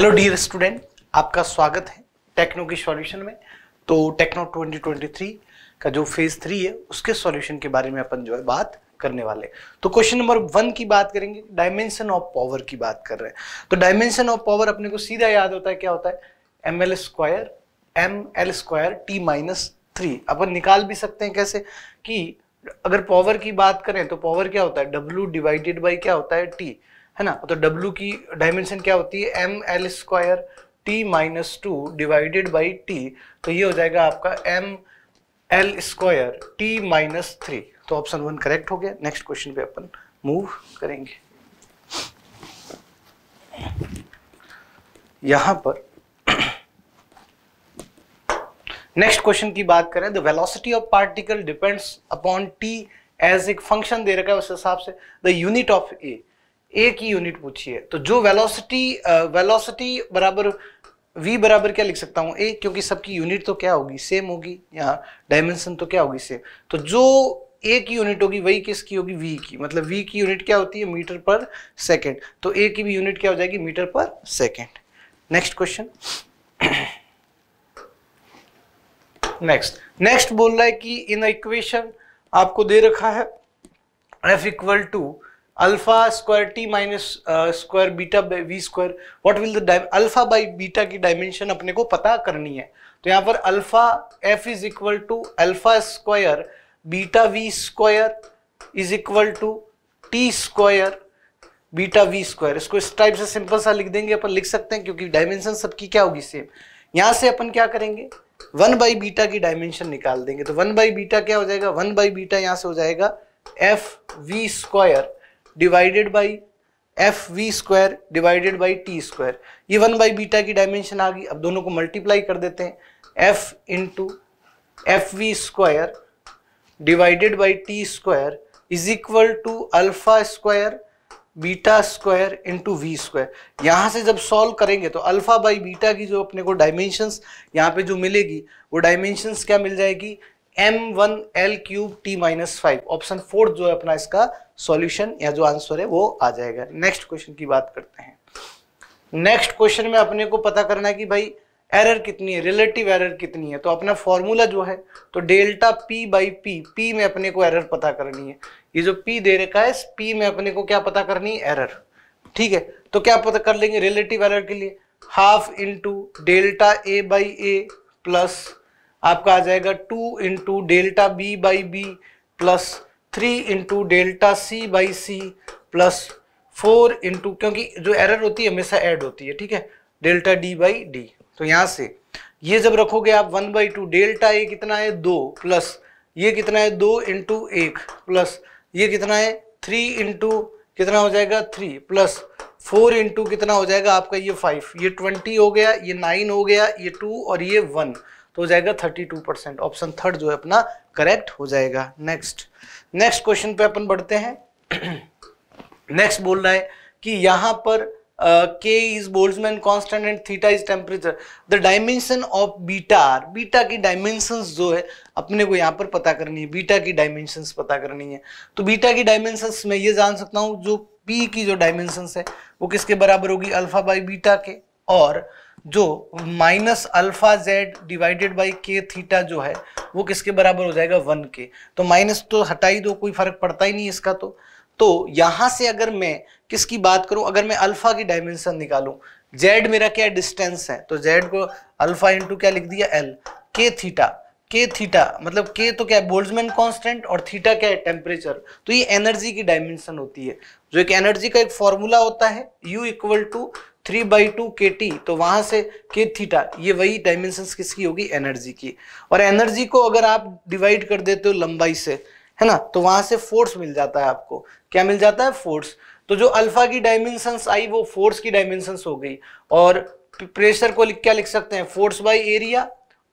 Hello dear student आपका स्वागत है टेक्नो की सॉल्यूशन में तो टेक्नो 2023 का जो फेज थ्री है उसके सॉल्यूशन के बारे में अपन जो है बात करने वाले तो क्वेश्चन नंबर वन की बात करेंगे डायमेंशन ऑफ पावर की बात कर रहे हैं तो डायमेंशन ऑफ पावर अपने को सीधा याद होता है क्या होता है M L square M L square T minus three अपन निकाल भी सकते हैं कैसे कि अगर पावर की बात करें तो पावर क्या होता है डब्ल्यू डिवाइडेड बाई क्या होता है टी है ना तो W की डायमेंशन क्या होती है M L square T minus two divided by T तो ये हो जाएगा आपका M L square T minus three तो ऑप्शन वन करेक्ट हो गया नेक्स्ट क्वेश्चन पे अपन मूव करेंगे यहां पर नेक्स्ट क्वेश्चन की बात करें the velocity of particle depends upon T as एक फंक्शन दे रखा है उस हिसाब से the unit of A A की यूनिट पूछी है तो जो वेलोसिटी वेलोसिटी बराबर v बराबर क्या लिख सकता हूँ ए क्योंकि सबकी यूनिट तो क्या होगी सेम होगी यहाँ डायमेंशन तो क्या होगी सेम तो जो ए की यूनिट होगी वही किसकी होगी वी की मतलब वी की यूनिट क्या होती है मीटर पर सेकेंड तो ए की भी यूनिट क्या हो जाएगी मीटर पर second next question next next बोल रहा है कि इन इक्वेशन आपको दे रखा है F equal to alpha square T minus square beta V square what will the alpha by beta ki dimension अपने को पता करनी है तो yahan पर alpha F is equal to alpha square beta v square is equal to T square beta V square इसको इस type से सिंपल सा लिख देंगे अपन लिख सकते हैं क्योंकि डायमेंशन सबकी क्या होगी सेम यहाँ से अपन क्या करेंगे वन बाई बीटा की डायमेंशन निकाल देंगे तो वन बाई बीटा क्या हो जाएगा वन बाई बीटा यहाँ से हो जाएगा F V square divided by F V square divided by T square ये वन बाई बीटा की डायमेंशन आ गई अब दोनों को मल्टीप्लाई कर देते हैं F into F V square divided by T square is equal to alpha square beta square into V square यहाँ से जब सॉल्व करेंगे तो अल्फा बाई बीटा की जो अपने को डायमेंशंस यहाँ पे जो मिलेगी वो डायमेंशंस क्या मिल जाएगी M one L cube T minus five option fourth जो है अपना इसका सॉल्यूशन या जो आंसर है वो आ जाएगा नेक्स्ट क्वेश्चन की बात करते हैं नेक्स्ट क्वेश्चन में अपने को पता करना है कि भाई एरर कितनी है रिलेटिव एरर कितनी है तो अपना फॉर्मूला जो है तो delta P by P P में अपने को एरर पता करनी है ये जो पी दे रखा है पी में अपने को क्या पता करनी है एरर ठीक है तो क्या पता कर लेंगे रिलेटिव एरर के लिए half into delta A by A plus आपका आ जाएगा two into delta B by B plus three into delta C by C plus four into क्योंकि जो एरर होती है हमेशा ऐड होती है ठीक है डेल्टा डी बाई डी तो यहाँ से ये जब रखोगे आप one by two delta A कितना है दो प्लस ये कितना है दो इंटू एक प्लस ये कितना है थ्री इंटू कितना हो जाएगा थ्री प्लस फोर इंटू कितना हो जाएगा आपका ये फाइव ये ट्वेंटी हो गया ये नाइन हो गया ये टू और ये वन तो हो जाएगा thirty two percent option third जो है अपना करेक्ट हो जाएगा नेक्स्ट नेक्स्ट क्वेश्चन पे अपन बढ़ते हैं नेक्स्ट बोल रहा है कि यहां पर K is Boltzmann constant and theta is temperature the dimension of beta are beta की डायमेंशंस जो है अपने को यहाँ पर पता करनी है बीटा की डायमेंशंस पता करनी है तो बीटा की डायमेंशंस मैं ये जान सकता हूँ जो पी की जो डायमेंशंस है वो किसके बराबर होगी अल्फा बाई बीटा के और जो minus alpha Z divided by K theta जो है वो किसके बराबर हो जाएगा वन के तो माइनस तो हटा ही दो कोई फर्क पड़ता ही नहीं इसका तो तो यहाँ से अगर मैं किसकी बात करूँ अगर मैं अल्फा की डायमेंशन निकालू जेड मेरा क्या डिस्टेंस है तो जेड को अल्फा इंटू क्या लिख दिया एल के थीटा के थीटा मतलब के तो क्या है बोल्ट्जमैन कॉन्स्टेंट और थीटा क्या है टेम्परेचर तो ये एनर्जी की डायमेंशन होती है जो एक एनर्जी का एक फॉर्मूला होता है U equal to three by two K T तो वहां से के थीटा ये वही डायमेंशन किसकी होगी एनर्जी की और एनर्जी को अगर आप डिवाइड कर देते हो लंबाई से है ना तो वहां से फोर्स मिल जाता है आपको क्या मिल जाता है फोर्स तो जो अल्फा की डायमेंशन आई वो फोर्स की डायमेंशन हो गई और प्रेशर को क्या लिख सकते हैं फोर्स बाई एरिया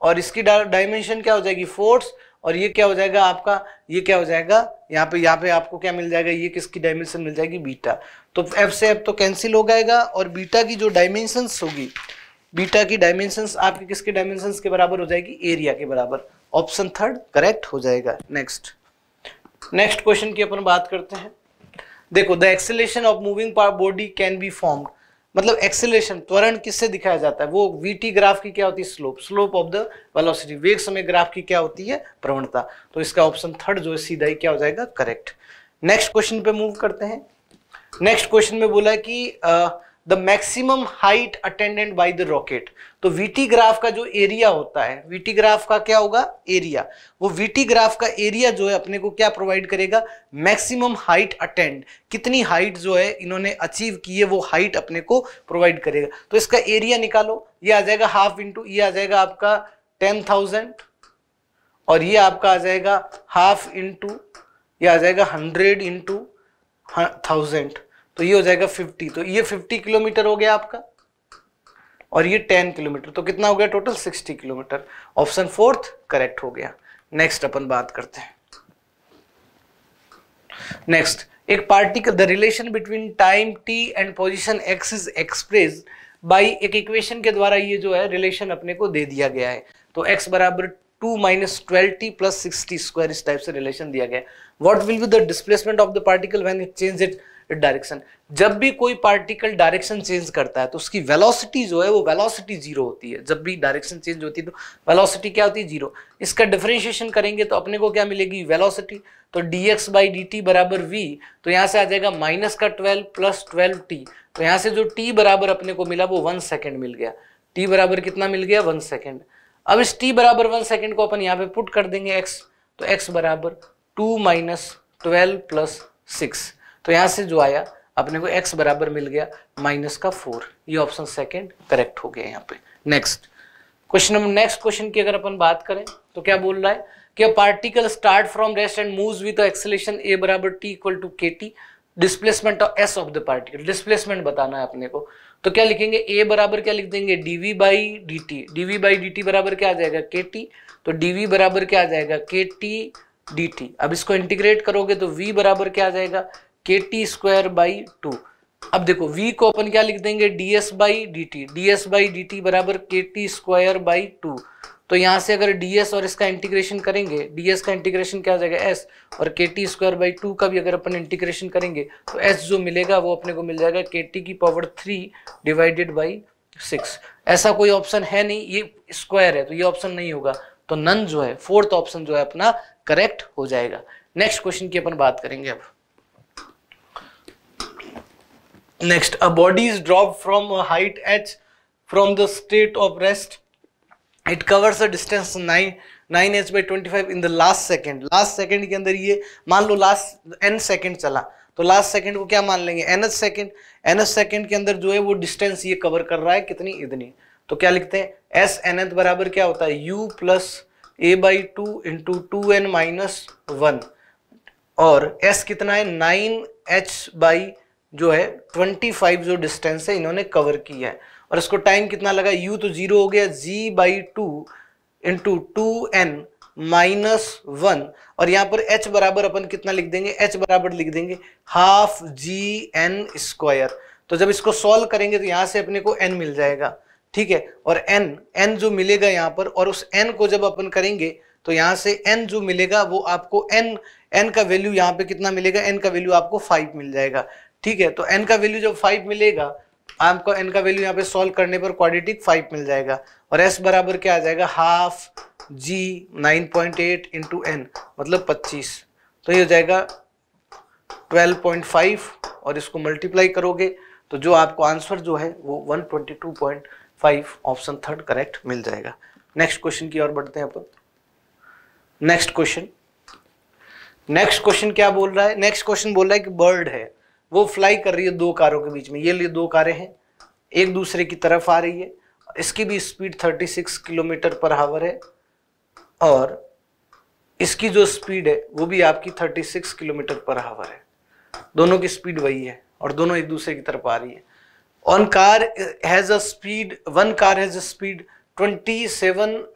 और इसकी डायमेंशन क्या हो जाएगी फोर्स और ये क्या हो जाएगा आपका ये क्या हो जाएगा यहाँ पे यहाँ पे आपको क्या मिल जाएगा ये किसकी डायमेंशन मिल जाएगी बीटा तो एफ से एफ तो कैंसिल हो जाएगा और बीटा की जो डायमेंशंस होगी बीटा की डायमेंशंस आपके किसके डायमेंशंस के बराबर हो जाएगी एरिया के बराबर ऑप्शन थर्ड करेक्ट हो जाएगा नेक्स्ट नेक्स्ट क्वेश्चन की अपन बात करते हैं देखो the acceleration of moving body can be form मतलब एक्सेलेशन त्वरण किससे दिखाया जाता है वो वीटी ग्राफ की क्या होती है slope slope of the velocity वेग समय ग्राफ की क्या होती है प्रवणता तो इसका ऑप्शन थर्ड जो है सीधा ही क्या हो जाएगा करेक्ट नेक्स्ट क्वेश्चन पे मूव करते हैं नेक्स्ट क्वेश्चन में बोला कि the maximum height attained by the rocket तो वीटी ग्राफ का जो एरिया होता है वीटी ग्राफ का क्या होगा एरिया वो वीटी ग्राफ का एरिया जो है अपने को क्या प्रोवाइड करेगा मैक्सिमम हाइट अटेंड कितनी हाइट जो है इन्होंने अचीव की है वो हाइट अपने को प्रोवाइड करेगा तो इसका एरिया निकालो ये आ जाएगा हाफ इंटू ये आ जाएगा आपका टेन थाउजेंड और ये आपका आ जाएगा हाफ इंटू ये आ जाएगा हंड्रेड इंटू थाउजेंड तो ये हो जाएगा 50 तो ये 50 किलोमीटर हो गया आपका और ये 10 किलोमीटर तो कितना हो गया total 60 kilometre option fourth correct हो गया नेक्स्ट अपन बात करते हैं नेक्स्ट एक particle the relation between time T and position X is express by एक इक्वेशन के द्वारा ये जो है रिलेशन अपने को दे दिया गया है तो एक्स बराबर two minus twelve T plus sixty square इस टाइप से रिलेशन दिया गया what will be the displacement of the particle when it change it direction जब भी कोई पार्टिकल डायरेक्शन चेंज करता है तो उसकी वेलोसिटी जो है वो वेलोसिटी जीरो होती है जब भी डायरेक्शन चेंज होती है तो वेलोसिटी क्या होती है जीरो इसका डिफरेंशिएशन करेंगे तो अपने को क्या मिलेगी वेलोसिटी तो D X by D T बराबर वी तो यहाँ से आ जाएगा माइनस का ट्वेल्व प्लस ट्वेल्व टी तो यहाँ से जो टी बराबर अपने को मिला वो वन सेकेंड मिल गया टी बराबर कितना मिल गया वन सेकेंड अब इस टी बराबर वन सेकेंड को अपन यहाँ पे पुट कर देंगे एक्स तो एक्स बराबर two minus twelve plus six तो यहाँ से जो आया अपने को x बराबर मिल गया माइनस का फोर ये ऑप्शन सेकंड करेक्ट हो गया यहाँ पे next question number next question की अगर अपन बात करें तो क्या बोल रहा है कि particle start from rest and move with acceleration A बराबर T equal to K T displacement of S of the particle displacement बताना है अपने को तो क्या लिखेंगे ए बराबर क्या लिख देंगे DV by D T DV by D T बराबर क्या आ जाएगा के टी तो डीवी बराबर क्या आ जाएगा के टी डी टी अब इसको इंटीग्रेट करोगे तो वी बराबर क्या आ जाएगा K T square by two अब देखो v को अपन क्या लिख देंगे D S by D T D S by D T बराबर K T square by two तो यहां से अगर ds और इसका इंटीग्रेशन करेंगे ds का इंटीग्रेशन क्या हो जाएगा s और के टी स्क्वायर बाई टू का भी अगर अपन इंटीग्रेशन करेंगे तो s जो मिलेगा वो अपने को मिल जाएगा के टी की power three divided by six ऐसा कोई ऑप्शन है नहीं ये स्क्वायर है तो ये ऑप्शन नहीं होगा तो नन जो है फोर्थ ऑप्शन जो है अपना करेक्ट हो जाएगा नेक्स्ट क्वेश्चन की अपन बात करेंगे अब Next, a body is dropped from a height h from the state of rest. It covers a distance nine H by twenty five in the last second last second के अंदर ये मान लो last N second चला तो last second को क्या मान लेंगे nth second nth second के अंदर जो है वो डिस्टेंस ये कवर कर रहा है कितनी इतनी तो क्या लिखते हैं एस एन एच बराबर क्या होता है U plus A by two into two N minus one और एस कितना है नाइन एच बाई जो है 25 जो डिस्टेंस है इन्होंने कवर की है और इसको टाइम कितना लगा u तो जीरो हो गया g by two into two N minus one और यहां पर h बराबर अपन कितना लिख देंगे h बराबर लिख देंगे हाफ जी एन स्क्वायर तो जब इसको सॉल्व करेंगे तो यहां से अपने को n मिल जाएगा ठीक है और n n जो मिलेगा यहां पर और उस n को जब अपन करेंगे तो यहां से n जो मिलेगा वो आपको n n का वैल्यू यहां पे कितना मिलेगा n का वैल्यू आपको फाइव मिल जाएगा ठीक है तो एन का वैल्यू जब फाइव मिलेगा आपको एन का वैल्यू यहाँ पे सॉल्व करने पर क्वाड्रेटिक फाइव मिल जाएगा और एस बराबर क्या आ जाएगा half G nine point eight into N मतलब पच्चीस तो ये हो जाएगा ट्वेल्व पॉइंट फाइव और इसको मल्टीप्लाई करोगे तो जो आपको आंसर जो है वो one twenty two point five option third correct मिल जाएगा नेक्स्ट क्वेश्चन की ओर बढ़ते हैं अपन नेक्स्ट क्वेश्चन नेक्स्ट क्वेश्चन क्या बोल रहा है नेक्स्ट क्वेश्चन बोल रहा है कि बर्ड है वो फ्लाई कर रही है दो कारों के बीच में ये लिए दो कारें हैं एक दूसरे की तरफ आ रही है इसकी भी स्पीड 36 किलोमीटर पर हावर है और इसकी जो स्पीड है वो भी आपकी 36 किलोमीटर पर हावर है दोनों की स्पीड वही है और दोनों एक दूसरे की तरफ आ रही है one car has a speed one car has a speed 27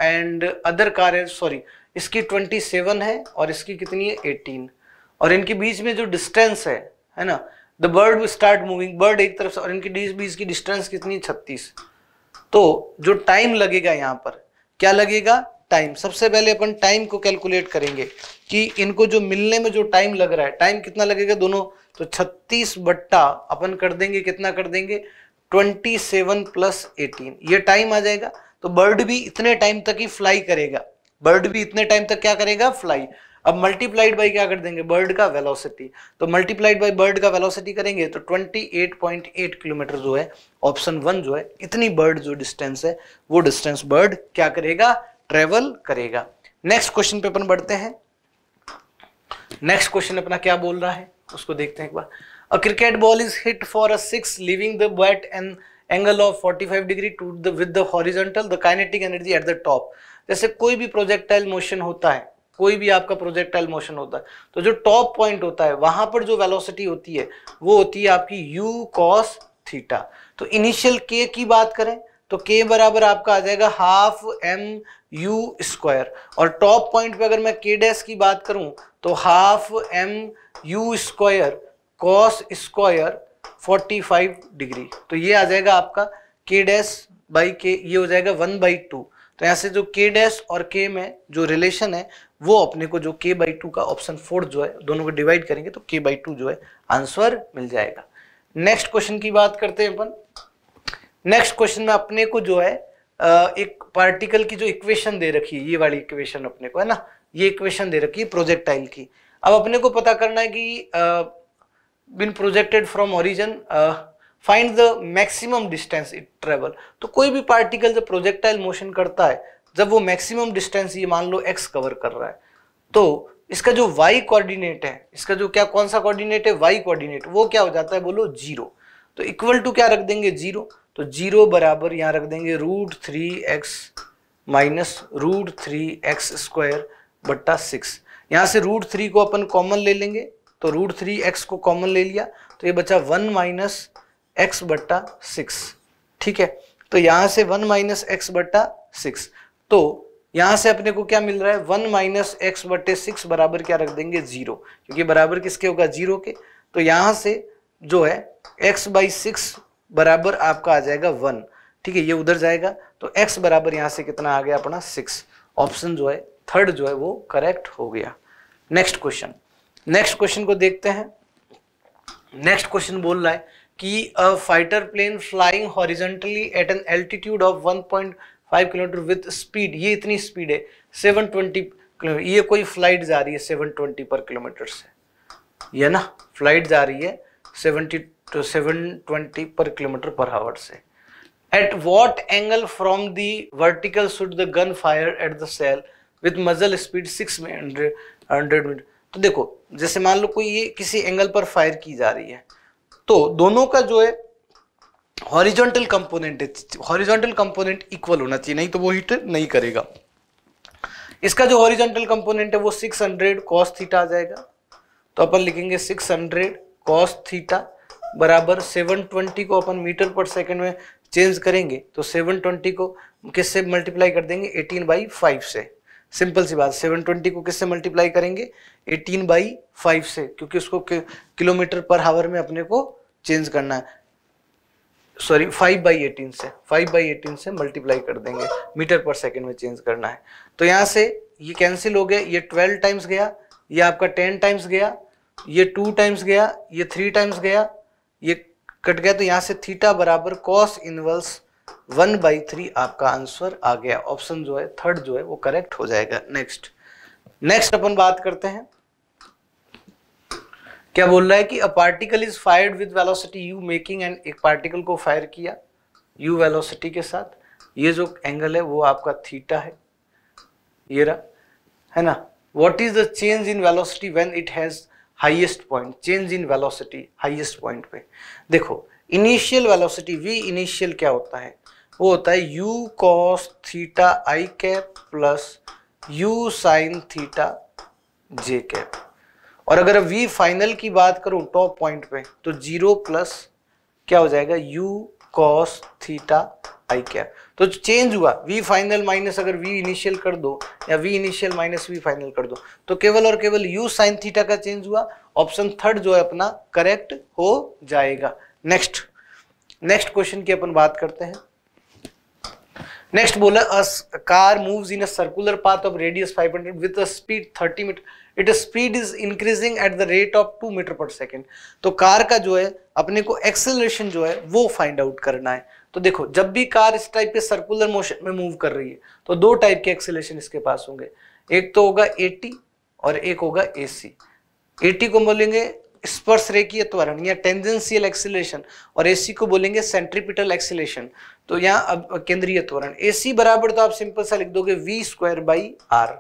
and other car है सॉरी इसकी 27 है और इसकी कितनी है 18 और इनके बीच में जो डिस्टेंस है है ना the bird start moving bird एक तरफ से और इनकी बीच बीच की डिस्टेंस कितनी छत्तीस तो जो टाइम लगेगा यहाँ पर क्या लगेगा टाइम सबसे पहले अपन टाइम को कैलकुलेट करेंगे कि इनको जो मिलने में जो टाइम लग रहा है टाइम कितना लगेगा दोनों तो 36 बट्टा अपन कर देंगे कितना कर देंगे 27 प्लस 18 ये टाइम आ जाएगा तो बर्ड भी इतने टाइम तक ही फ्लाई करेगा बर्ड भी इतने टाइम तक क्या करेगा फ्लाई अब मल्टीप्लाइड बाई क्या कर देंगे बर्ड का वेलोसिटी तो मल्टीप्लाइड बाई बर्ड का वेलोसिटी करेंगे तो 28.8 किलोमीटर जो है ऑप्शन वन जो है इतनी बर्ड जो डिस्टेंस है वो डिस्टेंस बर्ड क्या करेगा ट्रेवल करेगा नेक्स्ट क्वेश्चन पे अपन बढ़ते हैं नेक्स्ट क्वेश्चन अपना क्या बोल रहा है उसको देखते हैं एक बार a cricket ball is hit for a six leaving the bat and angle of 45 degree to the with the horizontal the kinetic energy at the top जैसे कोई भी प्रोजेक्टाइल मोशन होता है कोई भी आपका प्रोजेक्टाइल मोशन होता है तो जो टॉप पॉइंट होता है वहां पर जो वेलोसिटी होती है वो होती है आपकी यू कॉस थीटा तो इनिशियल के की बात करें तो के बराबर आपका आ जाएगा हाफ एम यू स्क्वायर और टॉप पॉइंट पे अगर मैं के डैश की बात करूं तो half M U square cos square 45 degree तो ये आ जाएगा आपका के डैश बाई के ये हो जाएगा वन बाई टू तो यहाँ से जो के डैश और के में जो रिलेशन है वो अपने को जो k बाई टू का ऑप्शन फोर जो है दोनों को डिवाइड करेंगे तो k बाई टू जो है आंसर मिल जाएगा नेक्स्ट क्वेश्चन की बात करते हैं अपन नेक्स्ट क्वेश्चन में अपने को जो है एक पार्टिकल की जो इक्वेशन दे रखी है ये वाली इक्वेशन अपने को है ना ये इक्वेशन दे रखी है प्रोजेक्टाइल की अब अपने को पता करना है कि been projected from origin find the maximum distance it travel तो कोई भी पार्टिकल जब प्रोजेक्टाइल मोशन करता है जब वो मैक्सिमम डिस्टेंस ये मान लो एक्स कवर कर रहा है तो इसका जो वाई कोऑर्डिनेट है इसका जो क्या कौन सा कोऑर्डिनेट है वाई कोऑर्डिनेट वो क्या हो जाता है बोलो जीरो तो इक्वल टू क्या रख देंगे जीरो तो जीरो बराबर यहाँ रख देंगे root three x minus root three X square बट्टा सिक्स यहाँ से रूट थ्री को अपन कॉमन ले लेंगे तो रूट थ्री एक्स को कॉमन ले लिया तो ये बचा वन माइनस एक्स बट्टा सिक्स ठीक है तो यहाँ से वन माइनस एक्स बट्टा सिक्स तो यहां से अपने को क्या मिल रहा है वन माइनस एक्स बटे सिक्स बराबर क्या रख देंगे जीरो क्योंकि बराबर किसके होगा जीरो के तो यहां से जो है एक्स बाई सिक्स बराबर आपका आ जाएगा वन ठीक है ये उधर जाएगा तो एक्स बराबर यहां से कितना आ गया अपना सिक्स ऑप्शन जो है थर्ड जो है वो करेक्ट हो गया नेक्स्ट क्वेश्चन नेक्स्ट क्वेश्चन को देखते हैं नेक्स्ट क्वेश्चन बोल रहा है कि a fighter plane flying horizontally at an altitude of 1.5 five kilometre with speed ये इतनी स्पीड है सेवन ट्वेंटी किलोमीटर ये कोई फ्लाइट जा रही है सेवन ट्वेंटी पर किलोमीटर से ये ना फ्लाइट जा रही है सेवनटी टू सेवन ट्वेंटी पर किलोमीटर पर आवर से at what angle from the vertical vertical the gun fire at the shell with muzzle speed six hundred metre तो देखो जैसे मान लो कोई ये किसी एंगल पर फायर की जा रही है तो दोनों का जो है horizontal component horizontal component equal होना चाहिए नहीं तो वो हिट नहीं करेगा इसका जो हॉरिजॉन्टल कंपोनेंट है वो 600 हंड्रेड कॉस थीटा आ जाएगा तो अपन लिखेंगे 600 हंड्रेड कॉस थीटा बराबर 720 को अपन मीटर पर सेकंड में चेंज करेंगे तो 720 को किससे मल्टीप्लाई कर देंगे 18 बाई फाइव से सिंपल सी बात 720 को किससे मल्टीप्लाई करेंगे 18 बाई फाइव से क्योंकि उसको किलोमीटर पर हावर में अपने को चेंज करना है सॉरी फाइव बाई एटीन से फाइव बाई एटीन से मल्टीप्लाई कर देंगे मीटर पर सेकेंड में चेंज करना है तो यहाँ से ये कैंसिल हो गया ये ट्वेल्व टाइम्स गया ये आपका टेन टाइम्स गया ये टू टाइम्स गया ये थ्री टाइम्स गया ये कट गया तो यहाँ से थीटा बराबर cos inverse one by three आपका आंसर आ गया ऑप्शन जो है थर्ड जो है वो करेक्ट हो जाएगा नेक्स्ट नेक्स्ट अपन बात करते हैं क्या बोल रहा है कि a particle is fired with velocity U making and एक पार्टिकल को फायर किया यू वेलोसिटी के साथ ये जो एंगल है वो आपका थीटा है ये रहा है ना what is the change in velocity when it has highest point change in velocity highest point पे देखो इनिशियल वेलोसिटी वी इनिशियल क्या होता है वो होता है U cos theta I cap plus U sine theta J cap और अगर वी फाइनल की बात करूं टॉप पॉइंट पे तो जीरो प्लस क्या हो जाएगा यू कॉस थीटा आई क्या तो चेंज हुआ वी फाइनल माइनस अगर वी इनिशियल कर दो या V initial minus V final कर दो तो केवल और केवल यू साइन थीटा का चेंज हुआ ऑप्शन थर्ड जो है अपना करेक्ट हो जाएगा नेक्स्ट नेक्स्ट क्वेश्चन की अपन बात करते हैं नेक्स्ट बोला car moves in a circular path of radius 500 with a speed 30 metre it speed is increasing at the rate of two metre पर सेकेंड तो कार का जो है अपने को एक्सेलरेशन जो है वो फाइंड आउट करना है तो देखो जब भी कार इस टाइप के सर्कुलर मोशन में मूव कर रही है तो दो टाइप के एक्सेलेशन इसके पास होंगे एक तो होगा ए और एक होगा ए सी ए को बोलेंगे स्पर्श रेखीय त्वरण या टेंजेंशियल एक्सिलेशन और एसी को बोलेंगे सेंट्रीपिटल एक्सिलेशन तो यहाँ अब केंद्रीय त्वरण एसी बराबर तो आप सिंपल सा लिख दोगे V square by R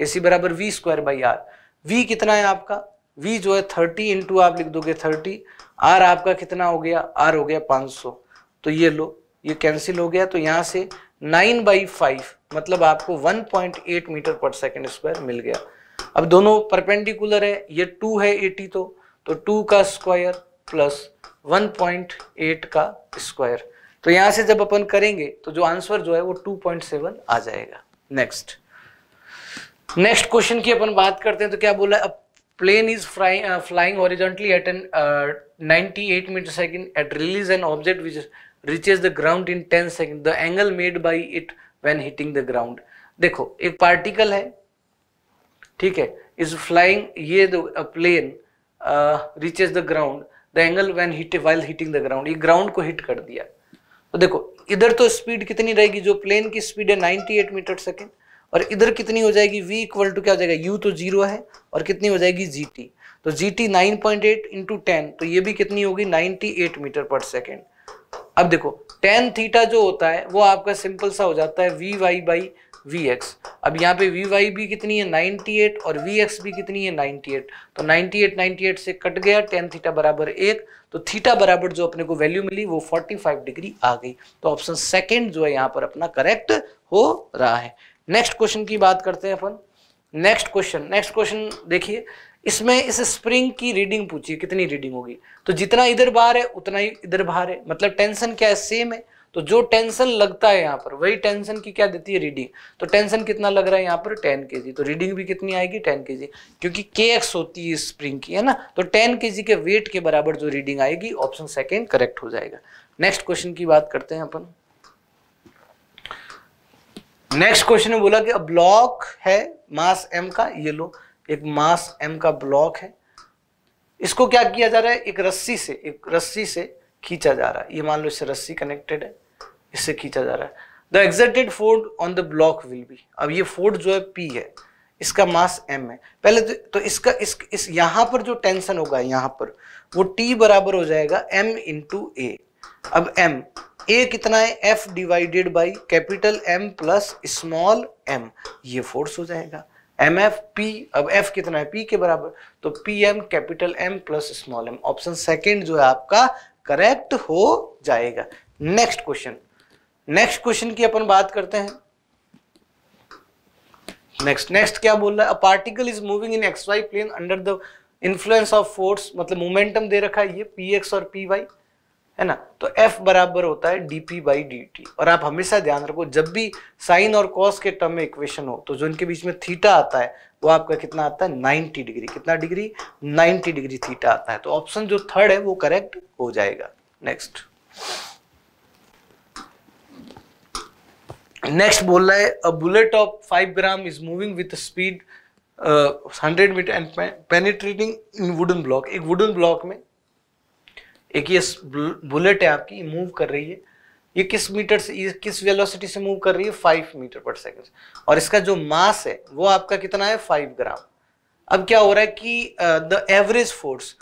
A C बराबर V square by R V कितना है आपका वी जो है थर्टी इंटू आप लिख दोगे थर्टी आर आपका कितना हो गया आर हो गया पाँच सौ तो ये लो ये कैंसिल हो गया तो यहाँ से नाइन बाई फाइव मतलब आपको वन पॉइंट एट मीटर पर सेकेंड स्क्वायर मिल गया अब दोनों परपेंडिकुलर है ये टू है एटी तो तो टू का square plus one point eight का स्क्वायर तो यहाँ से जब अपन करेंगे तो जो आंसर जो है वो टू पॉइंट सेवन आ जाएगा नेक्स्ट नेक्स्ट क्वेश्चन की अपन बात करते हैं तो क्या बोला अब plane is flying horizontally at an ninety eight metre second at release an object which reaches the ground in ten second the angle made by it when hitting the ground देखो एक पार्टिकल है ठीक है is flying ये plane reaches the ground the angle when hit while hitting the ground ये ground को hit कर दिया तो देखो इधर तो स्पीड कितनी रहेगी जो प्लेन की स्पीड है नाइनटी एट मीटर सेकेंड और इधर कितनी हो जाएगी v इक्वल टू क्या हो जाएगा u तो जीरो है और कितनी हो जाएगी gt तो G T nine point eight ten तो ये भी कितनी होगी 98 एट मीटर पर सेकेंड अब देखो टेन थीटा जो होता है वो आपका सिंपल सा हो जाता है V Y by V X अब यहाँ पे वी वाई भी कितनी है 98 और वी एक्स भी कितनी है 98 तो 98 98 से कट गया टेन थीटा बराबर एक तो थीटा बराबर जो अपने को वैल्यू मिली वो 45 डिग्री आ गई तो ऑप्शन सेकेंड जो है यहाँ पर अपना करेक्ट हो रहा है नेक्स्ट क्वेश्चन की बात करते हैं अपन नेक्स्ट क्वेश्चन नेक्स्ट क्वेश्चन देखिए इसमें इस स्प्रिंग की रीडिंग पूछिए कितनी रीडिंग होगी तो जितना इधर बाहर है उतना ही इधर बाहर है मतलब टेंशन क्या है सेम है तो जो टेंशन लगता है यहाँ पर वही टेंशन की क्या देती है रीडिंग तो टेंशन कितना लग रहा है यहाँ पर टेन के तो रीडिंग भी कितनी आएगी टेन के क्योंकि के होती है स्प्रिंग की है ना तो टेन के के वेट के बराबर जो रीडिंग आएगी ऑप्शन सेकेंड करेक्ट हो जाएगा नेक्स्ट क्वेश्चन की बात करते हैं अपन नेक्स्ट क्वेश्चन में बोला कि अब ब्लॉक है मास एम का ये लो एक मास एम का ब्लॉक है इसको क्या किया जा रहा है एक रस्सी से एक रस्सी से खींचा जा रहा है ये मान लो इससे रस्सी कनेक्टेड है इससे खींचा जा रहा है the exerted force on the block will be अब ये फोर्ड जो है पी है इसका मास एम है पहले तो, तो इसका इस, इस यहां पर जो टेंशन होगा यहां पर वो टी बराबर हो जाएगा एम इंटू ए अब m ए कितना है F divided by capital M plus small M ये फोर्स हो जाएगा एम एफ पी अब एफ कितना है पी के बराबर तो P M capital M plus small M option second जो है आपका करेक्ट हो जाएगा नेक्स्ट क्वेश्चन नेक्स्ट क्वेश्चन की अपन बात करते हैं नेक्स्ट नेक्स्ट क्या बोल रहा है a particle is moving in X Y plane under the influence of force मतलब मोमेंटम दे रखा है ये पी एक्स और पी वाई है ना तो F बराबर होता है D P by D T और आप हमेशा ध्यान रखो जब भी साइन और कॉस के टर्म में इक्वेशन हो तो जो इनके बीच में थीटा आता है वो आपका कितना आता है 90 डिग्री कितना डिग्री 90 डिग्री थीटा आता है तो ऑप्शन जो थर्ड है वो करेक्ट हो जाएगा नेक्स्ट नेक्स्ट बोल रहा है a bullet of five gram is moving with speed hundred metre and penetrating in wooden block एक वुडन ब्लॉक में एक ये बुलेट है आपकी मूव कर रही है ये किस मीटर से किस वेलोसिटी से मूव कर रही है फाइव मीटर पर सेकेंड और इसका जो मास है वो आपका कितना है फाइव ग्राम अब क्या हो रहा है कि द एवरेज फोर्स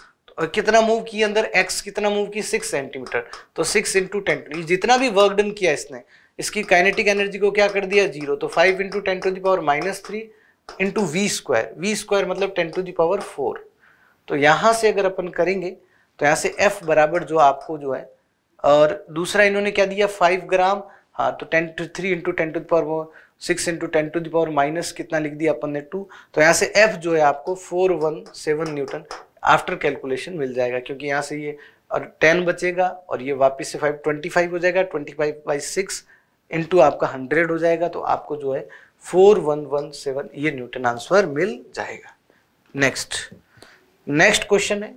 कितना मूव की अंदर एक्स कितना मूव की सिक्स सेंटीमीटर तो सिक्स इंटू टेन जितना भी वर्क डन किया इसने इसकी काइनेटिक एनर्जी को क्या कर दिया जीरो तो five into ten to the power minus three into V square V square मतलब टेन टू दावर फोर तो यहां से अगर अपन करेंगे तो यहाँ से एफ बराबर जो आपको जो है और दूसरा इन्होंने क्या दिया फाइव ग्राम हाँ तो ten to three into ten to the power six into ten to the power minus कितना लिख दिया अपन ने टू तो यहाँ से एफ जो है आपको four one seven newton after calculation मिल जाएगा क्योंकि यहाँ से ये और टेन बचेगा और ये वापस से फाइव ट्वेंटी फाइव हो जाएगा twenty five by six into आपका हंड्रेड हो जाएगा तो आपको जो है फोर वन वन सेवन ये न्यूटन आंसर मिल जाएगा नेक्स्ट नेक्स्ट क्वेश्चन है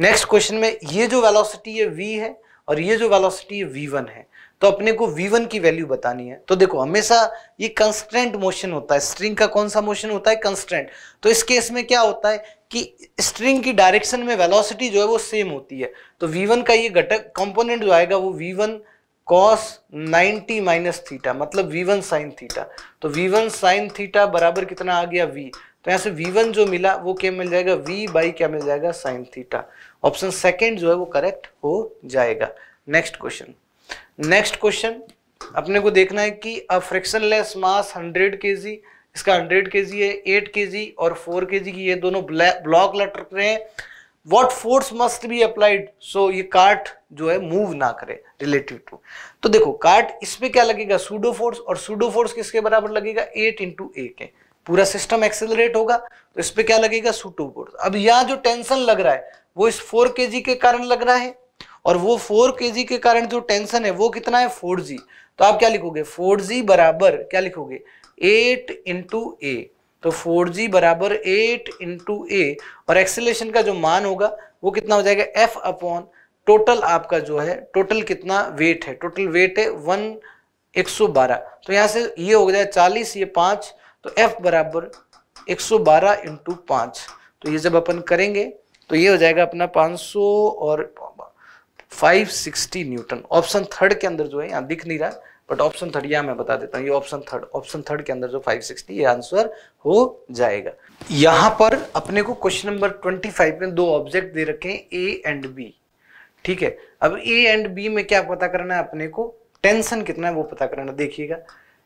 नेक्स्ट क्वेश्चन में ये जो वेलोसिटी है वी है और ये जो वेलोसिटी है वी वन है तो अपने को वी वन की वैल्यू बतानी है तो देखो हमेशा ये कंस्टेंट मोशन होता है स्ट्रिंग का कौन सा मोशन होता है कंस्टेंट तो इस केस में क्या होता है कि स्ट्रिंग की डायरेक्शन में वेलोसिटी जो है वो सेम होती है तो वी वन का ये घटक कंपोनेंट जो आएगा वो V one cos ninety minus theta मतलब वी वन साइन थीटा तो वी वन साइन थीटा बराबर कितना आ गया वी तो यहाँ से वन जो मिला वो क्या मिल जाएगा वी बाई क्या मिल जाएगा साइन थीटा ऑप्शन सेकेंड जो है वो करेक्ट हो जाएगा नेक्स्ट क्वेश्चन नेक्स्ट क्वेश्चन अपने को देखना है कि अ लेस मास 100 के इसका 100 kg है 8 kg और 4 kg की ये दोनों ब्लॉक लटक रहे हैं what force must be applied so ये कार्ट जो है मूव ना करे रिलेटिव टू तो देखो कार्ट इस पे क्या लगेगा सूडो फोर्स और सूडो फोर्स किसके बराबर लगेगा एट इंटू ए के पूरा सिस्टम एक्सेलरेट होगा तो इस पर क्या लगेगा सूटो फोर्स अब यहाँ जो टेंशन लग रहा है वो इस फोर के के कारण लग रहा है और वो फोर के के कारण जो टेंशन है वो कितना है फोर तो आप क्या लिखोगे फोर बराबर क्या लिखोगे एट इंटू तो फोर बराबर एट इंटू ए और एक्सेलेशन का जो मान होगा वो कितना हो जाएगा एफ अपॉन टोटल आपका जो है टोटल कितना वेट है टोटल वेट है वन एक सौ बारह तो यहाँ से ये हो जाए चालीस ये पाँच तो एफ बराबर एक सौ बारह इंटू पांच तो ये जब अपन करेंगे तो ये हो जाएगा अपना 500 और 560 न्यूटन ऑप्शन थर्ड के अंदर जो है यहाँ दिख नहीं रहा बट ऑप्शन थर्ड यहाँ मैं बता देता हूँ ये ऑप्शन थर्ड ऑप्शन थर्ड के अंदर जो 560 ये आंसर हो जाएगा यहाँ पर अपने को क्वेश्चन नंबर 25 में दो ऑब्जेक्ट दे रखे हैं ए एंड बी ठीक है अब ए एंड बी में क्या पता करना है अपने को टेंशन कितना है वो पता करना देखिएगा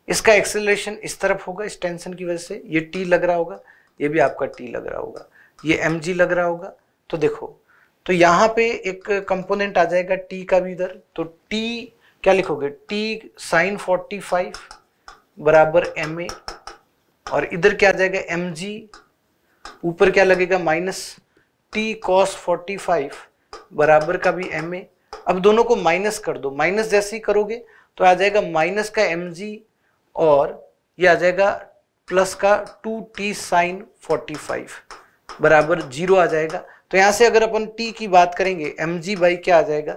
इसका एक्सेलरेशन इस तरफ होगा इस टेंशन की वजह से ये टी लग रहा होगा ये भी आपका टी लग रहा होगा ये एम जी लग रहा होगा तो देखो तो यहाँ पे एक कंपोनेंट आ जाएगा टी का भी इधर तो टी क्या लिखोगे टी साइन फोर्टी फाइव बराबर एम ए और इधर क्या आ जाएगा एम जी ऊपर क्या लगेगा minus T cos forty five बराबर का भी एम ए अब दोनों को माइनस कर दो माइनस जैसे ही करोगे तो आ जाएगा माइनस का एम जी और ये आ जाएगा प्लस का two T sine forty five बराबर जीरो आ जाएगा तो यहाँ से अगर अपन टी की बात करेंगे एम जी बाई क्या आ जाएगा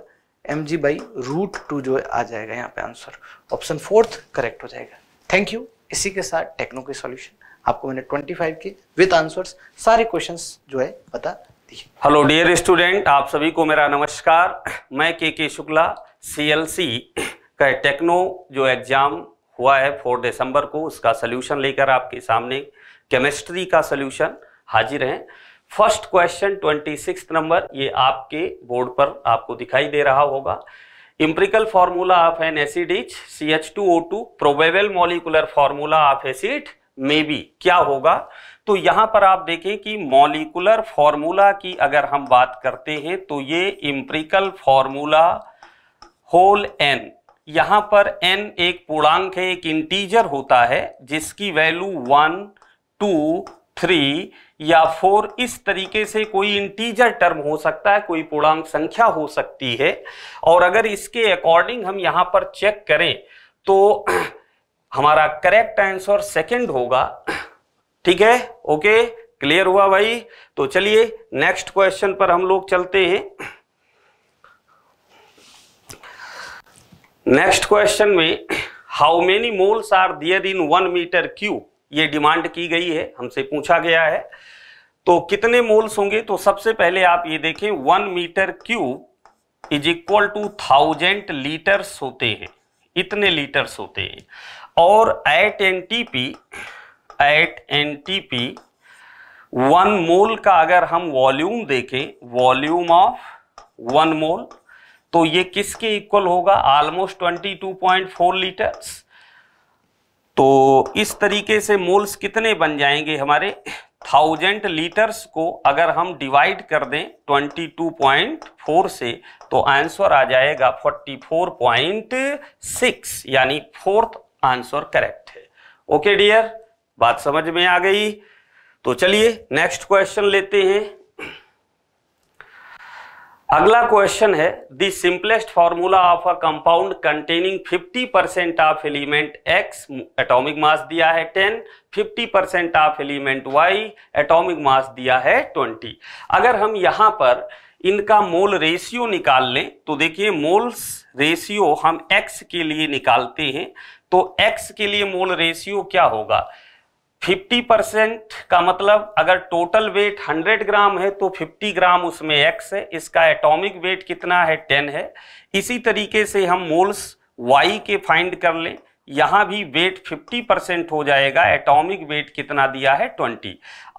M G by root two जो आ जाएगा यहाँ पे आंसर ऑप्शन फोर्थ करेक्ट हो जाएगा थैंक यू इसी के साथ टेक्नो के सॉल्यूशन आपको मैंने 25 के विद आंसर्स सारे क्वेश्चंस जो है बता दिए हेलो डियर स्टूडेंट आप सभी को मेरा नमस्कार मैं के के शुक्ला सी का टेक्नो जो एग्जाम हुआ है फोर दिसंबर को उसका सोल्यूशन लेकर आपके सामने केमिस्ट्री का सोल्यूशन हाजिर है first question twenty six number ये आपके बोर्ड पर आपको दिखाई दे रहा होगा empirical formula of an acid is C H two O two probable molecular formula of acid may be क्या होगा तो यहां पर आप देखें कि मॉलिकुलर फॉर्मूला की अगर हम बात करते हैं तो ये इम्प्रिकल फॉर्मूला होल एन यहाँ पर n एक पूर्णांक है एक इंटीजर होता है जिसकी वैल्यू वन टू थ्री या फोर इस तरीके से कोई इंटीजर टर्म हो सकता है कोई पूर्णांक संख्या हो सकती है और अगर इसके अकॉर्डिंग हम यहाँ पर चेक करें तो हमारा करेक्ट आंसर सेकंड होगा ठीक है ओके क्लियर हुआ भाई तो चलिए नेक्स्ट क्वेश्चन पर हम लोग चलते हैं नेक्स्ट क्वेश्चन में how many moles are there in one metre cube ये डिमांड की गई है हमसे पूछा गया है तो कितने मोल्स होंगे तो सबसे पहले आप ये देखें one metre cube is equal to thousand litres होते हैं इतने लीटर्स होते हैं और at N T P at N T P one mole का अगर हम वॉल्यूम देखें वॉल्यूम ऑफ वन मोल तो ये किसके इक्वल होगा ऑलमोस्ट 22.4 लीटर तो इस तरीके से मोल्स कितने बन जाएंगे हमारे थाउजेंड लीटर्स को अगर हम डिवाइड कर दें 22.4 से तो आंसर आ जाएगा 44.6 यानी फोर्थ आंसर करेक्ट है ओके डियर बात समझ में आ गई तो चलिए नेक्स्ट क्वेश्चन लेते हैं अगला क्वेश्चन है the simplest formula of a compound containing 50 percent of element X atomic mass दिया है 10 50 percent of element Y atomic mass दिया है 20 अगर हम यहाँ पर इनका मोल रेशियो निकाल लें तो देखिए मोल्स रेशियो हम एक्स के लिए निकालते हैं तो एक्स के लिए मोल रेशियो क्या होगा फिफ्टी परसेंट का मतलब अगर टोटल वेट हंड्रेड ग्राम है तो फिफ्टी ग्राम उसमें एक्स है इसका एटॉमिक वेट कितना है टेन है इसी तरीके से हम मोल्स वाई के फाइंड कर लें यहाँ भी वेट 50 परसेंट हो जाएगा एटॉमिक वेट कितना दिया है 20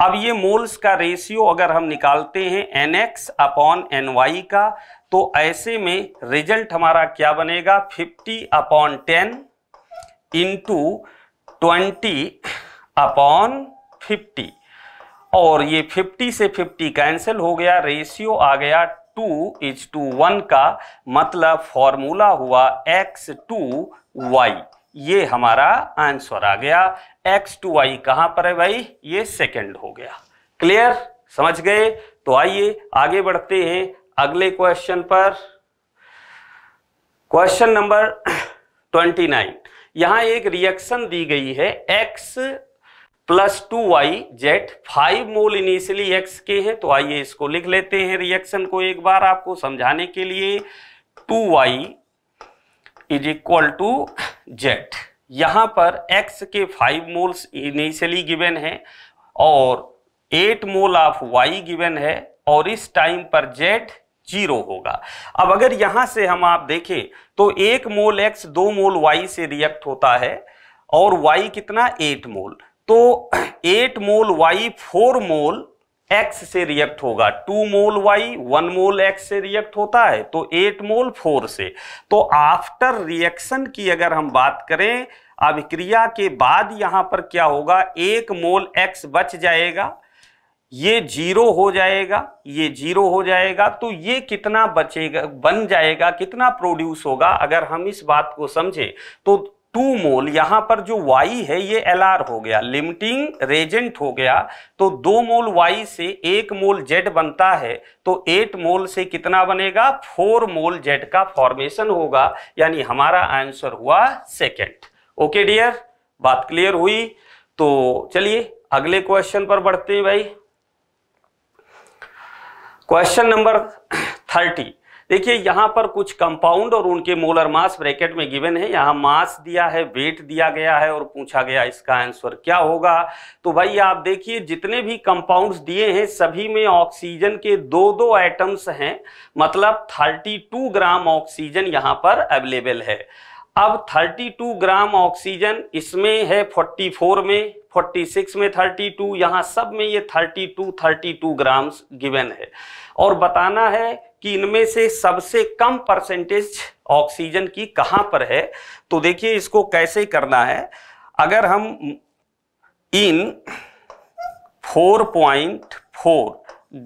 अब ये मोल्स का रेशियो अगर हम निकालते हैं N X upon N Y का तो ऐसे में रिजल्ट हमारा क्या बनेगा 50 upon ten into twenty upon fifty और ये फिफ्टी से फिफ्टी कैंसिल हो गया रेशियो आ गया टू इज टू वन का मतलब फॉर्मूला हुआ एक्स टू वाई ये हमारा आंसर आ गया एक्स टू वाई कहाँ पर है भाई ये सेकंड हो गया क्लियर समझ गए तो आइए आगे बढ़ते हैं अगले क्वेश्चन पर क्वेश्चन नंबर ट्वेंटी नाइन यहां एक रिएक्शन दी गई है X plus two Y Z five mole initially X के हैं तो आइए इसको लिख लेते हैं रिएक्शन को एक बार आपको समझाने के लिए two Y is equal to Z यहां पर एक्स के फाइव मोल्स इनिशियली गिवन है और eight mole of Y given है और इस टाइम पर जेट जीरो होगा अब अगर यहां से हम आप देखें तो एक मोल एक्स दो मोल वाई से रिएक्ट होता है और वाई कितना एट मोल तो eight mole Y four mole X से रिएक्ट होगा two mole Y one mole X से रिएक्ट होता है तो एट मोल फोर से तो आफ्टर रिएक्शन की अगर हम बात करें अभिक्रिया के बाद यहां पर क्या होगा एक मोल एक्स बच जाएगा ये जीरो हो जाएगा ये जीरो हो जाएगा तो ये कितना बचेगा बन जाएगा कितना प्रोड्यूस होगा अगर हम इस बात को समझें तो टू मोल यहां पर जो वाई है ये एल हो गया लिमिटिंग रेजेंट हो गया तो दो मोल वाई से एक मोल जेड बनता है तो एट मोल से कितना बनेगा फोर मोल जेड का फॉर्मेशन होगा यानी हमारा आंसर हुआ सेकेंड ओके डियर बात क्लियर हुई तो चलिए अगले क्वेश्चन पर बढ़ते हैं भाई क्वेश्चन नंबर थर्टी देखिए यहाँ पर कुछ कंपाउंड और उनके मोलर मास ब्रैकेट में गिवन है यहाँ मास दिया है वेट दिया गया है और पूछा गया इसका आंसर क्या होगा तो भाई आप देखिए जितने भी कंपाउंड्स दिए हैं सभी में ऑक्सीजन के दो दो आइटम्स हैं मतलब 32 ग्राम ऑक्सीजन यहाँ पर अवेलेबल है अब 32 ग्राम ऑक्सीजन इसमें है 44 में 46 में 32 यहाँ सब में ये 32 32 ग्राम्स गिवन है और बताना है कि इनमें से सबसे कम परसेंटेज ऑक्सीजन की कहां पर है तो देखिए इसको कैसे करना है अगर हम इन 4.4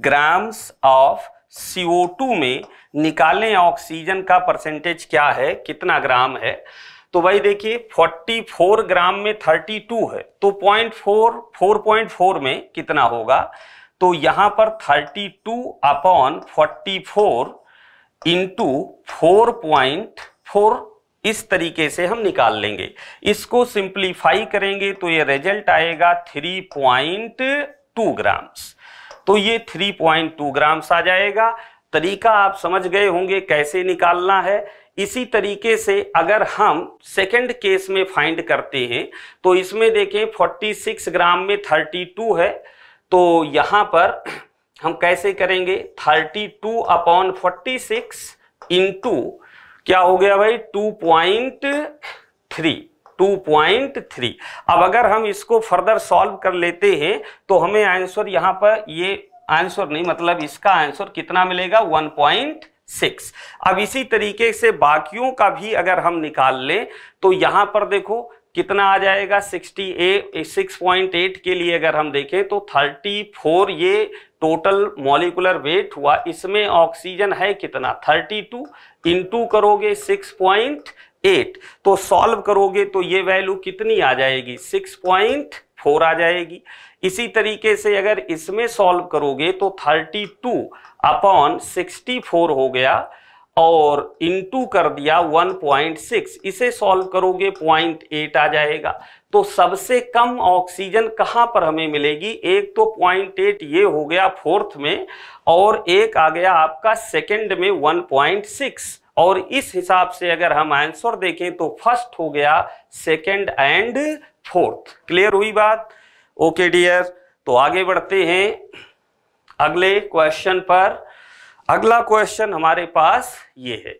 ग्राम्स ऑफ CO2 में निकालें ऑक्सीजन का परसेंटेज क्या है कितना ग्राम है तो भाई देखिए 44 ग्राम में 32 है तो 0.4 4.4 में कितना होगा तो यहां पर 32 two upon forty four into four point four इस तरीके से हम निकाल लेंगे इसको सिंप्लीफाई करेंगे तो ये रिजल्ट आएगा 3.2 ग्राम्स तो ये 3.2 ग्राम्स आ जाएगा तरीका आप समझ गए होंगे कैसे निकालना है इसी तरीके से अगर हम सेकंड केस में फाइंड करते हैं तो इसमें देखें 46 ग्राम में 32 है तो यहाँ पर हम कैसे करेंगे 32 two upon forty six two क्या हो गया भाई 2.3 2.3 अब अगर हम इसको फर्दर सॉल्व कर लेते हैं तो हमें आंसर यहाँ पर ये आंसर नहीं मतलब इसका आंसर कितना मिलेगा सिक्स अब इसी तरीके से बाकियों का भी अगर हम निकाल लें तो यहाँ पर देखो कितना आ जाएगा 60 6.8 के लिए अगर हम देखें तो 34 ये टोटल मॉलिकुलर वेट हुआ इसमें ऑक्सीजन है कितना 32 इंटू करोगे 6.8 तो सॉल्व करोगे तो ये वैल्यू कितनी आ जाएगी 6.4 आ जाएगी इसी तरीके से अगर इसमें सॉल्व करोगे तो 32 अपॉन सिक्सटी हो गया और इनटू कर दिया 1.6 इसे सॉल्व करोगे 0.8 आ जाएगा तो सबसे कम ऑक्सीजन कहां पर हमें मिलेगी एक तो 0.8 ये हो गया फोर्थ में और एक आ गया आपका सेकंड में 1.6 और इस हिसाब से अगर हम आंसर देखें तो फर्स्ट हो गया सेकंड एंड फोर्थ क्लियर हुई बात ओके डियर तो आगे बढ़ते हैं अगले क्वेश्चन पर अगला क्वेश्चन हमारे पास ये है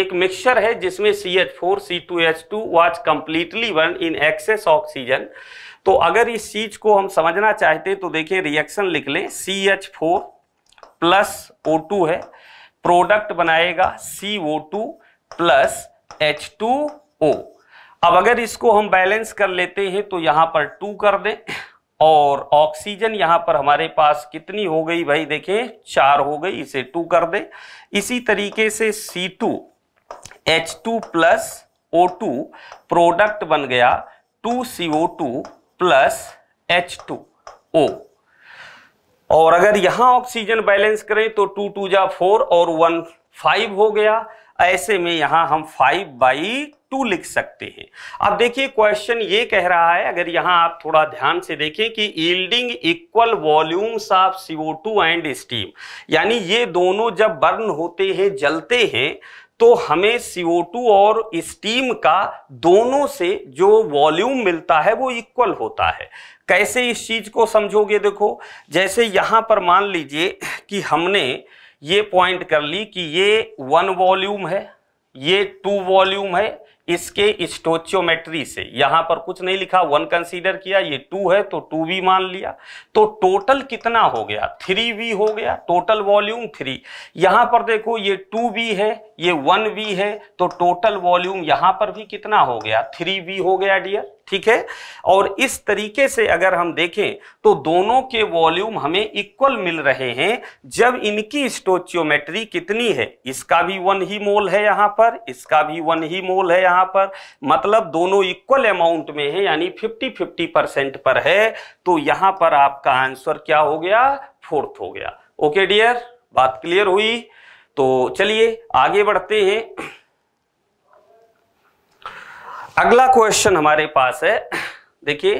एक मिक्सचर है जिसमें C H four C two H two watch completely one in excess oxygen तो अगर इस चीज को हम समझना चाहते तो देखिए रिएक्शन लिख लें C H four plus O two है प्रोडक्ट बनाएगा C O two plus H two O अब अगर इसको हम बैलेंस कर लेते हैं तो यहां पर टू कर दें और ऑक्सीजन यहाँ पर हमारे पास कितनी हो गई भाई देखें चार हो गई इसे टू कर दे इसी तरीके से C two H two plus O two product बन गया two C O two plus H two O और अगर यहाँ ऑक्सीजन बैलेंस करें तो टू टू जा फोर और वन फाइव हो गया ऐसे में यहाँ हम फाइव बाई टू लिख सकते हैं अब देखिए क्वेश्चन ये कह रहा है अगर यहाँ आप थोड़ा ध्यान से देखें कि yielding equal volumes of CO two and steam यानी ये दोनों जब बर्न होते हैं जलते हैं तो हमें CO2 और स्टीम का दोनों से जो वॉल्यूम मिलता है वो इक्वल होता है कैसे इस चीज़ को समझोगे देखो जैसे यहाँ पर मान लीजिए कि हमने ये पॉइंट कर ली कि ये वन वॉल्यूम है ये टू वॉल्यूम है इसके स्टोचियोमेट्री से यहां पर कुछ नहीं लिखा वन कंसीडर किया ये टू है तो टू भी मान लिया तो टोटल कितना हो गया थ्री भी हो गया टोटल वॉल्यूम थ्री यहां पर देखो ये टू भी है ये वन भी है तो टोटल वॉल्यूम यहां पर भी कितना हो गया थ्री भी हो गया डियर ठीक है और इस तरीके से अगर हम देखें तो दोनों के वॉल्यूम हमें इक्वल मिल रहे हैं जब इनकी स्टोचियोमेट्री कितनी है इसका भी वन ही मोल है यहाँ पर इसका भी वन ही मोल है यहाँ पर मतलब दोनों इक्वल अमाउंट में है यानी फिफ्टी फिफ्टी परसेंट पर है तो यहाँ पर आपका आंसर क्या हो गया फोर्थ हो गया ओके डियर बात क्लियर हुई तो चलिए आगे बढ़ते हैं अगला क्वेश्चन हमारे पास है देखिए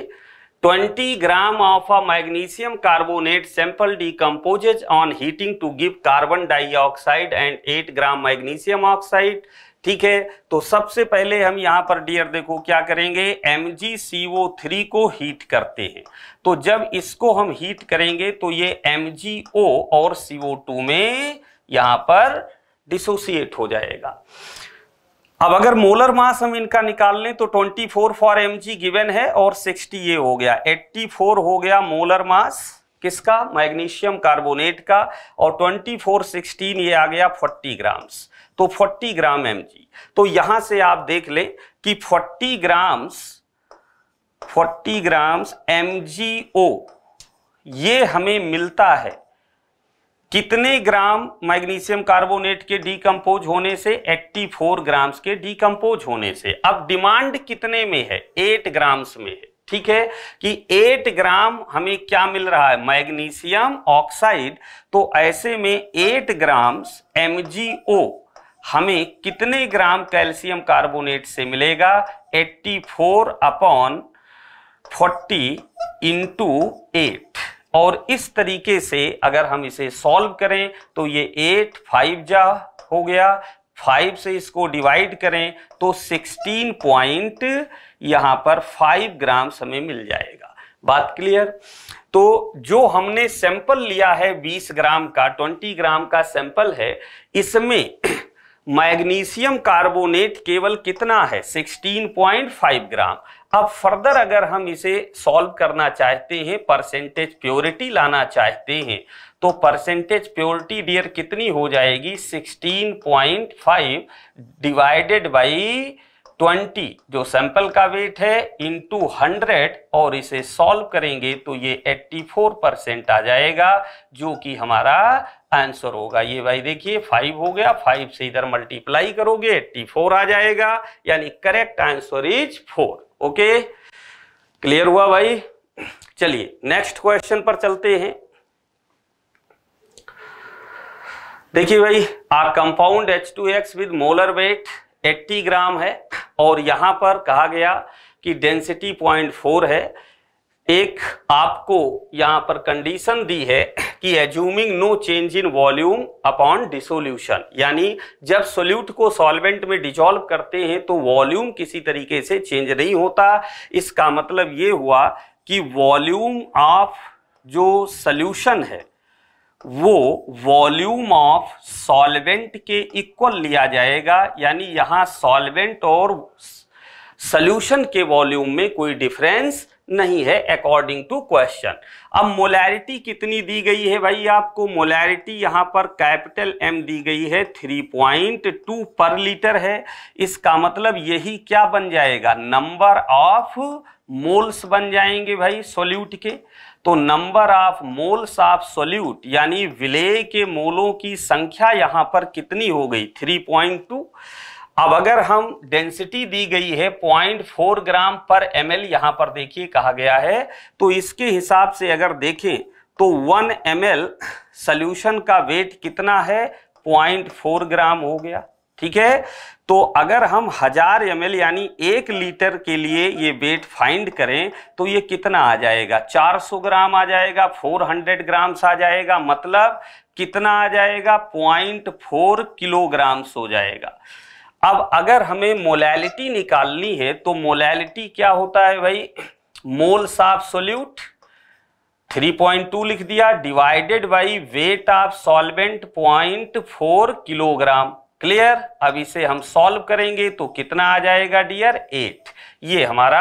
20 gram of a magnesium carbonate sample decomposes on heating to give carbon dioxide and 8 gram magnesium oxide ठीक है तो सबसे पहले हम यहां पर डियर देखो क्या करेंगे एम MgCO3 को हीट करते हैं तो जब इसको हम हीट करेंगे तो ये MgO और CO2 में यहां पर डिसोसिएट हो जाएगा अब अगर मोलर मास हम इनका निकाल लें तो 24 फोर फॉर एम गिवेन है और 60 ये हो गया 84 हो गया मोलर मास किसका मैग्नीशियम कार्बोनेट का और 24 फोर ये आ गया 40 ग्राम्स तो 40 ग्राम एम तो यहां से आप देख लें कि 40 ग्राम्स 40 ग्राम्स एम ये हमें मिलता है कितने ग्राम मैग्नीशियम कार्बोनेट के डीकम्पोज होने से 84 ग्राम्स के डीकम्पोज होने से अब डिमांड कितने में है 8 ग्राम्स में है ठीक है कि 8 ग्राम हमें क्या मिल रहा है मैग्नीशियम ऑक्साइड तो ऐसे में 8 ग्राम्स MgO हमें कितने ग्राम कैल्शियम कार्बोनेट से मिलेगा 84 अपॉन फोर्टी इंटू एट और इस तरीके से अगर हम इसे सॉल्व करें तो ये एट फाइव जा हो गया फाइव से इसको डिवाइड करें तो सिक्सटीन पॉइंट यहाँ पर फाइव ग्राम हमें मिल जाएगा बात क्लियर तो जो हमने सैंपल लिया है 20 ग्राम का 20 ग्राम का सैंपल है इसमें मैग्नीशियम कार्बोनेट केवल कितना है 16.5 ग्राम अब फर्दर अगर हम इसे सॉल्व करना चाहते हैं परसेंटेज प्योरिटी लाना चाहते हैं तो परसेंटेज प्योरिटी डियर कितनी हो जाएगी 16.5 डिवाइडेड बाई 20 जो सैंपल का वेट है टू हंड्रेड और इसे सॉल्व करेंगे तो ये 84 परसेंट आ जाएगा जो कि हमारा आंसर होगा ये भाई देखिए 5 हो गया 5 से इधर मल्टीप्लाई करोगे 84 आ जाएगा यानी correct answer is 4 okay clear हुआ भाई चलिए नेक्स्ट क्वेश्चन पर चलते हैं देखिए भाई are compound H two X with molar weight eighty gram है और यहाँ पर कहा गया कि डेंसिटी पॉइंट फोर है एक आपको यहाँ पर कंडीशन दी है कि assuming no change in volume upon dissolution यानी जब सोल्यूट को सॉल्वेंट में डिजॉल्व करते हैं तो वॉल्यूम किसी तरीके से चेंज नहीं होता इसका मतलब ये हुआ कि वॉल्यूम ऑफ जो सल्यूशन है वो वॉल्यूम ऑफ सॉल्वेंट के इक्वल लिया जाएगा यानी यहाँ सॉल्वेंट और सॉल्यूशन के वॉल्यूम में कोई डिफरेंस नहीं है अकॉर्डिंग टू क्वेश्चन अब मोलैरिटी कितनी दी गई है भाई आपको मोलैरिटी यहाँ पर कैपिटल एम दी गई है 3.2 पर लीटर है इसका मतलब यही क्या बन जाएगा नंबर ऑफ मोल्स बन जाएंगे भाई सोल्यूट के तो number of moles of solute यानी विलेय के मोलों की संख्या यहां पर कितनी हो गई 3.2 अब अगर हम डेंसिटी दी गई है 0.4 ग्राम पर एम यहां पर देखिए कहा गया है तो इसके हिसाब से अगर देखें तो 1 एम एल सल्यूशन का वेट कितना है 0.4 ग्राम हो गया ठीक है तो अगर हम हजार एम यानी एक लीटर के लिए ये वेट फाइंड करें तो ये कितना आ जाएगा 400 ग्राम आ जाएगा 400 ग्राम्स आ जाएगा मतलब कितना आ जाएगा पॉइंट फोर किलोग्राम्स हो जाएगा अब अगर हमें मोलैलिटी निकालनी है तो मोलैलिटी क्या होता है भाई मोल्स ऑफ सोल्यूट 3.2 लिख दिया divided by weight of solvent point kilogram clear अब इसे हम सॉल्व करेंगे तो कितना आ जाएगा डियर एट ये हमारा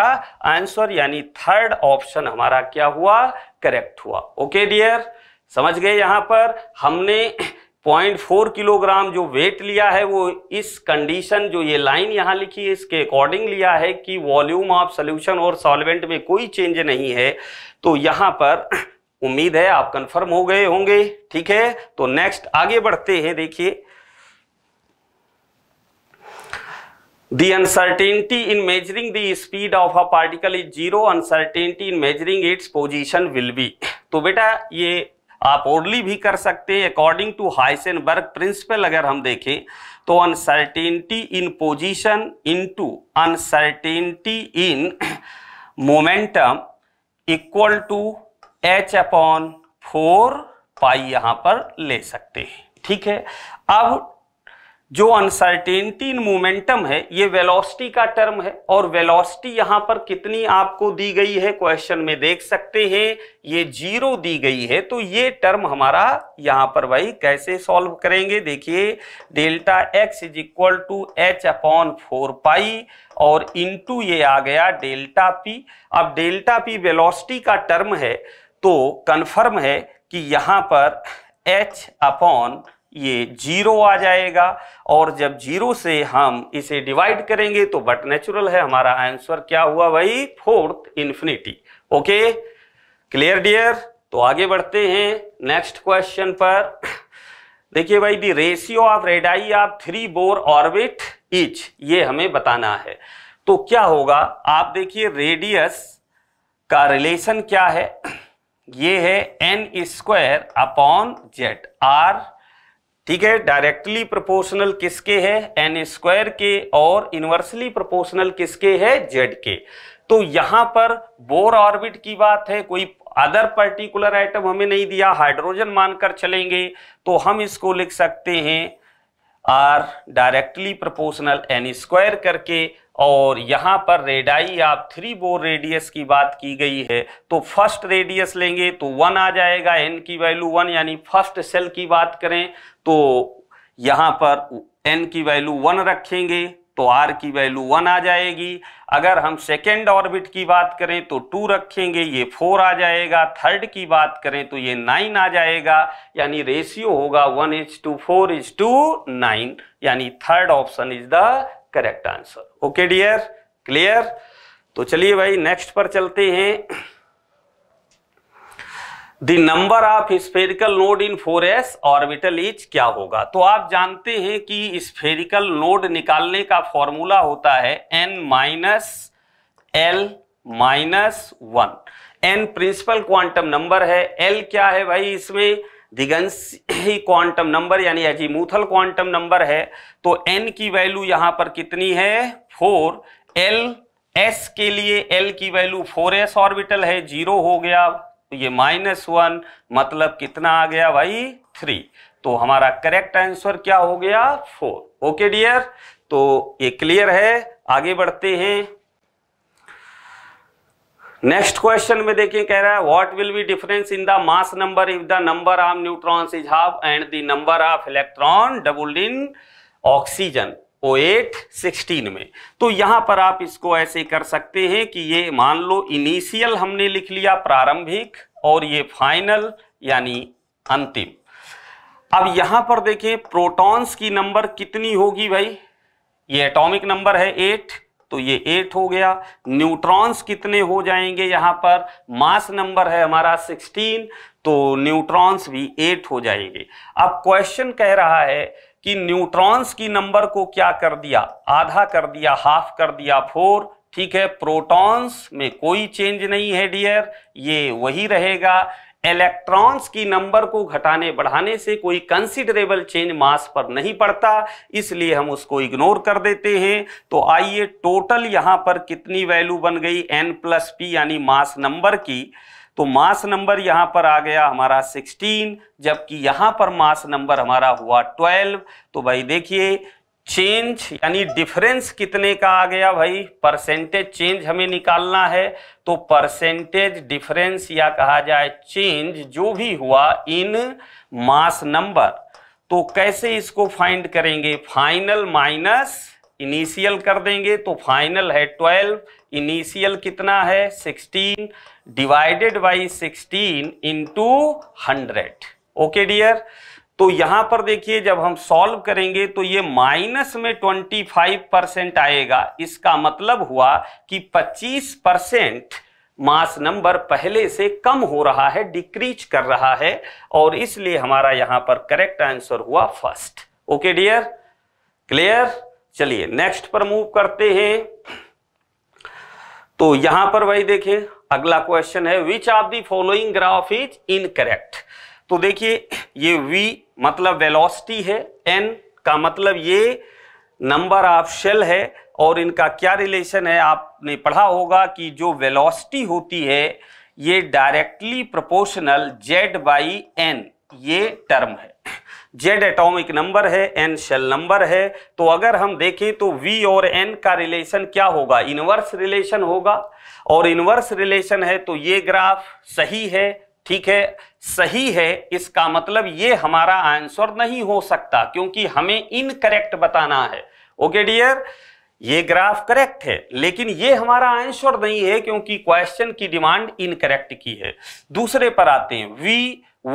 आंसर यानी थर्ड ऑप्शन हमारा क्या हुआ करेक्ट हुआ ओके डियर समझ गए यहाँ पर हमने पॉइंट फोर किलोग्राम जो वेट लिया है वो इस कंडीशन जो ये लाइन यहाँ लिखी है इसके अकॉर्डिंग लिया है कि वॉल्यूम ऑफ सोल्यूशन और सॉल्वेंट में कोई चेंज नहीं है तो यहाँ पर उम्मीद है आप कंफर्म हो गए होंगे ठीक है तो नेक्स्ट आगे बढ़ते हैं देखिए The uncertainty in measuring the speed of a particle is zero. Uncertainty in measuring its position will be. तो बेटा ये आप ओडली भी कर सकते हैं अकॉर्डिंग टू हाइसेनबर्ग प्रिंसिपल अगर हम देखें तो uncertainty in position into uncertainty in momentum equal to H upon four pi यहां पर ले सकते हैं ठीक है अब जो अनसर्टेनिटी मोमेंटम है ये वेलोसिटी का टर्म है और वेलोसिटी यहाँ पर कितनी आपको दी गई है क्वेश्चन में देख सकते हैं ये जीरो दी गई है तो ये टर्म हमारा यहाँ पर भाई कैसे सॉल्व करेंगे देखिए delta X is equal to H upon four pi और इनटू ये आ गया डेल्टा पी अब डेल्टा पी वेलोसिटी का टर्म है तो कन्फर्म है कि यहाँ पर एच अपॉन ये जीरो आ जाएगा और जब जीरो से हम इसे डिवाइड करेंगे तो बट नेचुरल है हमारा आंसर क्या हुआ भाई fourth infinity okay clear dear तो आगे बढ़ते हैं नेक्स्ट क्वेश्चन पर देखिए भाई the ratio of radii of three Bohr orbit each ये हमें बताना है तो क्या होगा आप देखिए रेडियस का रिलेशन क्या है ये है N square upon Z R ठीक है डायरेक्टली प्रोपोर्शनल किसके है एन स्क्वायर के और इनवर्सली प्रोपोर्शनल किसके है जेड के तो यहां पर बोर ऑर्बिट की बात है कोई अदर पर्टिकुलर आइटम हमें नहीं दिया हाइड्रोजन मानकर चलेंगे तो हम इसको लिख सकते हैं R directly proportional N square करके और यहाँ पर रेडाई आप थ्री बोर रेडियस की बात की गई है तो फर्स्ट रेडियस लेंगे तो वन आ जाएगा एन की वैल्यू वन यानी फर्स्ट सेल की बात करें तो यहाँ पर एन की वैल्यू वन रखेंगे तो आर की वैल्यू वन आ जाएगी अगर हम सेकेंड ऑर्बिट की बात करें तो टू रखेंगे ये फोर आ जाएगा थर्ड की बात करें तो ये नाइन आ जाएगा यानी रेशियो होगा one is to four is to nine यानी third option is the correct answer okay dear clear तो चलिए भाई नेक्स्ट पर चलते हैं the number of spherical node in four S orbital is क्या होगा तो आप जानते हैं कि स्फेरिकल नोड निकालने का फॉर्मूला होता है N minus L minus one N principal quantum number है एल क्या है भाई इसमें दिगंसी क्वांटम नंबर यानी अजीमूथल क्वांटम नंबर है तो एन की वैल्यू यहां पर कितनी है फोर एल एस के लिए एल की वैल्यू फोर एस ऑर्बिटल है जीरो हो गया तो ये माइनस वन मतलब कितना आ गया भाई थ्री तो हमारा करेक्ट आंसर क्या हो गया फोर ओके डियर तो ये क्लियर है आगे बढ़ते हैं नेक्स्ट क्वेश्चन में देखिए कह रहा है what will be difference in the mass number if the number of neutrons is half and the number of electron double in oxygen पोएट सिक्सटीन में तो यहां पर आप इसको ऐसे कर सकते हैं कि ये मान लो इनिशियल हमने लिख लिया प्रारंभिक और ये फाइनल यानी अंतिम अब यहां पर देखें प्रोटॉन्स की नंबर कितनी होगी भाई ये एटॉमिक नंबर है एट तो ये एट हो गया न्यूट्रॉन्स कितने हो जाएंगे यहां पर मास नंबर है हमारा सिक्सटीन तो न्यूट्रॉन्स भी एट हो जाएंगे अब क्वेश्चन कह रहा है कि न्यूट्रॉन्स की नंबर को क्या कर दिया आधा कर दिया हाफ कर दिया फोर ठीक है प्रोटॉन्स में कोई चेंज नहीं है डियर ये वही रहेगा इलेक्ट्रॉन्स की नंबर को घटाने बढ़ाने से कोई कंसिडरेबल चेंज मास पर नहीं पड़ता इसलिए हम उसको इग्नोर कर देते हैं तो आइए टोटल यहां पर कितनी वैल्यू बन गई एन प्लस पी यानी मास नंबर की तो मास नंबर यहां पर आ गया हमारा 16 जबकि यहां पर मास नंबर हमारा हुआ 12 तो भाई देखिए चेंज यानी डिफरेंस कितने का आ गया भाई परसेंटेज चेंज हमें निकालना है तो परसेंटेज डिफरेंस या कहा जाए चेंज जो भी हुआ इन मास नंबर तो कैसे इसको फाइंड करेंगे फाइनल माइनस इनिशियल कर देंगे तो फाइनल है ट्वेल्व इनिशियल कितना है sixteen divided by sixteen into hundred okay dear तो यहां पर देखिए जब हम सॉल्व करेंगे तो ये माइनस में 25 परसेंट आएगा इसका मतलब हुआ कि 25 परसेंट मास नंबर पहले से कम हो रहा है डिक्रीज कर रहा है और इसलिए हमारा यहां पर करेक्ट आंसर हुआ फर्स्ट ओके डियर क्लियर चलिए नेक्स्ट पर मूव करते हैं तो यहां पर वही देखें अगला क्वेश्चन है which are the following graph is incorrect तो देखिए ये v मतलब वेलोसिटी है n का मतलब ये नंबर ऑफ शेल है और इनका क्या रिलेशन है आपने पढ़ा होगा कि जो वेलोसिटी होती है ये directly proportional z by N ये टर्म है जेड एटॉमिक नंबर है एन शेल नंबर है तो अगर हम देखें तो वी और एन का रिलेशन क्या होगा इनवर्स रिलेशन होगा और इनवर्स रिलेशन है तो ये ग्राफ सही है ठीक है सही है इसका मतलब ये हमारा आंसर नहीं हो सकता क्योंकि हमें इनकरेक्ट बताना है ओके डियर ये ग्राफ करेक्ट है लेकिन ये हमारा आंसर नहीं है क्योंकि क्वेश्चन की डिमांड इनकरेक्ट की है दूसरे पर आते हैं वी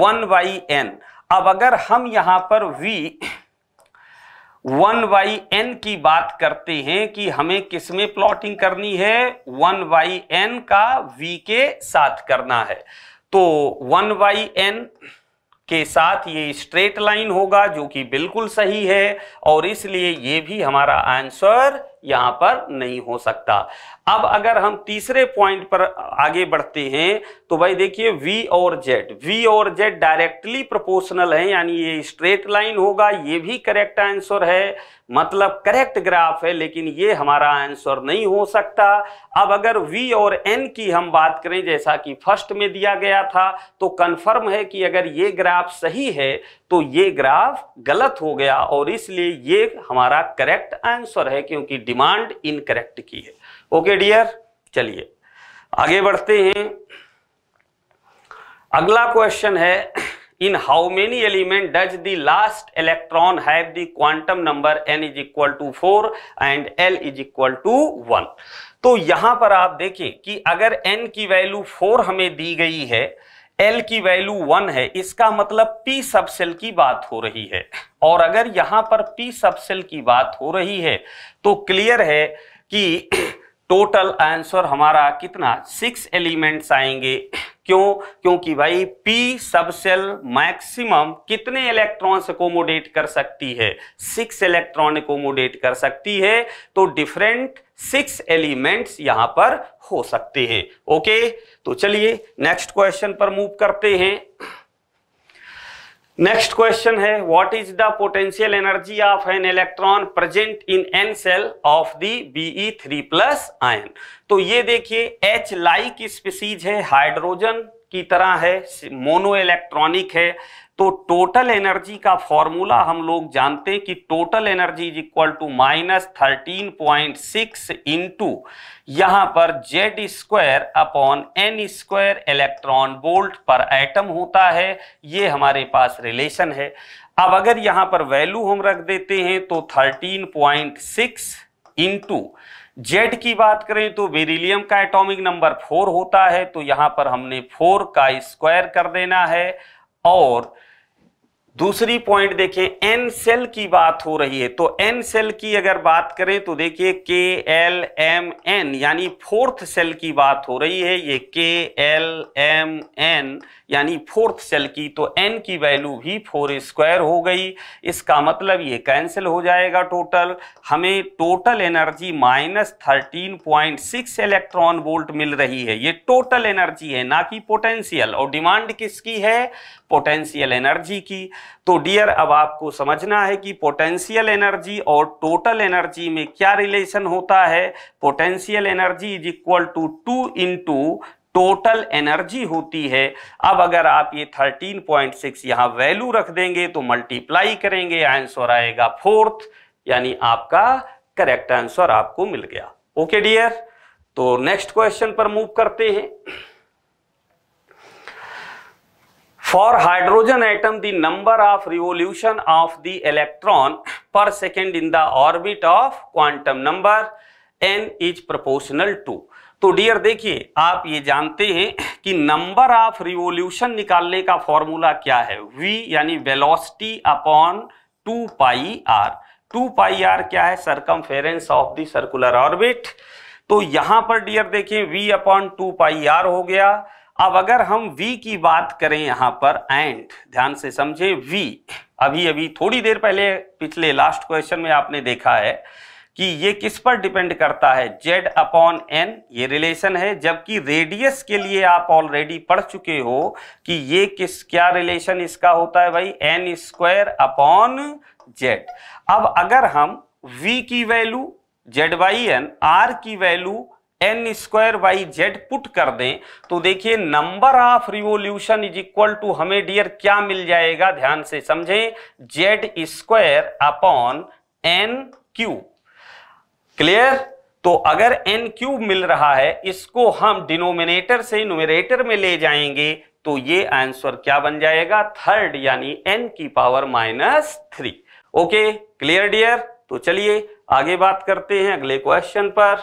वन बाई एन अब अगर हम यहां पर v वन बाई एन की बात करते हैं कि हमें किस में प्लॉटिंग करनी है वन बाई एन का v के साथ करना है तो वन बाई एन के साथ ये स्ट्रेट लाइन होगा जो कि बिल्कुल सही है और इसलिए ये भी हमारा आंसर यहां पर नहीं हो सकता अब अगर हम तीसरे पॉइंट पर आगे बढ़ते हैं तो भाई देखिए वी और जेड वी और जेड डायरेक्टली प्रोपोर्शनल है यानी ये स्ट्रेट लाइन होगा ये भी करेक्ट आंसर है मतलब करेक्ट ग्राफ है लेकिन ये हमारा आंसर नहीं हो सकता अब अगर वी और एन की हम बात करें जैसा कि फर्स्ट में दिया गया था तो कन्फर्म है कि अगर ये ग्राफ सही है तो ये ग्राफ गलत हो गया और इसलिए ये हमारा करेक्ट आंसर है क्योंकि डिमांड इनकरेक्ट की है ओके डियर चलिए आगे बढ़ते हैं अगला क्वेश्चन है in how many element does the last electron have the quantum number N is equal to four and L is equal to one तो यहां पर आप देखें कि अगर एन की वैल्यू फोर हमें दी गई है एल की वैल्यू वन है इसका मतलब पी सबसेल की बात हो रही है और अगर यहां पर पी सबसेल की बात हो रही है तो क्लियर है कि टोटल आंसर हमारा कितना सिक्स एलिमेंट्स आएंगे क्यों क्योंकि भाई पी सब सेल मैक्सिमम कितने इलेक्ट्रॉन्स अकोमोडेट कर सकती है सिक्स इलेक्ट्रॉन अकोमोडेट कर सकती है तो डिफरेंट सिक्स एलिमेंट्स यहां पर हो सकते हैं ओके तो चलिए नेक्स्ट क्वेश्चन पर मूव करते हैं नेक्स्ट क्वेश्चन है what is the potential energy of an electron present in N shell of the B E three plus ion तो ये देखिए एच लाइक स्पीसीज है हाइड्रोजन की तरह है मोनो इलेक्ट्रॉनिक है तो टोटल एनर्जी का फॉर्मूला हम लोग जानते हैं कि total energy is equal to minus thirteen point six into यहां पर Z square upon N square electron volt per atom होता है ये हमारे पास रिलेशन है अब अगर यहां पर वैल्यू हम रख देते हैं तो thirteen point six into Z की बात करें तो बेरिलियम का एटॉमिक नंबर फोर होता है तो यहां पर हमने फोर का स्क्वायर कर देना है और दूसरी पॉइंट देखें एन सेल की बात हो रही है तो एन सेल की अगर बात करें तो देखिए के एल एम एन यानी फोर्थ सेल की बात हो रही है ये के एल एम एन यानी फोर्थ सेल की तो एन की वैल्यू भी फोर स्क्वायर हो गई इसका मतलब ये कैंसिल हो जाएगा टोटल हमें total energy minus thirteen point six electron volt मिल रही है ये टोटल एनर्जी है ना कि पोटेंशियल और डिमांड किसकी है पोटेंशियल एनर्जी की तो डियर अब आपको समझना है कि पोटेंशियल एनर्जी और टोटल एनर्जी में क्या रिलेशन होता है potential energy is equal to two into total energy होती है अब अगर आप ये 13.6 पॉइंट यहाँ वैल्यू रख देंगे तो मल्टीप्लाई करेंगे आंसर आएगा फोर्थ यानी आपका करेक्ट आंसर आपको मिल गया ओके डियर तो नेक्स्ट क्वेश्चन पर मूव करते हैं for hydrogen atom the number of revolution of the electron per second in the orbit of quantum number N is proportional to तो डियर देखिए आप ये जानते हैं कि नंबर ऑफ रिवोल्यूशन निकालने का फॉर्मूला क्या है वी यानी velocity upon two pi R two pi R क्या है circum of the circular orbit तो यहां पर डियर देखिए v upon two pi R हो गया अब अगर हम v की बात करें यहां पर एंड ध्यान से समझे v अभी अभी थोड़ी देर पहले पिछले लास्ट क्वेश्चन में आपने देखा है कि ये किस पर डिपेंड करता है जेड अपॉन एन ये रिलेशन है जबकि रेडियस के लिए आप ऑलरेडी पढ़ चुके हो कि ये किस क्या रिलेशन इसका होता है भाई एन स्क्वायर अपॉन जेड अब अगर हम वी की value Z by N R की value N square by Z put कर दें तो देखिए number of revolution is equal to हमें डियर क्या मिल जाएगा ध्यान से समझें Z square upon N cube clear तो अगर एन क्यूब मिल रहा है इसको हम डिनोमिनेटर से नोमिनेटर में ले जाएंगे तो ये आंसर क्या बन जाएगा थर्ड यानी एन की power minus three okay clear dear तो चलिए आगे बात करते हैं अगले क्वेश्चन पर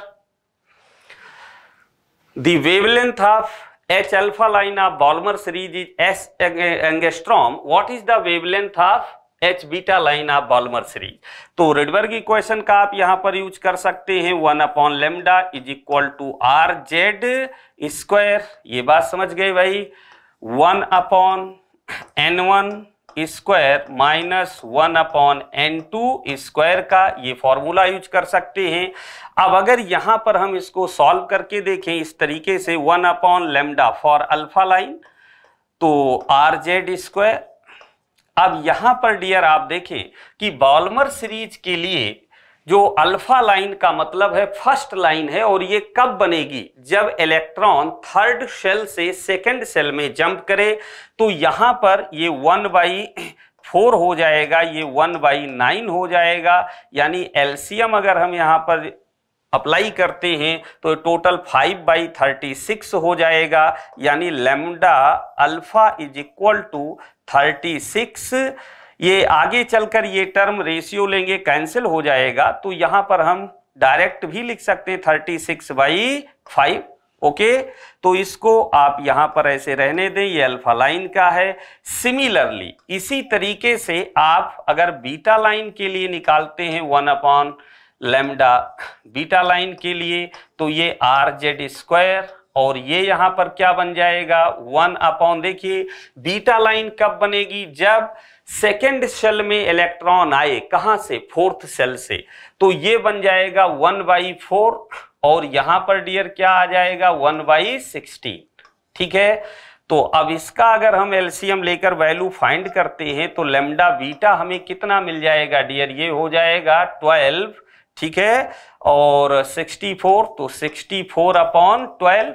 the wavelength of H alpha line of Balmer series is S angstrom what is the wavelength of H beta line of Balmer series तो रेडबर्ग इक्वेशन का आप यहां पर यूज कर सकते हैं one upon lambda is equal to R Z square ये बात समझ गए भाई one upon N one square minus one upon N two square का ये फॉर्मूला यूज कर सकते हैं अब अगर यहां पर हम इसको सॉल्व करके देखें इस तरीके से one upon lambda for alpha line तो आर जेड स्क्वायर अब यहां पर डियर आप देखें कि बॉलमर सीरीज के लिए जो अल्फा लाइन का मतलब है फर्स्ट लाइन है और ये कब बनेगी जब इलेक्ट्रॉन थर्ड सेल से सेकंड सेल में जंप करे तो यहां पर ये वन बाई फोर हो जाएगा ये वन बाई नाइन हो जाएगा यानी एल्सियम अगर हम यहां पर अप्लाई करते हैं तो total five by thirty six हो जाएगा यानी lambda alpha is equal to thirty six ये आगे चलकर ये टर्म रेशियो लेंगे कैंसिल हो जाएगा तो यहाँ पर हम डायरेक्ट भी लिख सकते हैं thirty six by five okay तो इसको आप यहाँ पर ऐसे रहने दें ये अल्फा लाइन का है सिमिलरली इसी तरीके से आप अगर बीटा लाइन के लिए निकालते हैं one upon lambda beta line के लिए तो ये आर जेड स्क्वायर और ये यहाँ पर क्या बन जाएगा वन अपॉन देखिए बीटा लाइन कब बनेगी जब सेकेंड सेल में इलेक्ट्रॉन आए कहाँ से फोर्थ सेल से तो ये बन जाएगा वन बाई फोर और यहाँ पर डियर क्या आ जाएगा वन बाई सिक्सटीन ठीक है तो अब इसका अगर हम एलसीएम लेकर वैल्यू फाइंड करते हैं तो लेमडा बीटा हमें कितना मिल जाएगा डियर ये हो जाएगा ट्वेल्व ठीक है और 64 तो 64 फोर अपॉन ट्वेल्व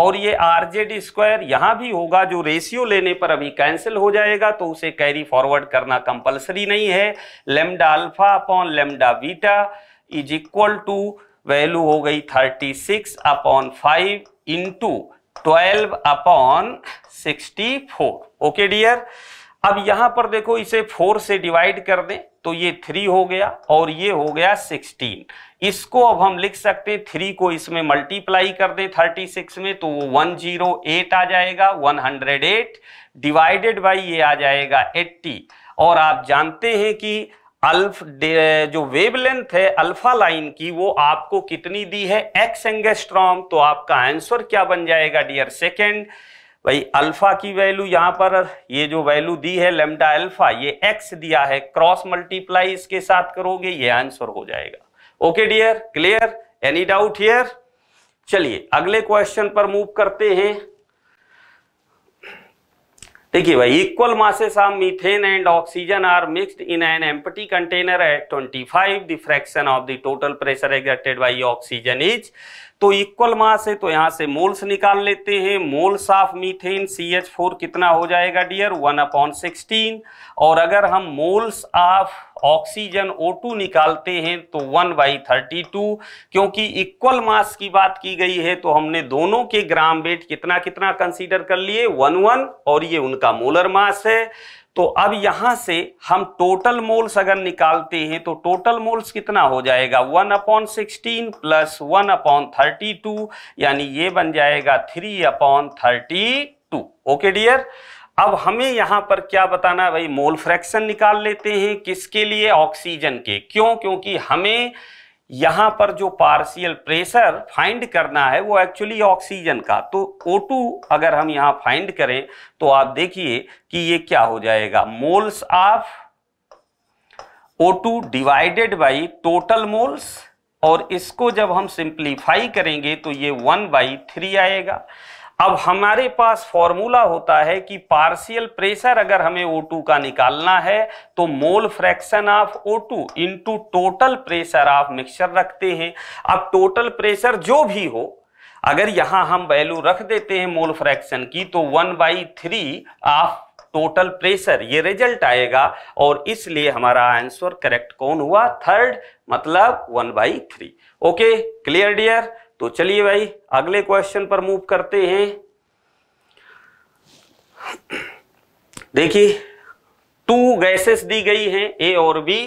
और ये आर जेड स्क्वायर यहाँ भी होगा जो रेशियो लेने पर अभी कैंसिल हो जाएगा तो उसे कैरी फॉरवर्ड करना कंपलसरी नहीं है lambda alpha upon lambda beta is equal to value हो गई 36 six upon five into twelve upon sixty four okay dear अब यहां पर देखो इसे फोर से डिवाइड कर दें तो ये थ्री हो गया और ये हो गया सिक्सटीन इसको अब हम लिख सकते हैं थ्री को इसमें मल्टीप्लाई कर दें थर्टी सिक्स में तो वो वन जीरो एट आ जाएगा one hundred eight divided by ये आ जाएगा एट्टी और आप जानते हैं कि अल्फ जो वेवलेंथ है अल्फा लाइन की वो आपको कितनी दी है एक्स एंगेस्ट्रॉम तो आपका आंसर क्या बन जाएगा डियर सेकेंड भाई अल्फा की वैल्यू यहां पर ये जो वैल्यू दी है लेमडा अल्फा ये एक्स दिया है क्रॉस मल्टीप्लाई इसके साथ करोगे ये आंसर हो जाएगा okay dear clear any doubt here चलिए अगले क्वेश्चन पर मूव करते हैं देखिए भाई equal masses of methane and oxygen are mixed in an empty container at 25 the fraction of the total pressure exerted by oxygen is तो equal mass है तो यहाँ से मोल्स निकाल लेते हैं moles of methane C H four कितना हो जाएगा डियर वन अपॉन सिक्सटीन और अगर हम मोल्स ऑफ ऑक्सीजन O2 निकालते हैं तो वन बाई थर्टी टू क्योंकि इक्वल मास की बात की गई है तो हमने दोनों के ग्राम वेट कितना कितना कंसीडर कर लिए वन वन और ये उनका मोलर मास है तो अब यहां से हम टोटल मोल्स अगर निकालते हैं तो टोटल मोल्स कितना हो जाएगा one upon sixteen plus one upon thirty two यानी ये बन जाएगा three upon thirty two okay dear अब हमें यहां पर क्या बताना है भाई मोल फ्रैक्शन निकाल लेते हैं किसके लिए ऑक्सीजन के क्यों क्योंकि हमें यहां पर जो पार्शियल प्रेशर फाइंड करना है वो एक्चुअली ऑक्सीजन का तो O2 अगर हम यहां फाइंड करें तो आप देखिए कि ये क्या हो जाएगा moles of O2 divided by total moles और इसको जब हम सिंप्लीफाई करेंगे तो ये वन बाई थ्री आएगा अब हमारे पास फॉर्मूला होता है कि पार्शियल प्रेशर अगर हमें O2 का निकालना है तो mole fraction of O2 into total pressure of mixture रखते हैं अब टोटल प्रेशर जो भी हो अगर यहां हम वैल्यू रख देते हैं मोल फ्रैक्शन की तो one by three of total pressure ये रिजल्ट आएगा और इसलिए हमारा आंसर करेक्ट कौन हुआ थर्ड मतलब one by three okay clear dear तो चलिए भाई अगले क्वेश्चन पर मूव करते हैं देखिए टू गैसेस दी गई हैं ए और बी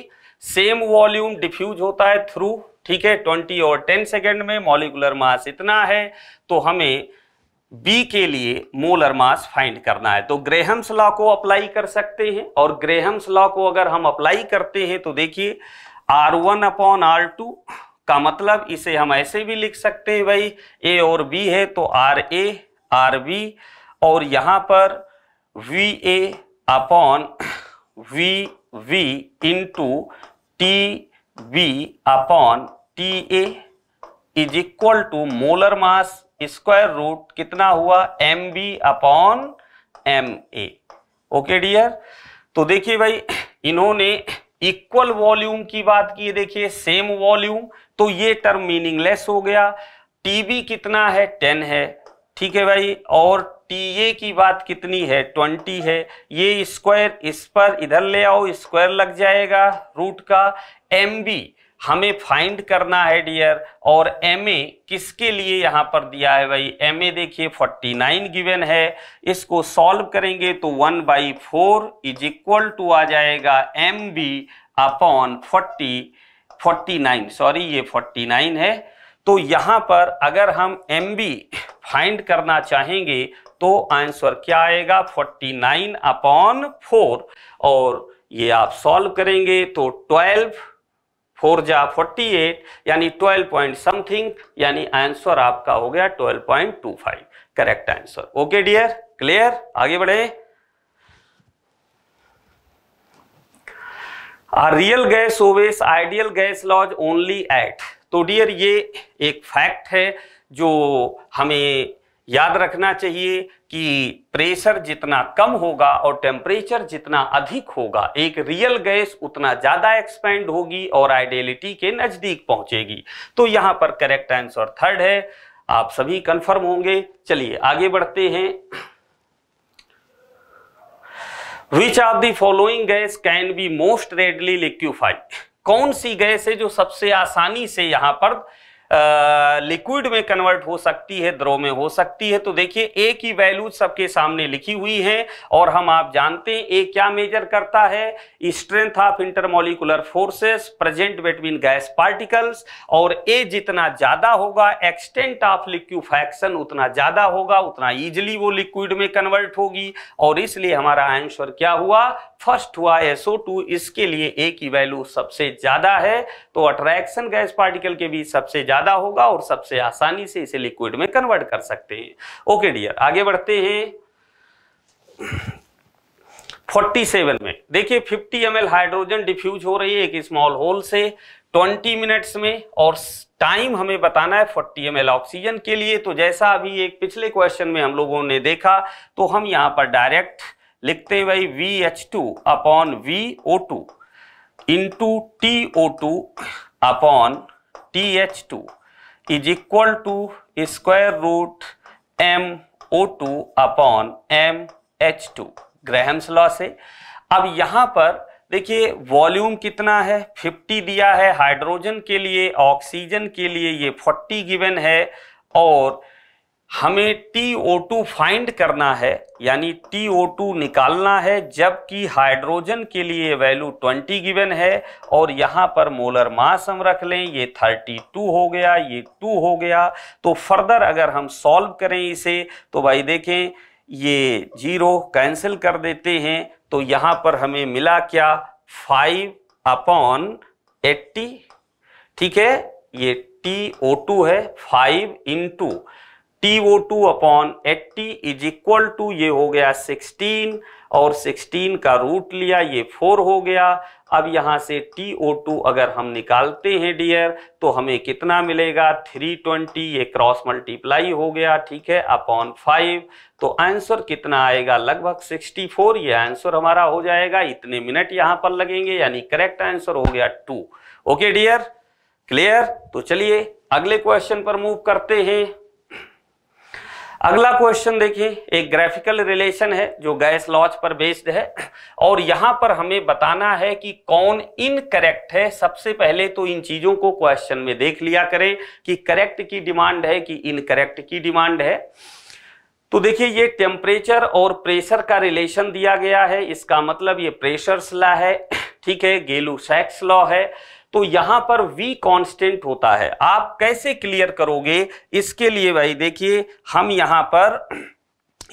सेम वॉल्यूम डिफ्यूज होता है थ्रू ठीक है ट्वेंटी और टेन सेकेंड में मॉलिकुलर मास इतना है तो हमें बी के लिए मोलर मास फाइंड करना है तो ग्रेहम्स लॉ को अप्लाई कर सकते हैं और ग्रेहम्स लॉ को अगर हम अप्लाई करते हैं तो देखिए R one upon R two का मतलब इसे हम ऐसे भी लिख सकते हैं भाई ए और बी है तो आर ए आर बी और यहाँ पर V A upon V V into T B upon T A is equal to molar mass square root कितना हुआ M B upon M A okay dear तो देखिए भाई इन्होंने इक्वल वॉल्यूम की बात की देखिए सेम वॉल्यूम तो ये टर्म मीनिंगलेस हो गया टीबी कितना है टेन है ठीक है भाई और टीए की बात कितनी है ट्वेंटी है ये स्क्वायर इस पर इधर ले आओ स्क्वायर लग जाएगा रूट का एम बी हमें फाइंड करना है डियर और एम ए किसके लिए यहाँ पर दिया है भाई एम ए देखिए 49 गिवन है इसको सॉल्व करेंगे तो 1 by four is equal to आ जाएगा M B upon forty 49 sorry ये 49 है तो यहां पर अगर हम एम बी फाइंड करना चाहेंगे तो आंसर क्या आएगा 49 नाइन अपॉन फोर और ये आप सॉल्व करेंगे तो 12 फोर जा फोर्टी एट यानी ट्वेल्व पॉइंट समथिंग यानी आंसर आपका हो गया twelve point two five correct answer okay dear clear आगे बढ़े real gas obeys ideal gas laws only at तो डियर ये एक फैक्ट है जो हमें याद रखना चाहिए कि प्रेशर जितना कम होगा और टेम्परेचर जितना अधिक होगा एक रियल गैस उतना ज़्यादा एक्सपेंड होगी और आइडियलिटी के नज़दीक पहुंचेगी तो यहाँ पर करेक्ट आंसर थर्ड है आप सभी कंफर्म होंगे चलिए आगे बढ़ते हैं which are the following gas can be most readily liquefied कौन सी गैस है जो सबसे आसानी से यहां पर लिक्विड में कन्वर्ट हो सकती है द्रव में हो सकती है तो देखिए ए की वैल्यू सबके सामने लिखी हुई है और हम आप जानते हैं ए क्या मेजर करता है strength of intermolecular forces present between gas particles और ए जितना ज़्यादा होगा एक्सटेंट ऑफ लिक्विफैक्शन उतना ज़्यादा होगा उतना ईजिली वो लिक्विड में कन्वर्ट होगी और इसलिए हमारा आंसर क्या हुआ फर्स्ट हुआ SO2 इसके लिए ए की वैल्यू सबसे ज़्यादा है तो अट्रैक्शन गैस पार्टिकल के बीच सबसे ज़्यादा होगा और सबसे आसानी से इसे लिक्विड में कन्वर्ट कर सकते हैं ओके डियर आगे बढ़ते हैं 47 में देखिए 50 एम हाइड्रोजन डिफ्यूज हो रही है एक स्मॉल होल से 20 मिनट्स में और टाइम हमें बताना है 40 एम ऑक्सीजन के लिए तो जैसा अभी एक पिछले क्वेश्चन में हम लोगों ने देखा तो हम यहां पर डायरेक्ट लिखते हैं भाई V H two upon V O two into T O two upon T H two is equal to square root M O two upon M H two Graham's law से अब यहाँ पर देखिए वॉल्यूम कितना है 50 दिया है हाइड्रोजन के लिए ऑक्सीजन के लिए ये 40 गिवन है और हमें टी ओ टू फाइंड करना है यानी टी ओ टू निकालना है जबकि हाइड्रोजन के लिए वैल्यू 20 गिवन है और यहाँ पर मोलर मास हम रख लें ये 32 हो गया ये 2 हो गया तो फर्दर अगर हम सॉल्व करें इसे तो भाई देखें ये जीरो कैंसिल कर देते हैं तो यहाँ पर हमें मिला क्या फाइव अपॉन एट्टी ठीक है ये टी ओ टू है five into T O two upon eighty is equal to ये हो गया सिक्सटीन और सिक्सटीन का रूट लिया ये फोर हो गया अब यहाँ से टी ओ टू अगर हम निकालते हैं डियर तो हमें कितना मिलेगा थ्री ट्वेंटी ये क्रॉस मल्टीप्लाई हो गया ठीक है अपॉन फाइव तो आंसर कितना आएगा लगभग सिक्सटी फोर ये आंसर हमारा हो जाएगा इतने मिनट यहाँ पर लगेंगे यानी करेक्ट आंसर हो गया टू ओके डियर क्लियर तो चलिए अगले क्वेश्चन पर मूव करते हैं अगला क्वेश्चन देखिए एक ग्राफिकल रिलेशन है जो गैस लॉज पर बेस्ड है और यहां पर हमें बताना है कि कौन इनकरेक्ट है सबसे पहले तो इन चीजों को क्वेश्चन में देख लिया करें कि करेक्ट की डिमांड है कि इनकरेक्ट की डिमांड है तो देखिए ये टेम्परेचर और प्रेशर का रिलेशन दिया गया है इसका मतलब ये प्रेशर लॉ है ठीक है गेलू सैक्स लॉ है तो यहां पर v कांस्टेंट होता है आप कैसे क्लियर करोगे इसके लिए भाई देखिए हम यहां पर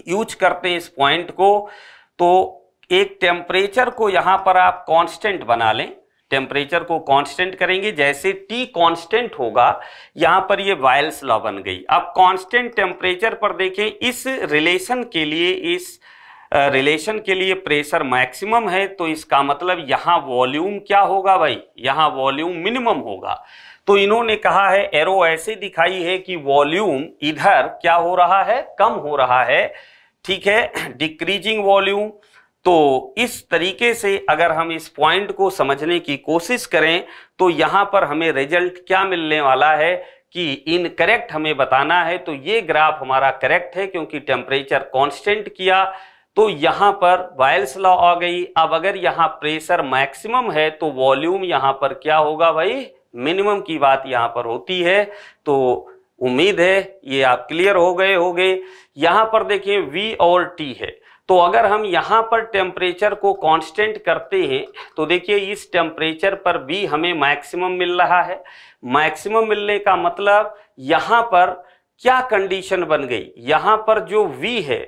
यूज करते हैं इस पॉइंट को तो एक टेम्परेचर को यहां पर आप कांस्टेंट बना लें टेम्परेचर को कांस्टेंट करेंगे जैसे टी कांस्टेंट होगा यहां पर ये वायल्स लॉ बन गई अब कांस्टेंट टेम्परेचर पर देखें इस रिलेशन के लिए इस रिलेशन के लिए प्रेशर मैक्सिमम है तो इसका मतलब यहाँ वॉल्यूम क्या होगा भाई यहाँ वॉल्यूम मिनिमम होगा तो इन्होंने कहा है एरो ऐसे दिखाई है कि वॉल्यूम इधर क्या हो रहा है कम हो रहा है ठीक है डिक्रीजिंग वॉल्यूम तो इस तरीके से अगर हम इस पॉइंट को समझने की कोशिश करें तो यहाँ पर हमें रिजल्ट क्या मिलने वाला है कि इनकरेक्ट हमें बताना है तो ये ग्राफ हमारा करेक्ट है क्योंकि टेम्परेचर कॉन्स्टेंट किया तो यहाँ पर वायल्स लॉ आ गई अब अगर यहाँ प्रेशर मैक्सिमम है तो वॉल्यूम यहाँ पर क्या होगा भाई मिनिमम की बात यहाँ पर होती है तो उम्मीद है ये आप क्लियर हो गए हो गए यहाँ पर देखिए वी और टी है तो अगर हम यहाँ पर टेम्परेचर को कांस्टेंट करते हैं तो देखिए इस टेम्परेचर पर भी हमें मैक्सिमम मिल रहा है मैक्सिमम मिलने का मतलब यहाँ पर क्या कंडीशन बन गई यहाँ पर जो वी है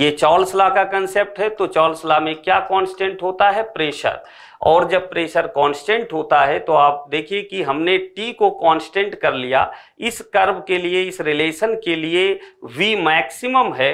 ये चौल सला का कंसेप्ट है तो चौल सला में क्या कांस्टेंट होता है प्रेशर और जब प्रेशर कांस्टेंट होता है तो आप देखिए कि हमने टी को कांस्टेंट कर लिया इस कर्व के लिए इस रिलेशन के लिए वी मैक्सिमम है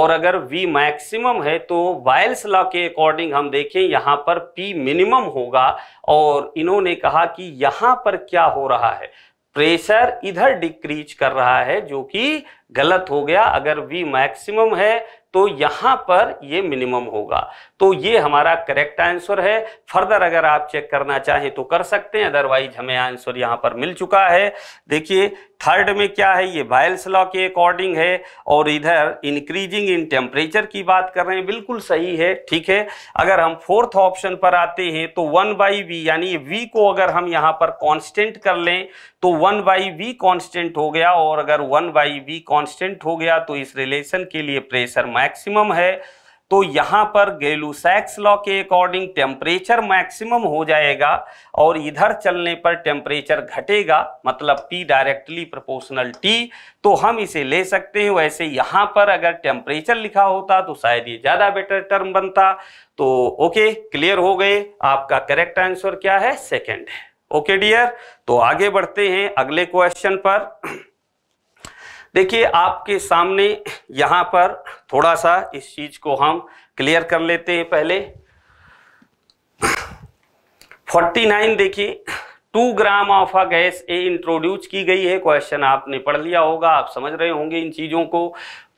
और अगर वी मैक्सिमम है तो वायल्स लॉ के अकॉर्डिंग हम देखें यहाँ पर पी मिनिमम होगा और इन्होंने कहा कि यहाँ पर क्या हो रहा है प्रेशर इधर डिक्रीज कर रहा है जो कि गलत हो गया अगर वी मैक्सिमम है तो यहां पर ये मिनिमम होगा तो ये हमारा करेक्ट आंसर है फर्दर अगर आप चेक करना चाहें तो कर सकते हैं अदरवाइज हमें आंसर यहां पर मिल चुका है देखिए थर्ड में क्या है ये वायल्स लॉ के अकॉर्डिंग है और इधर इंक्रीजिंग इन टेम्परेचर की बात कर रहे हैं बिल्कुल सही है ठीक है अगर हम फोर्थ ऑप्शन पर आते हैं तो वन बाई वी यानी वी को अगर हम यहाँ पर कांस्टेंट कर लें तो वन बाई वी कांस्टेंट हो गया और अगर वन बाई वी कॉन्स्टेंट हो गया तो इस रिलेशन के लिए प्रेशर मैक्सिमम है तो यहां पर गेलूसैक्स लॉ के अकॉर्डिंग टेम्परेचर मैक्सिमम हो जाएगा और इधर चलने पर टेम्परेचर घटेगा मतलब पी डायरेक्टली प्रोपोर्शनल टी तो हम इसे ले सकते हैं वैसे यहां पर अगर टेम्परेचर लिखा होता तो शायद ये ज़्यादा बेटर टर्म बनता तो ओके क्लियर हो गए आपका करेक्ट आंसर क्या है सेकेंड है ओके डियर तो आगे बढ़ते हैं अगले क्वेश्चन पर देखिए आपके सामने यहाँ पर थोड़ा सा इस चीज़ को हम क्लियर कर लेते हैं पहले 49 देखिए two gram of a gas A introduce की गई है क्वेश्चन आपने पढ़ लिया होगा आप समझ रहे होंगे इन चीज़ों को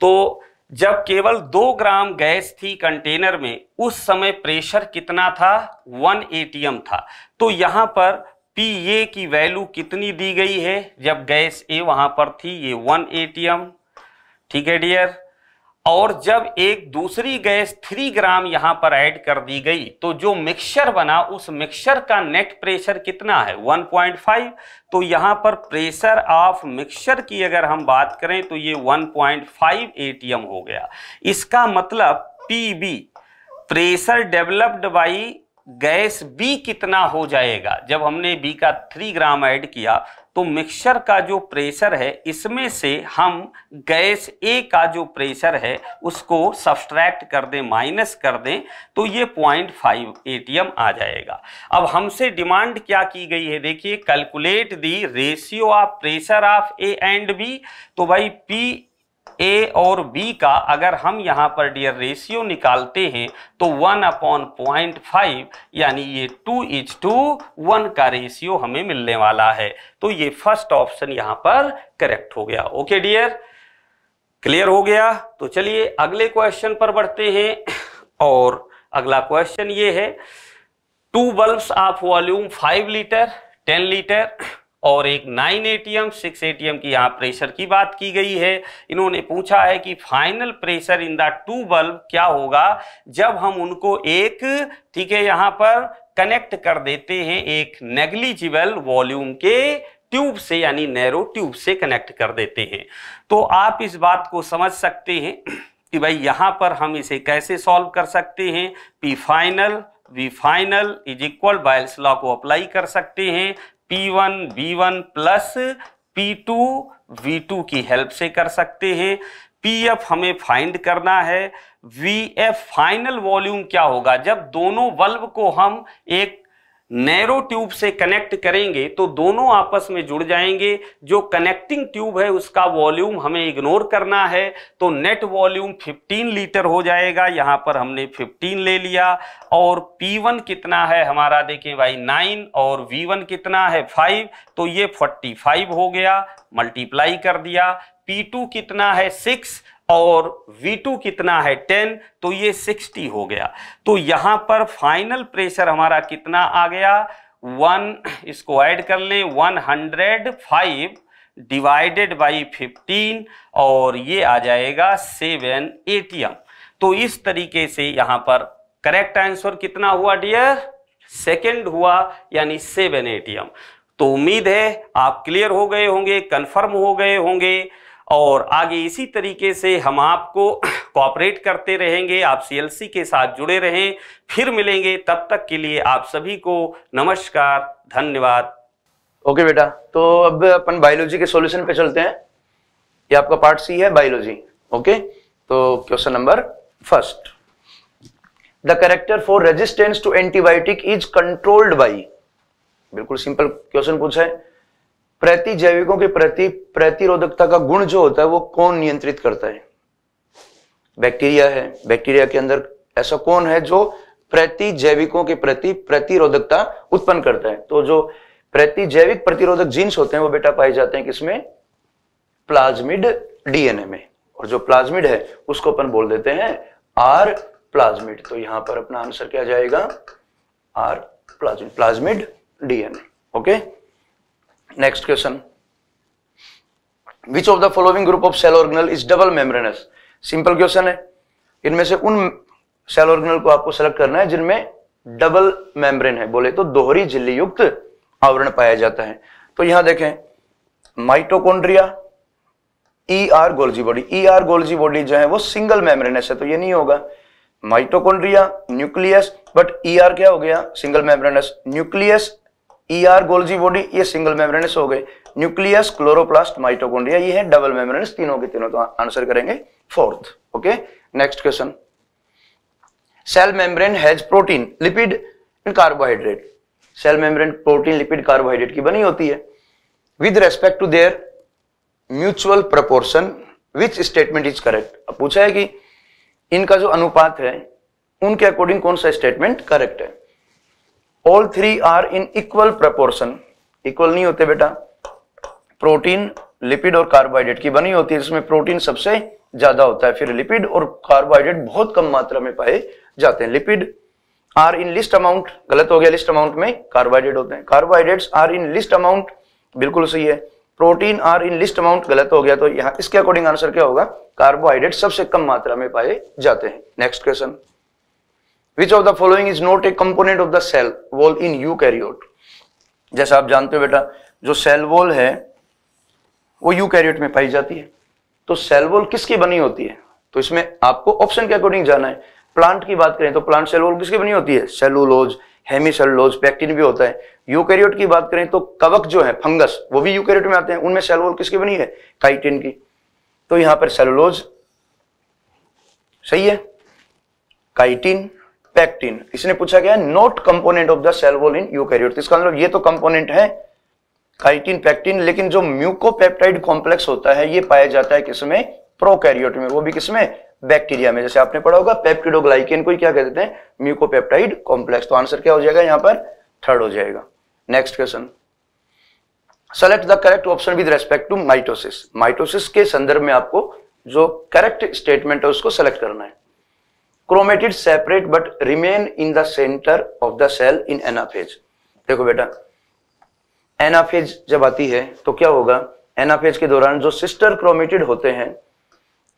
तो जब केवल दो ग्राम गैस थी कंटेनर में उस समय प्रेशर कितना था वन एटीएम था तो यहां पर पी ए की वैल्यू कितनी दी गई है जब गैस ए वहां पर थी ये वन एम ठीक है डियर और जब एक दूसरी गैस थ्री ग्राम यहां पर ऐड कर दी गई तो जो मिक्सचर बना उस मिक्सचर का नेट प्रेशर कितना है 1.5 तो यहां पर प्रेशर ऑफ मिक्सचर की अगर हम बात करें तो ये 1.5 एटीएम हो गया इसका मतलब B pressure developed by gas B कितना हो जाएगा जब हमने बी का थ्री ग्राम ऐड किया तो मिक्सचर का जो प्रेशर है इसमें से हम गैस ए का जो प्रेशर है उसको सब्सट्रैक्ट कर दें माइनस कर दें तो ये पॉइंट फाइव ए आ जाएगा अब हमसे डिमांड क्या की गई है देखिए calculate the ratio of pressure of A and B तो भाई पी ए और बी का अगर हम यहाँ पर डियर रेशियो निकालते हैं तो वन अपॉन पॉइंट फाइव यानी ये टू इज टू वन का रेशियो हमें मिलने वाला है तो ये फर्स्ट ऑप्शन यहाँ पर करेक्ट हो गया ओके डियर क्लियर हो गया तो चलिए अगले क्वेश्चन पर बढ़ते हैं और अगला क्वेश्चन ये है two bulbs of volume five litre ten litre और एक नाइन एटीएम सिक्स एटीएम की यहाँ प्रेशर की बात की गई है इन्होंने पूछा है कि final pressure in the two bulb क्या होगा जब हम उनको एक ठीक है यहाँ पर कनेक्ट कर देते हैं एक नेग्लिजिबल वॉल्यूम के ट्यूब से यानी नैरो ट्यूब से कनेक्ट कर देते हैं तो आप इस बात को समझ सकते हैं कि भाई यहाँ पर हम इसे कैसे सॉल्व कर सकते हैं P final V final is equal Boyle's law को अप्लाई कर सकते हैं P one V one plus P two V two की हेल्प से कर सकते हैं पी एफ हमें फाइंड करना है वी एफ फाइनल वॉल्यूम क्या होगा जब दोनों बल्ब को हम एक नैरो ट्यूब से कनेक्ट करेंगे तो दोनों आपस में जुड़ जाएंगे जो कनेक्टिंग ट्यूब है उसका वॉल्यूम हमें इग्नोर करना है तो नेट वॉल्यूम 15 लीटर हो जाएगा यहाँ पर हमने 15 ले लिया और P1 कितना है हमारा देखें भाई 9 और V1 कितना है 5 तो ये 45 हो गया मल्टीप्लाई कर दिया P2 कितना है सिक्स और V2 कितना है 10 तो ये 60 हो गया तो यहां पर फाइनल प्रेशर हमारा कितना आ गया वन इसको ऐड कर लें 105 डिवाइडेड बाई 15 और ये आ जाएगा 7 एटीएम तो इस तरीके से यहां पर करेक्ट आंसर कितना हुआ डियर सेकेंड हुआ यानी 7 एटीएम तो उम्मीद है आप क्लियर हो गए होंगे कंफर्म हो गए होंगे और आगे इसी तरीके से हम आपको कॉपरेट करते रहेंगे आप सीएलसी के साथ जुड़े रहें फिर मिलेंगे तब तक के लिए आप सभी को नमस्कार धन्यवाद ओके बेटा तो अब अपन बायोलॉजी के सॉल्यूशन पे चलते हैं ये आपका पार्ट सी है बायोलॉजी ओके तो question number first the character for resistance to antibiotic is controlled by बिल्कुल सिंपल क्वेश्चन पूछा है प्रति जैविकों के प्रति प्रतिरोधकता का गुण जो होता है वो कौन नियंत्रित करता है बैक्टीरिया है बैक्टीरिया के अंदर ऐसा कौन है जो प्रति जैविकों के प्रति प्रतिरोधकता उत्पन्न करता है तो जो प्रति जैविक प्रतिरोधक जीन्स होते हैं वो बेटा पाए जाते हैं किसमें प्लाज्मिड डीएनए में और जो प्लाज्मिड है उसको अपन बोल देते हैं आर प्लाज्मिड तो यहां पर अपना आंसर क्या जाएगा R plasmid plasmid DNA okay next question which of the following group of cell organelle is double membranous simple question है इनमें से उन सेल ऑर्गेनल को आपको सेलेक्ट करना है जिनमें डबल मेम्ब्रेन है बोले तो दोहरी झिल्ली युक्त आवरण पाया जाता है तो यहां देखें mitochondria E R Golgi body E R Golgi body जो है वो सिंगल मेम्ब्रेनस है तो ये नहीं होगा mitochondria nucleus but E R क्या हो गया single membranous nucleus ER Golgi body ये सिंगल मेम्ब्रेनस हो गए न्यूक्लियस क्लोरोप्लास्ट माइटोकॉन्ड्रिया ये है डबल मेम्ब्रेनस तीनों के तीनों तो आंसर करेंगे fourth okay next question cell membrane has protein lipid and carbohydrate cell membrane protein lipid carbohydrate की बनी होती है with respect to their mutual proportion which statement is correct अब पूछा है कि इनका जो अनुपात है उनके अकॉर्डिंग कौन सा स्टेटमेंट करेक्ट है all three are in equal proportion equal नहीं होते बेटा प्रोटीन लिपिड और कार्बोहाइड्रेट की बनी होती है जिसमें प्रोटीन सबसे ज्यादा होता है फिर लिपिड और कार्बोहाइड्रेट बहुत कम मात्रा में पाए जाते हैं lipid are in least amount गलत हो गया लिस्ट अमाउंट में कार्बोहाइड्रेट होते हैं carbohydrates are in least amount बिल्कुल सही है protein are in least amount गलत हो गया तो यहाँ इसके अकॉर्डिंग आंसर क्या होगा कार्बोहाइड्रेट सबसे कम मात्रा में पाए जाते हैं next question which of the following is not a component of the cell wall in eukaryote जैसा आप जानते हो बेटा जो सेल वॉल है वो यूकैरियोट में पाई जाती है तो सेल वॉल किसकी बनी होती है तो इसमें आपको ऑप्शन के अकॉर्डिंग जाना है प्लांट की बात करें तो प्लांट सेल वॉल किसकी बनी होती है सेलुलोज हेमीसेलुलोज पैक्टिन भी होता है यूकैरियोट की बात करें तो कवक जो है फंगस वो भी यूकैरियोट में आते हैं उनमें सेल वॉल किसकी बनी है काइटिन की तो यहां पर सेलुलोज सही है काइटिन पैक्टिन इसने पूछा गया not component of the cell wall in eukaryote इसका मतलब ये तो कंपोनेंट है काइटिन पैक्टिन लेकिन जो म्यूकोपेप्टाइड कॉम्प्लेक्स होता है ये पाया जाता है किसमें प्रोकैरियोट में वो भी किसमें बैक्टीरिया में जैसे आपने पढ़ा होगा पेप्टिडोग्लाइकेन को क्या कह देते हैं म्यूकोपेप्टाइड कॉम्प्लेक्स तो आंसर क्या हो जाएगा यहां पर थर्ड हो जाएगा next question select the correct option with respect to mitosis mitosis के संदर्भ में आपको जो करेक्ट स्टेटमेंट है उसको सेलेक्ट करना है chromatid separate but remain in the centre of the cell in anaphase देखो बेटा एनाफेज जब आती है तो क्या होगा एनाफेज के दौरान जो सिस्टर क्रोमेटिड होते हैं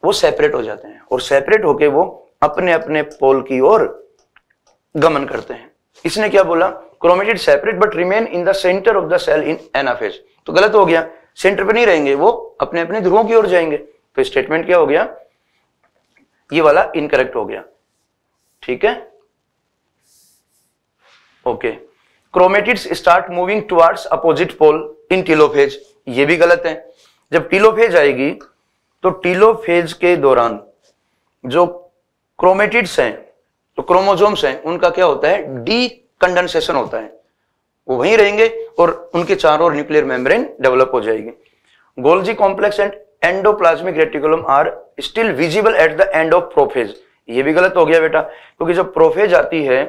वो सेपरेट हो जाते हैं और सेपरेट होके वो अपने अपने पोल की ओर गमन करते हैं इसने क्या बोला chromatid separate but remain in the centre of the cell in anaphase तो गलत हो गया सेंटर पे नहीं रहेंगे वो अपने अपने ध्रुवों की ओर जाएंगे तो स्टेटमेंट क्या हो गया ये वाला इनकरेक्ट हो गया ठीक है okay chromatids start moving towards opposite pole in telophase ये भी गलत है जब टीलोफेज आएगी तो टीलोफेज के दौरान जो क्रोमेटिड्स हैं तो क्रोमोजोम्स हैं उनका क्या होता है डी कंडेंसेशन होता है वो वहीं रहेंगे और उनके चारों ओर न्यूक्लियर मेम्ब्रेन डेवलप हो जाएगी Golgi complex and endoplasmic reticulum are still visible at the end of prophase ये भी गलत हो गया बेटा क्योंकि जब प्रोफेज आती है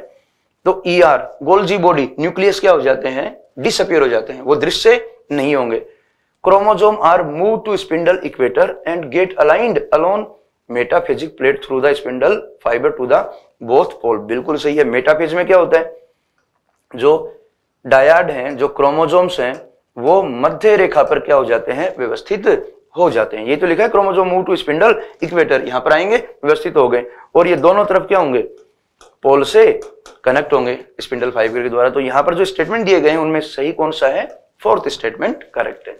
तो E R Golgi body nucleus क्या हो जाते हैं डिसअपियर हो जाते हैं वो दृश्य नहीं होंगे chromosome are move to spindle equator and get aligned along metaphasic plate through the spindle fibre to the both pole बिल्कुल सही है मेटाफेज में क्या होता है जो डायड हैं जो क्रोमोजोम्स हैं वो मध्य रेखा पर क्या हो जाते हैं व्यवस्थित हो जाते हैं ये तो लिखा है chromosome move to spindle equator यहां पर आएंगे व्यवस्थित हो गए और ये दोनों तरफ क्या होंगे पोल से कनेक्ट होंगे स्पिंडल फाइबर के द्वारा तो यहां पर जो स्टेटमेंट दिए गए हैं उनमें सही कौन सा है फोर्थ स्टेटमेंट करेक्ट है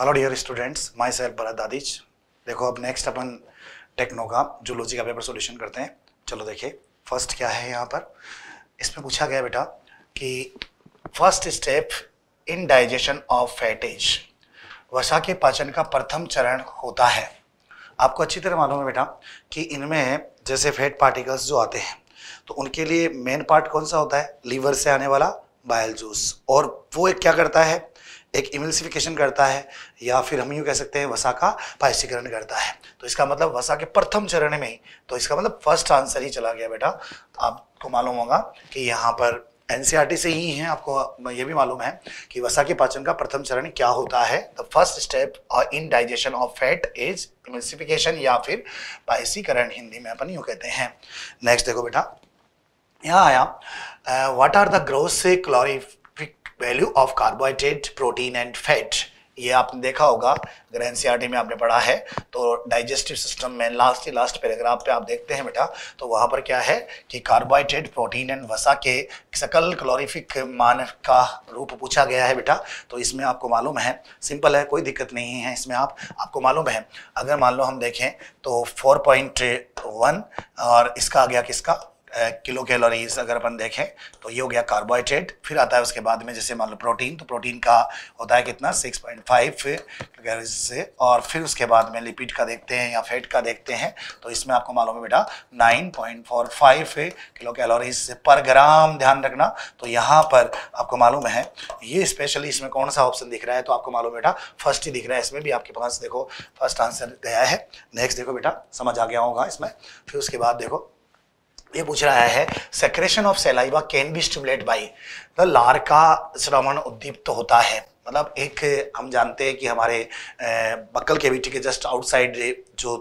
hello dear students myself Bharat दादीज देखो अब नेक्स्ट अपन टेक्नो का जूलॉजी का पेपर सॉल्यूशन करते हैं चलो देखिए फर्स्ट क्या है यहाँ पर इसमें पूछा गया बेटा कि first step in digestion of fats वसा के पाचन का प्रथम चरण होता है आपको अच्छी तरह मालूम है बेटा कि इनमें जैसे फैट पार्टिकल्स जो आते हैं तो उनके लिए मेन पार्ट कौन सा होता है लीवर से आने वाला बायल जूस और वो एक क्या करता है एक इमल्सिफिकेशन करता है या फिर हम यूँ कह सकते हैं वसा का पायसीकरण करता है तो इसका मतलब वसा के प्रथम चरण में ही तो इसका मतलब फर्स्ट आंसर ही चला गया बेटा तो आपको मालूम होगा कि यहाँ पर एनसीईआरटी से ही हैं आपको ये भी मालूम है कि वसा के पाचन का प्रथम चरण क्या होता है the first step in digestion of fat is emulsification या फिर पाइसीकरण हिंदी में अपन यू कहते हैं नेक्स्ट देखो बेटा यहाँ आया what are the gross calorific value of carbohydrate protein and fat ये आपने देखा होगा ग्रह एनसीआरटी e में आपने पढ़ा है तो डाइजेस्टिव सिस्टम में लास्ट ही लास्ट पैराग्राफ पे आप देखते हैं बेटा तो वहाँ पर क्या है कि कार्बोहाइड्रेट प्रोटीन एंड वसा के सकल क्लोरिफिक मान का रूप पूछा गया है बेटा तो इसमें आपको मालूम है सिंपल है कोई दिक्कत नहीं है इसमें आप आपको मालूम है अगर मान लो हम देखें तो फोर पॉइंट वन और इसका आ गया किसका किलो कैलोरीज अगर अपन देखें तो ये हो गया कार्बोहाइड्रेट फिर आता है उसके बाद में जैसे मान लो प्रोटीन तो प्रोटीन का होता है कितना 6.5 से और फिर उसके बाद में लिपिड का देखते हैं या फैट का देखते हैं तो इसमें आपको मालूम है बेटा 9.45 किलो कैलोरीज पर ग्राम ध्यान रखना तो यहाँ पर आपको मालूम है ये स्पेशली इसमें कौन सा ऑप्शन दिख रहा है तो आपको मालूम बेटा फर्स्ट ही दिख रहा है इसमें भी आपके पास देखो फर्स्ट आंसर गया है नेक्स्ट देखो बेटा समझ आ गया होगा इसमें फिर उसके बाद देखो ये पूछ रहा है secretion of saliva can be stimulate by the लार का श्रवण उद्दीप्त तो होता है मतलब एक हम जानते हैं कि हमारे बक्कल केविटी के जस्ट आउटसाइड जो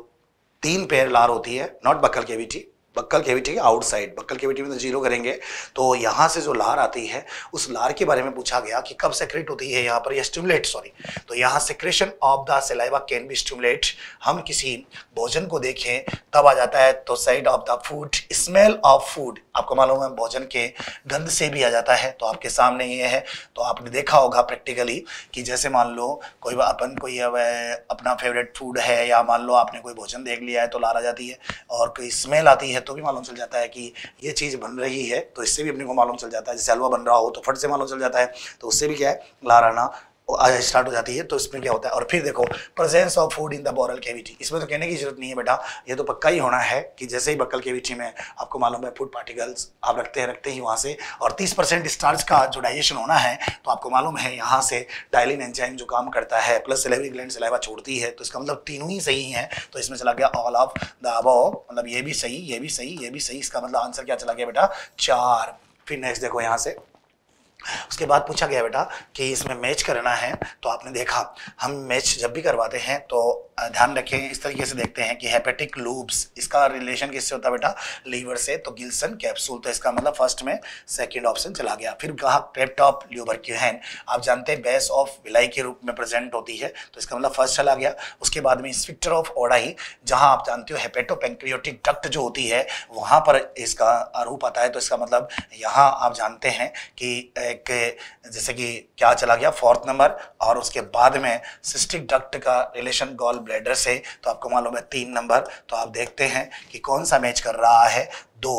तीन पेयर लार होती है not buccal cavity buccal cavity के आउटसाइड बक्कल कैविटी में तो जीरो करेंगे तो यहाँ से जो लार आती है उस लार के बारे में पूछा गया कि कब सेक्रेट होती है यहाँ पर या स्टिमुलेट सॉरी तो यहाँ secretion of the saliva can be stimulate हम किसी भोजन को देखें तब आ जाता है तो sight of the food smell of food आपको मालूम है भोजन के गंध से भी आ जाता है तो आपके सामने ये है तो आपने देखा होगा प्रैक्टिकली कि जैसे मान लो कोई अपन कोई अपना फेवरेट फूड है या मान लो आपने कोई भोजन देख लिया है तो लार आ जाती है और कोई स्मेल आती है तो भी मालूम चल जाता है कि ये चीज़ बन रही है तो इससे भी अपने को मालूम चल जाता है जैसे हलवा बन रहा हो तो फट से मालूम चल जाता है तो उससे भी क्या है लार आना स्टार्ट हो जाती है तो इसमें क्या होता है और फिर देखो presence of food in the oral cavity इसमें तो कहने की जरूरत नहीं है बेटा ये तो पक्का ही होना है कि जैसे ही बक्कल कैविटी में आपको मालूम है फूड पार्टिकल्स आप रखते हैं रखते ही वहाँ से और तीस परसेंट डिस्चार्ज का जो डाइजेशन होना है तो आपको मालूम है यहाँ से डायलिन एंजाइम जो काम करता है प्लस सिलेवरी ग्लैंड सिलेवा छोड़ती है तो इसका मतलब तीनों ही सही है तो इसमें चला गया ऑल ऑफ द अब मतलब ये भी सही ये भी सही ये भी सही इसका मतलब आंसर क्या चला गया बेटा चार फिर नेक्स्ट देखो यहाँ से उसके बाद पूछा गया बेटा कि इसमें मैच करना है तो आपने देखा हम मैच जब भी करवाते हैं तो ध्यान रखें इस तरीके से देखते हैं कि हेपेटिक लूब्स इसका रिलेशन किससे होता है बेटा लीवर से तो गिल्सन कैप्सूल तो इसका मतलब फर्स्ट में सेकंड ऑप्शन चला गया फिर कहा ल्यूबर ल्यूबरक्यूहन आप जानते हैं बेस ऑफ विलाई के रूप में प्रेजेंट होती है तो इसका मतलब फर्स्ट चला गया उसके बाद में स्विक्टर ऑफ ओडाई जहाँ आप जानते हो हेपेटोपेंक्रियोटिक डक्ट जो होती है वहाँ पर इसका रूप आता है तो इसका मतलब यहाँ आप जानते हैं कि के जैसे कि क्या चला गया फोर्थ नंबर और उसके बाद में सिस्टिक डक्ट का रिलेशन गॉल ब्लेडर से तो आपको मालूम है तीन नंबर तो आप देखते हैं कि कौन सा मैच कर रहा है दो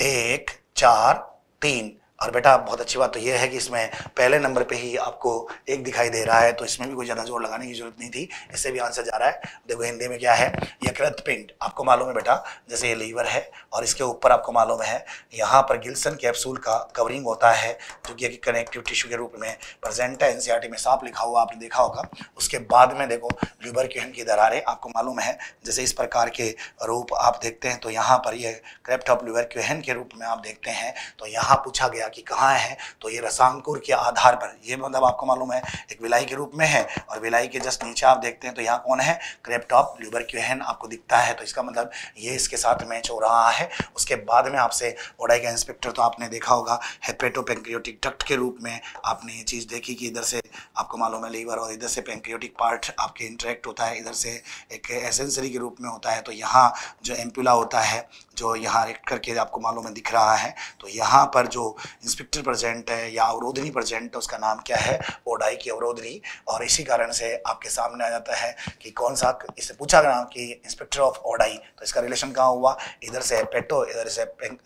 एक चार तीन और बेटा बहुत अच्छी बात तो ये है कि इसमें पहले नंबर पे ही आपको एक दिखाई दे रहा है तो इसमें भी कोई ज़्यादा जोर लगाने की जरूरत नहीं थी इससे भी आंसर जा रहा है देखो हिंदी में क्या है यकृत पिंड आपको मालूम है बेटा जैसे ये लीवर है और इसके ऊपर आपको मालूम है यहाँ पर गिल्सन कैप्सूल का कवरिंग होता है जो कि कनेक्टिव टिश्यू के रूप में प्रजेंट है एन में साफ लिखा हुआ आपने देखा होगा उसके बाद में देखो ल्यूबर की दरारें आपको मालूम है जैसे इस प्रकार के रूप आप देखते हैं तो यहाँ पर यह क्रेप्ट ऑफ ल्यूबर के रूप में आप देखते हैं तो यहाँ पूछा गया कि कहाँ है तो ये रसांकुर के आधार पर ये मतलब आपको मालूम है एक विलाई के रूप में है और विलाई के जस्ट नीचे आप देखते हैं तो यहाँ कौन है क्रेपटॉप ल्यूबरक्यूहन आपको दिखता है तो इसका मतलब ये इसके साथ मैच हो रहा है उसके बाद में आपसे ओडाई का इंस्पेक्टर तो आपने देखा होगा हेपेटो पेंक्रियोटिक डक्ट के रूप में आपने ये चीज़ देखी कि इधर से आपको मालूम है लीवर और इधर से पेंक्रियोटिक पार्ट आपके इंटरेक्ट होता है इधर से एक एसेंसरी के रूप में होता है तो यहाँ जो एम्पुला होता है जो यहाँ रेक्ट करके आपको मालूम है दिख रहा है तो यहाँ पर जो इंस्पेक्टर प्रेजेंट है या अवरोधनी प्रेजेंट है उसका नाम क्या है ओडाई की अवरोधनी और इसी कारण से आपके सामने आ जाता है कि कौन सा इससे पूछा गया कि इंस्पेक्टर ऑफ ओडाई तो इसका रिलेशन कहाँ हुआ इधर से पेटो इधर से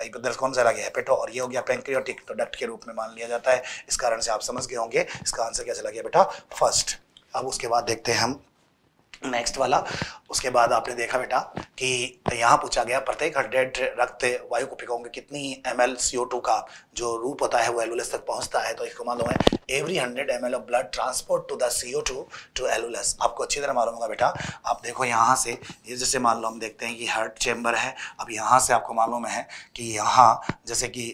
इधर कौन सा लगे पेटो और ये हो गया पेंक्रियोटिक तो के रूप में मान लिया जाता है इस कारण से आप समझ गए होंगे इसका आंसर कैसे लगे बेटा फर्स्ट अब उसके बाद देखते हैं हम नेक्स्ट वाला उसके बाद आपने देखा बेटा कि यहाँ पूछा गया प्रत्येक हंड्रेड रक्त वायु को पिकाओगे कितनी एम एल का जो रूप होता है वो एलुलस तक पहुँचता है तो इसको मालूम है every hundred M L of blood transport to the C O two to alveolus आपको अच्छी तरह मालूम होगा बेटा आप देखो यहाँ से ये जैसे मान लो हम देखते हैं कि हर्ट चैम्बर है अब यहाँ से आपको मालूम है कि यहाँ जैसे कि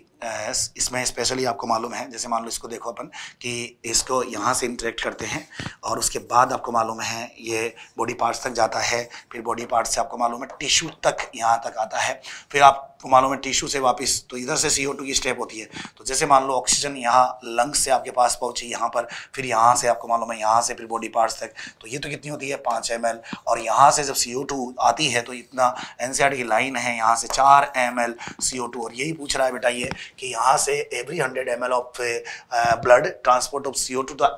इसमें स्पेशली आपको मालूम है जैसे मान लो इसको देखो अपन कि इसको यहाँ से इंटरेक्ट करते हैं और उसके बाद आपको मालूम है ये बॉडी पार्ट्स तक जाता है फिर बॉडी पार्ट से आपको मालूम है टिश्यू तक यहाँ तक आता है फिर आप मान मालूम है टिश्यू से वापस तो इधर से सी की स्टेप होती है तो जैसे मान लो ऑक्सीजन यहाँ लंग्स से आपके पास पहुँची यहाँ पर फिर यहाँ से आपको लो मैं यहाँ से फिर बॉडी पार्ट्स तक तो ये तो कितनी होती है पाँच एम और यहाँ से जब सी आती है तो इतना एन की लाइन है यहाँ से चार एम एल और यही पूछ रहा है बेटा ये कि यहाँ से every hundred M of blood transport of C O two the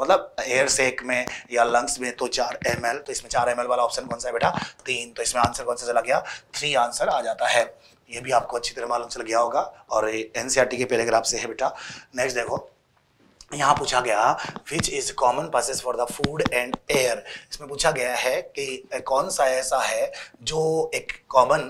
मतलब एयर सेक में या लंग्स में तो चार एम तो इसमें चार एम वाला ऑप्शन कौन सा है बेटा तीन तो इसमें आंसर कौन सा चला गया थ्री आंसर आ जाता है ये भी आपको अच्छी तरह मालूम चल गया होगा और एन e के पैराग्राफ से है बेटा नेक्स्ट देखो यहाँ पूछा गया which is common passes for the food and air इसमें पूछा गया है कि कौन सा ऐसा है जो एक कॉमन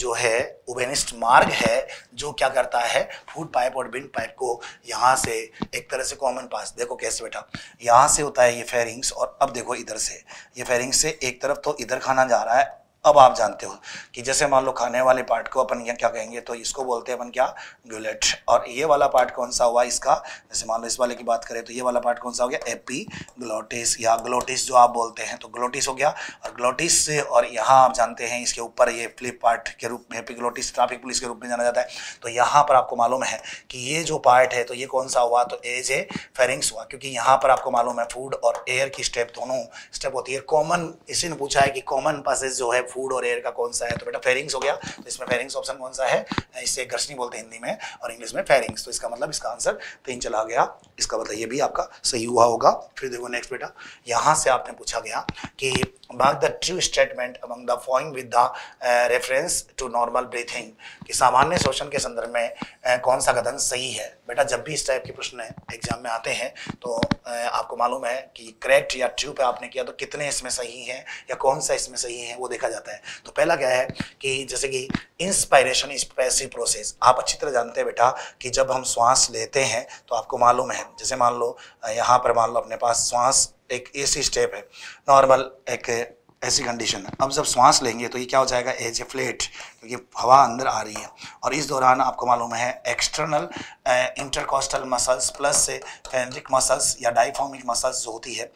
जो है उबेनिस्ट मार्ग है जो क्या करता है फूड पाइप और बिन पाइप को यहाँ से एक तरह से कॉमन पास देखो कैसे बेटा यहाँ से होता है ये फेरिंग्स और अब देखो इधर से ये फेरिंग्स से एक तरफ तो इधर खाना जा रहा है अब आप जानते हो कि जैसे मान लो खाने वाले पार्ट को अपन क्या कहेंगे तो इसको बोलते हैं अपन क्या ग्यूलेट और ये वाला पार्ट कौन सा हुआ इसका जैसे मान लो इस वाले की बात करें तो ये वाला पार्ट कौन सा हो गया एपी ग्लोटिस या ग्लोटिस जो आप बोलते हैं तो ग्लोटिस हो गया और ग्लोटिस से और यहाँ आप जानते हैं इसके ऊपर ये फ्लिप पार्ट के रूप में एपिग्लोटिस ट्राफिक पुलिस के रूप में जाना जाता है तो यहाँ पर आपको मालूम है कि ये जो पार्ट है तो ये कौन सा हुआ तो एज ए फेरिंग्स हुआ क्योंकि यहाँ पर आपको मालूम है फूड और एयर की स्टेप दोनों स्टेप होती है कॉमन इसी ने पूछा है कि कॉमन पासेज जो है फूड और एयर का कौन सा है तो बेटा फेरिंग्स हो गया तो इसमें फेरिंग्स ऑप्शन कौन सा है इससे घर्षणी बोलते हैं हिंदी में और इंग्लिश में फेरिंग्स तो इसका मतलब इसका आंसर तीन चला गया इसका मतलब ये भी आपका सही हुआ होगा फिर देखो नेक्स्ट बेटा यहाँ से आपने पूछा गया कि mark the true statement among the following with the reference to normal breathing कि सामान्य शोषण के संदर्भ में uh, कौन सा कथन सही है बेटा जब भी इस टाइप के प्रश्न एग्जाम में आते हैं तो uh, आपको मालूम है कि करेक्ट या ट्रू पे आपने किया तो कितने इसमें सही हैं या कौन सा इसमें सही है वो देखा जाता है जाता है तो पहला क्या है कि जैसे कि इंस्पायरेशन इज पैसिव प्रोसेस आप अच्छी तरह जानते हैं बेटा कि जब हम श्वास लेते हैं तो आपको मालूम है जैसे मान लो यहाँ पर मान लो अपने पास श्वास एक ऐसी स्टेप है नॉर्मल एक ऐसी कंडीशन है अब जब श्वास लेंगे तो ये क्या हो जाएगा एज ए फ्लेट क्योंकि हवा अंदर आ रही है और इस दौरान आपको मालूम है एक्सटर्नल इंटरकोस्टल मसल्स प्लस से पेंड्रिक मसल्स या डाइफॉमिक मसल्स जो होती है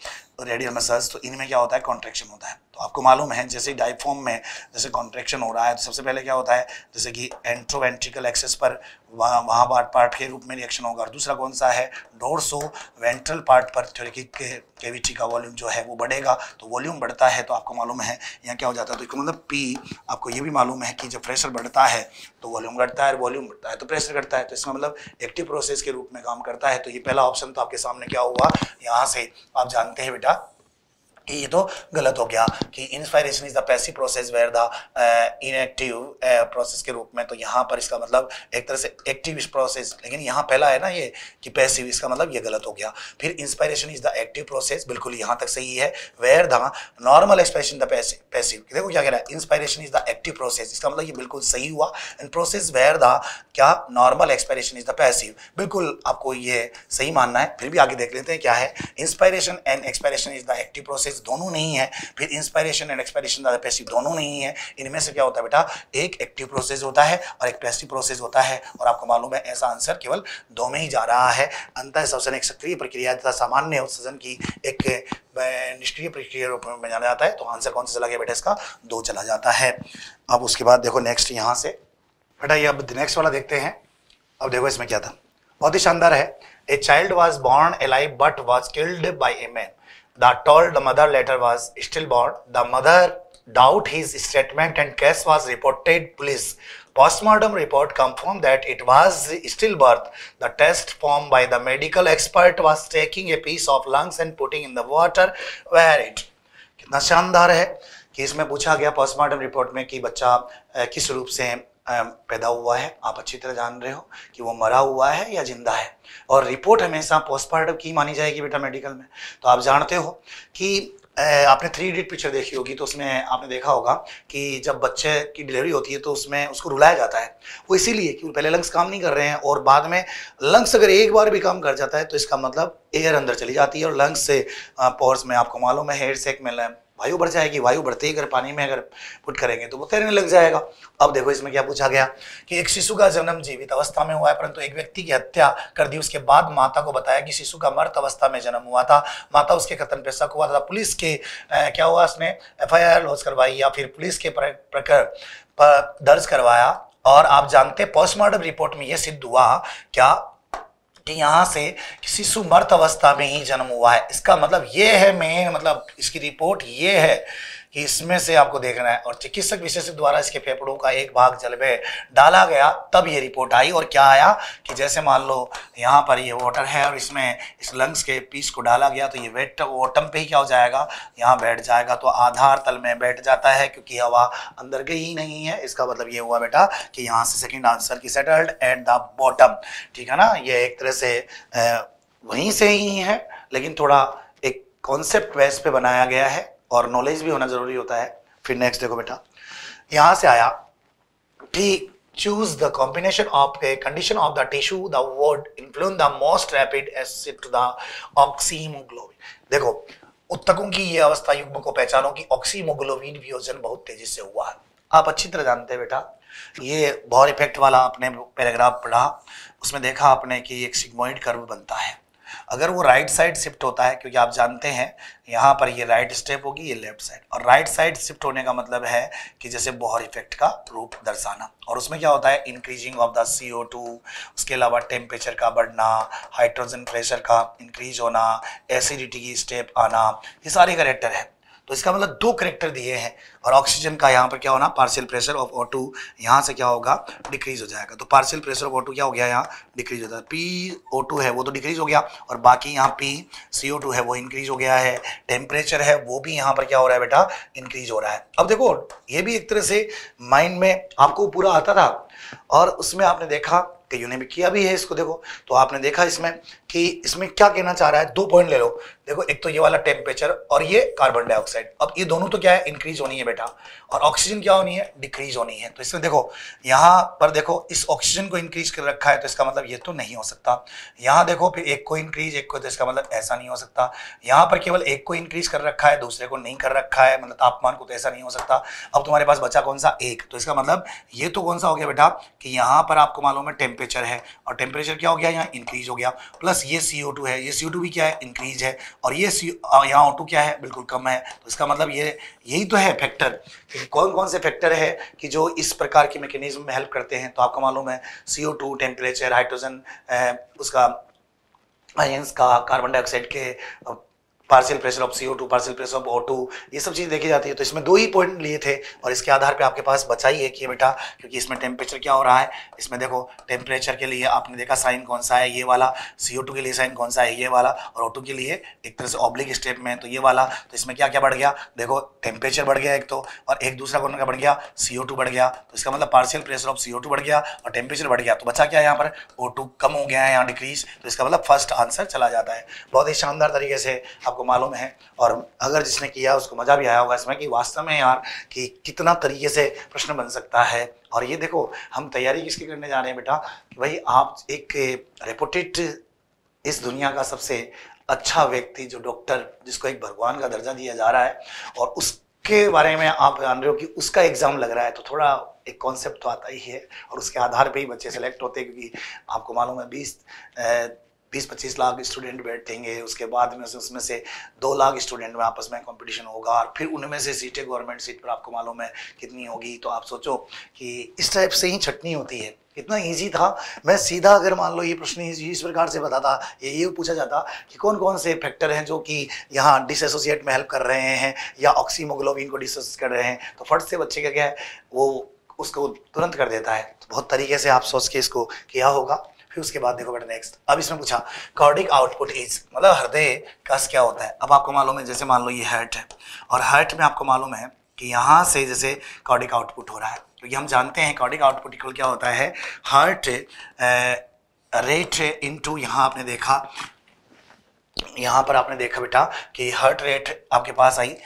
रेडियल मसल्स तो इनमें क्या होता है कॉन्ट्रेक्शन होता है तो आपको मालूम है जैसे डाइफॉर्म में जैसे कॉन्ट्रेक्शन हो रहा है तो सबसे पहले क्या होता है जैसे कि एंट्रोवेंट्रिकल एक्सेस पर वहाँ वहाँ पार्ट पार्ट के रूप में रिएक्शन होगा और दूसरा कौन सा है डोरसो वेंट्रल पार्ट पर थोरेकिक के केविटी का वॉल्यूम जो है वो बढ़ेगा तो वॉल्यूम बढ़ता है तो आपको मालूम है यहाँ क्या हो जाता है तो इसका मतलब पी आपको ये भी मालूम है कि जब प्रेशर बढ़ता है तो वॉल्यूम घटता है और वॉल्यूम बढ़ता है तो प्रेशर घटता है तो इसका मतलब एक्टिव प्रोसेस के रूप में काम करता है तो ये पहला ऑप्शन तो आपके सामने क्या हुआ यहाँ से आप जानते हैं बेटा tá? कि ये तो गलत हो गया कि inspiration is the passive process where the inactive process के रूप में तो यहाँ पर इसका मतलब एक तरह से एक्टिव प्रोसेस लेकिन यहाँ पहला है ना ये कि पैसिव इसका मतलब ये गलत हो गया फिर inspiration is the active process बिल्कुल यहाँ तक सही है where the normal expression the passive देखो क्या कह रहा है inspiration is the active process इसका मतलब ये बिल्कुल सही हुआ एंड प्रोसेस वेयर द क्या normal expiration is the passive बिल्कुल आपको ये सही मानना है फिर भी आगे देख लेते हैं क्या है inspiration and expiration is the active process passive दोनों नहीं है फिर इंस्पायरेशन एंड एक्सपायरेशन ज़्यादा पैसिव दोनों नहीं है इनमें से क्या होता है बेटा एक एक्टिव प्रोसेस होता है और एक पैसिव प्रोसेस होता है और आपको मालूम है ऐसा आंसर केवल दो में ही जा रहा है अंतर सबसे एक सक्रिय प्रक्रिया तथा सामान्य उत्सर्जन की एक निष्क्रिय प्रक्रिया रूप में जाना जाता है तो आंसर कौन सा चला गया बेटा इसका दो चला जाता है अब उसके बाद देखो नेक्स्ट यहाँ से बेटा ये अब नेक्स्ट वाला देखते हैं अब देखो इसमें क्या था बहुत ही शानदार है a child was born a life but was killed by a man the told the mother later was still born the mother doubt his statement and case was reported police postmortem report confirm that it was still birth the test form by the medical expert was taking a piece of lungs and putting in the water where it कितना शानदार है कि इसमें पूछा गया postmortem report में कि बच्चा किस रूप से पैदा हुआ है आप अच्छी तरह जान रहे हो कि वो मरा हुआ है या जिंदा है और रिपोर्ट हमेशा पोस्टमार्टम की मानी जाएगी बेटा मेडिकल में तो आप जानते हो कि आपने थ्री डिट पिक्चर देखी होगी तो उसमें आपने देखा होगा कि जब बच्चे की डिलीवरी होती है तो उसमें उसको रुलाया जाता है वो इसीलिए कि पहले लंग्स काम नहीं कर रहे हैं और बाद में लंग्स अगर एक बार भी काम कर जाता है तो इसका मतलब एयर अंदर चली जाती है और लंग्स से पोर्स में आपको मालूम है हेयर सेक में वायु बढ़ जाएगी वायु बढ़ते ही अगर पानी में अगर पुट करेंगे तो वो तैरने लग जाएगा अब देखो इसमें क्या पूछा गया कि एक शिशु का जन्म जीवित अवस्था में हुआ है परंतु एक व्यक्ति की हत्या कर दी उसके बाद माता को बताया कि शिशु का मर्त अवस्था में जन्म हुआ था माता उसके कथन पे शक हुआ था पुलिस के आ, क्या हुआ उसने एफ आई लॉन्च करवाई या फिर पुलिस के प्रकर दर्ज करवाया और आप जानते पोस्टमार्टम रिपोर्ट में यह सिद्ध हुआ क्या कि यहाँ से शिशु मर्त अवस्था में ही जन्म हुआ है इसका मतलब ये है मेन मतलब इसकी रिपोर्ट ये है कि इसमें से आपको देखना है और चिकित्सक विशेषज्ञ द्वारा इसके फेफड़ों का एक भाग जल में डाला गया तब ये रिपोर्ट आई और क्या आया कि जैसे मान लो यहाँ पर ये वाटर है और इसमें इस लंग्स के पीस को डाला गया तो ये वेट वॉटम तो पे ही क्या हो जाएगा यहाँ बैठ जाएगा तो आधार तल में बैठ जाता है क्योंकि हवा अंदर गई ही नहीं है इसका मतलब ये हुआ बेटा कि यहाँ से सेकेंड आंसर की सेटल्ड एट द बॉटम ठीक है ना ये एक तरह से वहीं से ही है लेकिन थोड़ा एक कॉन्सेप्ट बेस पे बनाया गया है और नॉलेज भी होना ज़रूरी होता है फिर नेक्स्ट देखो बेटा यहां से आया कि choose the combination of a condition of the tissue the word influence the most rapid acid to the oxyhemoglobin देखो उत्तकों की यह अवस्था युग्म को पहचानो कि ऑक्सीमोग्लोबिन वियोजन बहुत तेजी से हुआ है आप अच्छी तरह जानते हैं बेटा ये बॉर इफेक्ट वाला आपने पैराग्राफ पढ़ा उसमें देखा आपने कि एक सिग्मोइड कर्व बनता है अगर वो राइट साइड शिफ्ट होता है क्योंकि आप जानते हैं यहाँ पर ये राइट स्टेप होगी ये लेफ्ट साइड और राइट साइड शिफ्ट होने का मतलब है कि जैसे बोहर इफेक्ट का रूप दर्शाना और उसमें क्या होता है इंक्रीजिंग ऑफ द सी उसके अलावा टेम्परेचर का बढ़ना हाइड्रोजन प्रेशर का इंक्रीज होना एसिडिटी की स्टेप आना ये सारे करेक्टर है तो इसका मतलब दो करेक्टर दिए हैं और ऑक्सीजन का यहाँ पर क्या होना partial pressure of O two यहाँ से क्या होगा डिक्रीज हो जाएगा तो partial pressure of O two क्या हो गया यहाँ डिक्रीज हो जाएगा पी ओ टू है वो तो डिक्रीज हो गया और बाकी यहाँ पी सी ओ टू है वो इंक्रीज हो गया है टेम्परेचर है वो भी यहाँ पर क्या हो रहा है बेटा इंक्रीज हो रहा है अब देखो ये भी एक तरह से माइंड में आपको पूरा आता था और उसमें आपने देखा कि यूने भी किया भी है इसको देखो तो आपने देखा इसमें कि इसमें क्या कहना चाह रहा है दो पॉइंट ले लो देखो एक तो ये वाला टेम्परेचर और ये कार्बन डाइऑक्साइड अब ये दोनों तो क्या है इंक्रीज होनी है बेटा और ऑक्सीजन क्या होनी है डिक्रीज होनी है तो इसमें देखो यहाँ पर देखो इस ऑक्सीजन को इंक्रीज कर रखा है तो इसका मतलब ये तो नहीं हो सकता यहाँ देखो फिर एक को इंक्रीज एक को तो इसका मतलब ऐसा नहीं हो सकता यहाँ पर केवल एक को इंक्रीज कर रखा है दूसरे को नहीं कर रखा है मतलब तापमान को तो ऐसा नहीं हो सकता अब तुम्हारे पास बचा कौन सा एक तो इसका मतलब ये तो कौन सा हो गया बेटा कि यहाँ पर आपको मालूम है टेम्परेचर है और टेम्परेचर क्या हो गया यहाँ इंक्रीज हो गया प्लस ये सी है ये सी भी क्या है इंक्रीज है और ये यहाँ ऑटो क्या है बिल्कुल कम है तो इसका मतलब ये यही तो है फैक्टर कौन कौन से फैक्टर है कि जो इस प्रकार की मैकेनिज्म में हेल्प करते हैं तो आपको मालूम है C O two temperature hydrogen उसका आयंस का कार्बन डाइऑक्साइड के partial pressure of CO two partial pressure of O two ये सब चीज़ देखी जाती है तो इसमें दो ही पॉइंट लिए थे और इसके आधार पर आपके पास बचा ही है कि बेटा क्योंकि इसमें टेम्परेचर क्या हो रहा है इसमें देखो टेम्परेचर के लिए आपने देखा साइन कौन सा है ये वाला सीओ टू के लिए साइन कौन सा है ये वाला और ओ टू के लिए एक तरह से ऑब्लिक स्टेप में तो ये वाला तो इसमें क्या क्या बढ़ गया देखो टेम्परेचर बढ़ गया एक तो और एक दूसरा कौन का बढ़ गया सीओ टू बढ़ गया तो इसका मतलब partial pressure of CO two बढ़ गया और टेम्परेचर बढ़ गया तो बचा क्या है यहाँ पर ओ टू कम हो गया है यहाँ डिक्रीज तो इसका मतलब फर्स्ट आंसर चला जाता है बहुत ही शानदार तरीके से आप आपको मालूम है और अगर जिसने किया उसको मज़ा भी आया होगा इसमें कि वास्तव में यार कि कितना तरीके से प्रश्न बन सकता है और ये देखो हम तैयारी किसकी करने जा रहे हैं बेटा कि भाई आप एक रेपुटेड इस दुनिया का सबसे अच्छा व्यक्ति जो डॉक्टर जिसको एक भगवान का दर्जा दिया जा रहा है और उसके बारे में आप जान रहे हो कि उसका एग्ज़ाम लग रहा है तो थोड़ा एक कॉन्सेप्ट तो आता ही है और उसके आधार पे ही बच्चे सेलेक्ट होते हैं क्योंकि आपको मालूम है बीस बीस पच्चीस लाख स्टूडेंट बैठेंगे उसके बाद में से उसमें से दो लाख स्टूडेंट में आपस में कंपटीशन होगा और फिर उनमें से सीटें गवर्नमेंट सीट पर आपको मालूम है कितनी होगी तो आप सोचो कि इस टाइप से ही छटनी होती है इतना ईजी था मैं सीधा अगर मान लो ये प्रश्न इस प्रकार से बताता ये ये पूछा जाता कि कौन कौन से फैक्टर हैं जो कि यहाँ डिसोसिएट में हेल्प कर रहे हैं या ऑक्सीमोग्लोबिन को डिसोस कर रहे हैं तो फट से बच्चे का क्या है वो उसको तुरंत कर देता है तो बहुत तरीके से आप सोच के इसको किया होगा फिर उसके बाद देखो बेटा नेक्स्ट अब इसमें पूछा कॉर्डिक आउटपुट इज मतलब हृदय का क्या होता है अब आपको मालूम है जैसे मान लो ये हर्ट है और हर्ट में आपको मालूम है कि यहाँ से जैसे कॉर्डिक आउटपुट हो रहा है क्योंकि तो हम जानते हैं कॉर्डिक आउटपुट इक्वल क्या होता है हर्ट रेट टू यहाँ आपने देखा यहाँ पर आपने देखा बेटा कि हर्ट रेट आपके पास आई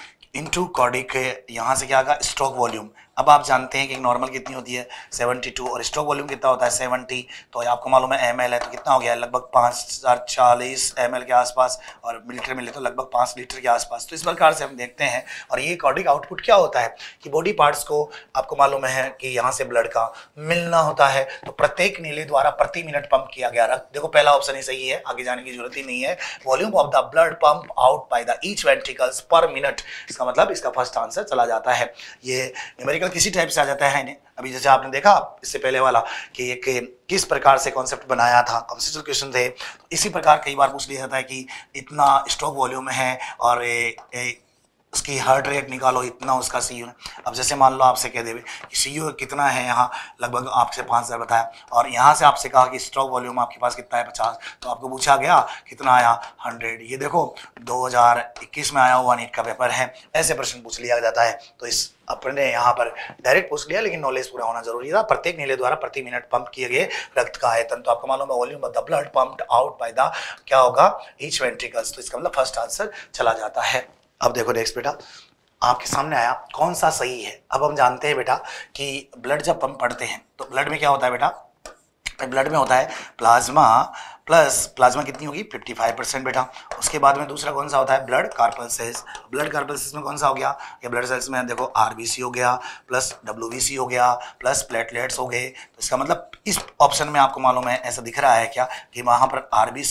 टू कॉर्डिक यहाँ से क्या आगा स्ट्रोक वॉल्यूम अब आप जानते हैं कि नॉर्मल कितनी होती है 72 और स्ट्रोक वॉल्यूम कितना होता है 70 तो आपको मालूम है एम है तो कितना हो गया लगभग पाँच हज़ार चालीस एम के आसपास और लीटर में ले तो लगभग पाँच लीटर के आसपास तो इस प्रकार से हम देखते हैं और ये अकॉर्डिंग आउटपुट क्या होता है कि बॉडी पार्ट्स को आपको मालूम है कि यहाँ से ब्लड का मिलना होता है तो प्रत्येक नीले द्वारा प्रति मिनट पंप किया गया रक्त देखो पहला ऑप्शन ही सही है आगे जाने की जरूरत ही नहीं है volume of the blood pump out by the each ventricles per minute इसका मतलब इसका फर्स्ट आंसर चला जाता है ये आर्टिकल किसी टाइप से आ जाता है अभी जैसे आपने देखा इससे पहले वाला कि एक किस प्रकार से कॉन्सेप्ट बनाया था कॉन्सेप्चुअल क्वेश्चन थे तो इसी प्रकार कई बार पूछ लिया जाता है कि इतना स्टॉक वॉल्यूम है और ए, ए, उसकी हार्ट रेट निकालो इतना उसका सी यू अब जैसे मान लो आपसे कह देवे कि सी यू कितना है यहाँ लगभग आपसे पाँच हज़ार बताया और यहाँ से आपसे कहा कि स्टॉक वॉल्यूम आपके पास कितना है पचास तो आपको पूछा गया कितना आया हंड्रेड ये देखो 2021 में आया हुआ नीट का पेपर है ऐसे प्रश्न पूछ लिया जाता है तो इस अपने यहाँ पर डायरेक्ट पूछ लिया लेकिन नॉलेज पूरा होना जरूरी था प्रत्येक नीले द्वारा प्रति मिनट पंप किए गए रक्त का आयतन तो आपको मालूम है volume of the blood pump out by the क्या होगा ईच वेंट्रिकल्स तो इसका मतलब फर्स्ट आंसर चला जाता है अब देखो नेक्स्ट बेटा आपके सामने आया कौन सा सही है अब हम जानते हैं बेटा कि ब्लड जब पंप पड़ते हैं तो ब्लड में क्या होता है बेटा ब्लड में होता है प्लाज्मा प्लस प्लाज्मा कितनी होगी 55 परसेंट बेटा उसके बाद में दूसरा कौन सा होता है blood corpuscles blood corpuscles में कौन सा हो गया ये ब्लड सेल्स में देखो आर हो गया प्लस डब्ल्यू हो गया प्लस प्लेटलेट्स हो गए तो इसका मतलब इस ऑप्शन में आपको मालूम है ऐसा दिख रहा है क्या कि वहाँ पर आर बी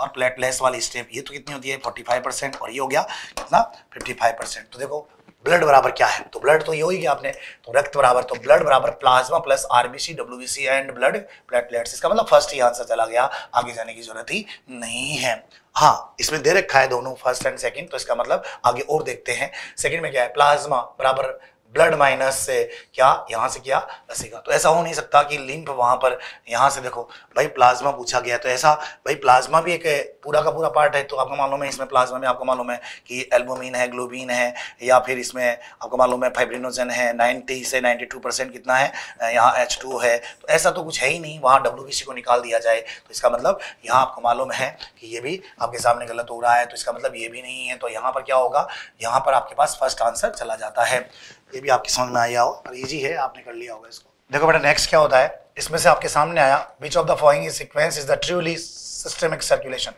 और प्लेटलेट्स वाली स्टेप ये तो कितनी होती है फोर्टी और ये हो गया कितना फिफ्टी तो देखो ब्लड बराबर क्या है तो ब्लड तो ये हो गया आपने तो रक्त बराबर तो ब्लड बराबर plasma plus RBC WBC and blood platelets इसका मतलब फर्स्ट ही आंसर चला गया आगे जाने की जरूरत ही नहीं है हाँ इसमें दे रखा है दोनों फर्स्ट एंड सेकंड तो इसका मतलब आगे और देखते हैं सेकंड में क्या है प्लाज्मा बराबर ब्लड माइनस से क्या यहाँ से क्या बसेगा तो ऐसा हो नहीं सकता कि लिंफ वहाँ पर यहाँ से देखो भाई प्लाज्मा पूछा गया तो ऐसा भाई प्लाज्मा भी एक पूरा का पूरा पार्ट है तो आपको मालूम है इसमें प्लाज्मा में आपको मालूम है कि एल्बोमिन है ग्लोबिन है या फिर इसमें आपको मालूम है फाइब्रिनोजन है नाइन्टी से नाइन्टी टू परसेंट कितना है यहाँ एच टू है तो ऐसा तो कुछ है ही नहीं वहाँ डब्ल्यू बी सी को निकाल दिया जाए तो इसका मतलब यहाँ आपको मालूम है कि ये भी आपके सामने गलत हो रहा है तो इसका मतलब ये भी नहीं है तो यहाँ पर क्या होगा यहाँ पर आपके पास फर्स्ट आंसर चला जाता है ये भी आपकी समझ में आया हो और ईजी है आपने कर लिया होगा इसको देखो बेटा नेक्स्ट क्या होता है इसमें से आपके सामने आया which of the following sequence is the truly systemic circulation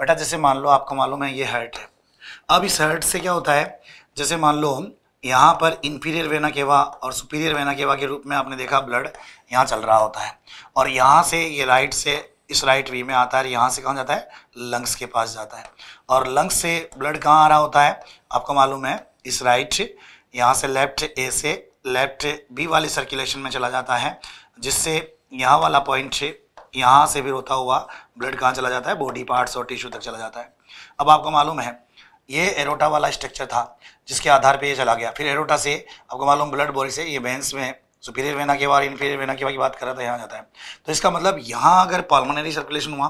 बेटा जैसे मान लो आपको मालूम है ये हर्ट है अब इस हर्ट से क्या होता है जैसे मान लो यहाँ पर इन्फीरियर वेना केवा और सुपीरियर वेना केवा के रूप में आपने देखा ब्लड यहाँ चल रहा होता है और यहाँ से ये राइट से इस राइट वी में आता है यहाँ से कहाँ जाता है लंग्स के पास जाता है और लंग्स से ब्लड कहाँ आ रहा होता है आपको मालूम है इस राइट यहाँ से लेफ्ट ए से लेफ्ट बी वाली सर्कुलेशन में चला जाता है जिससे यहाँ वाला पॉइंट यहाँ से भी होता हुआ ब्लड कहाँ चला जाता है बॉडी पार्ट्स और टिश्यू तक चला जाता है अब आपको मालूम है ये एरोटा वाला स्ट्रक्चर था जिसके आधार पे ये चला गया फिर एरोटा से आपको मालूम ब्लड बॉडी से ये वेंस में सुपीरियर वेना के बारे इन्फीरियर वेना के बारे की बात रहा था यहाँ जाता है तो इसका मतलब यहाँ अगर पल्मोनरी सर्कुलेशन हुआ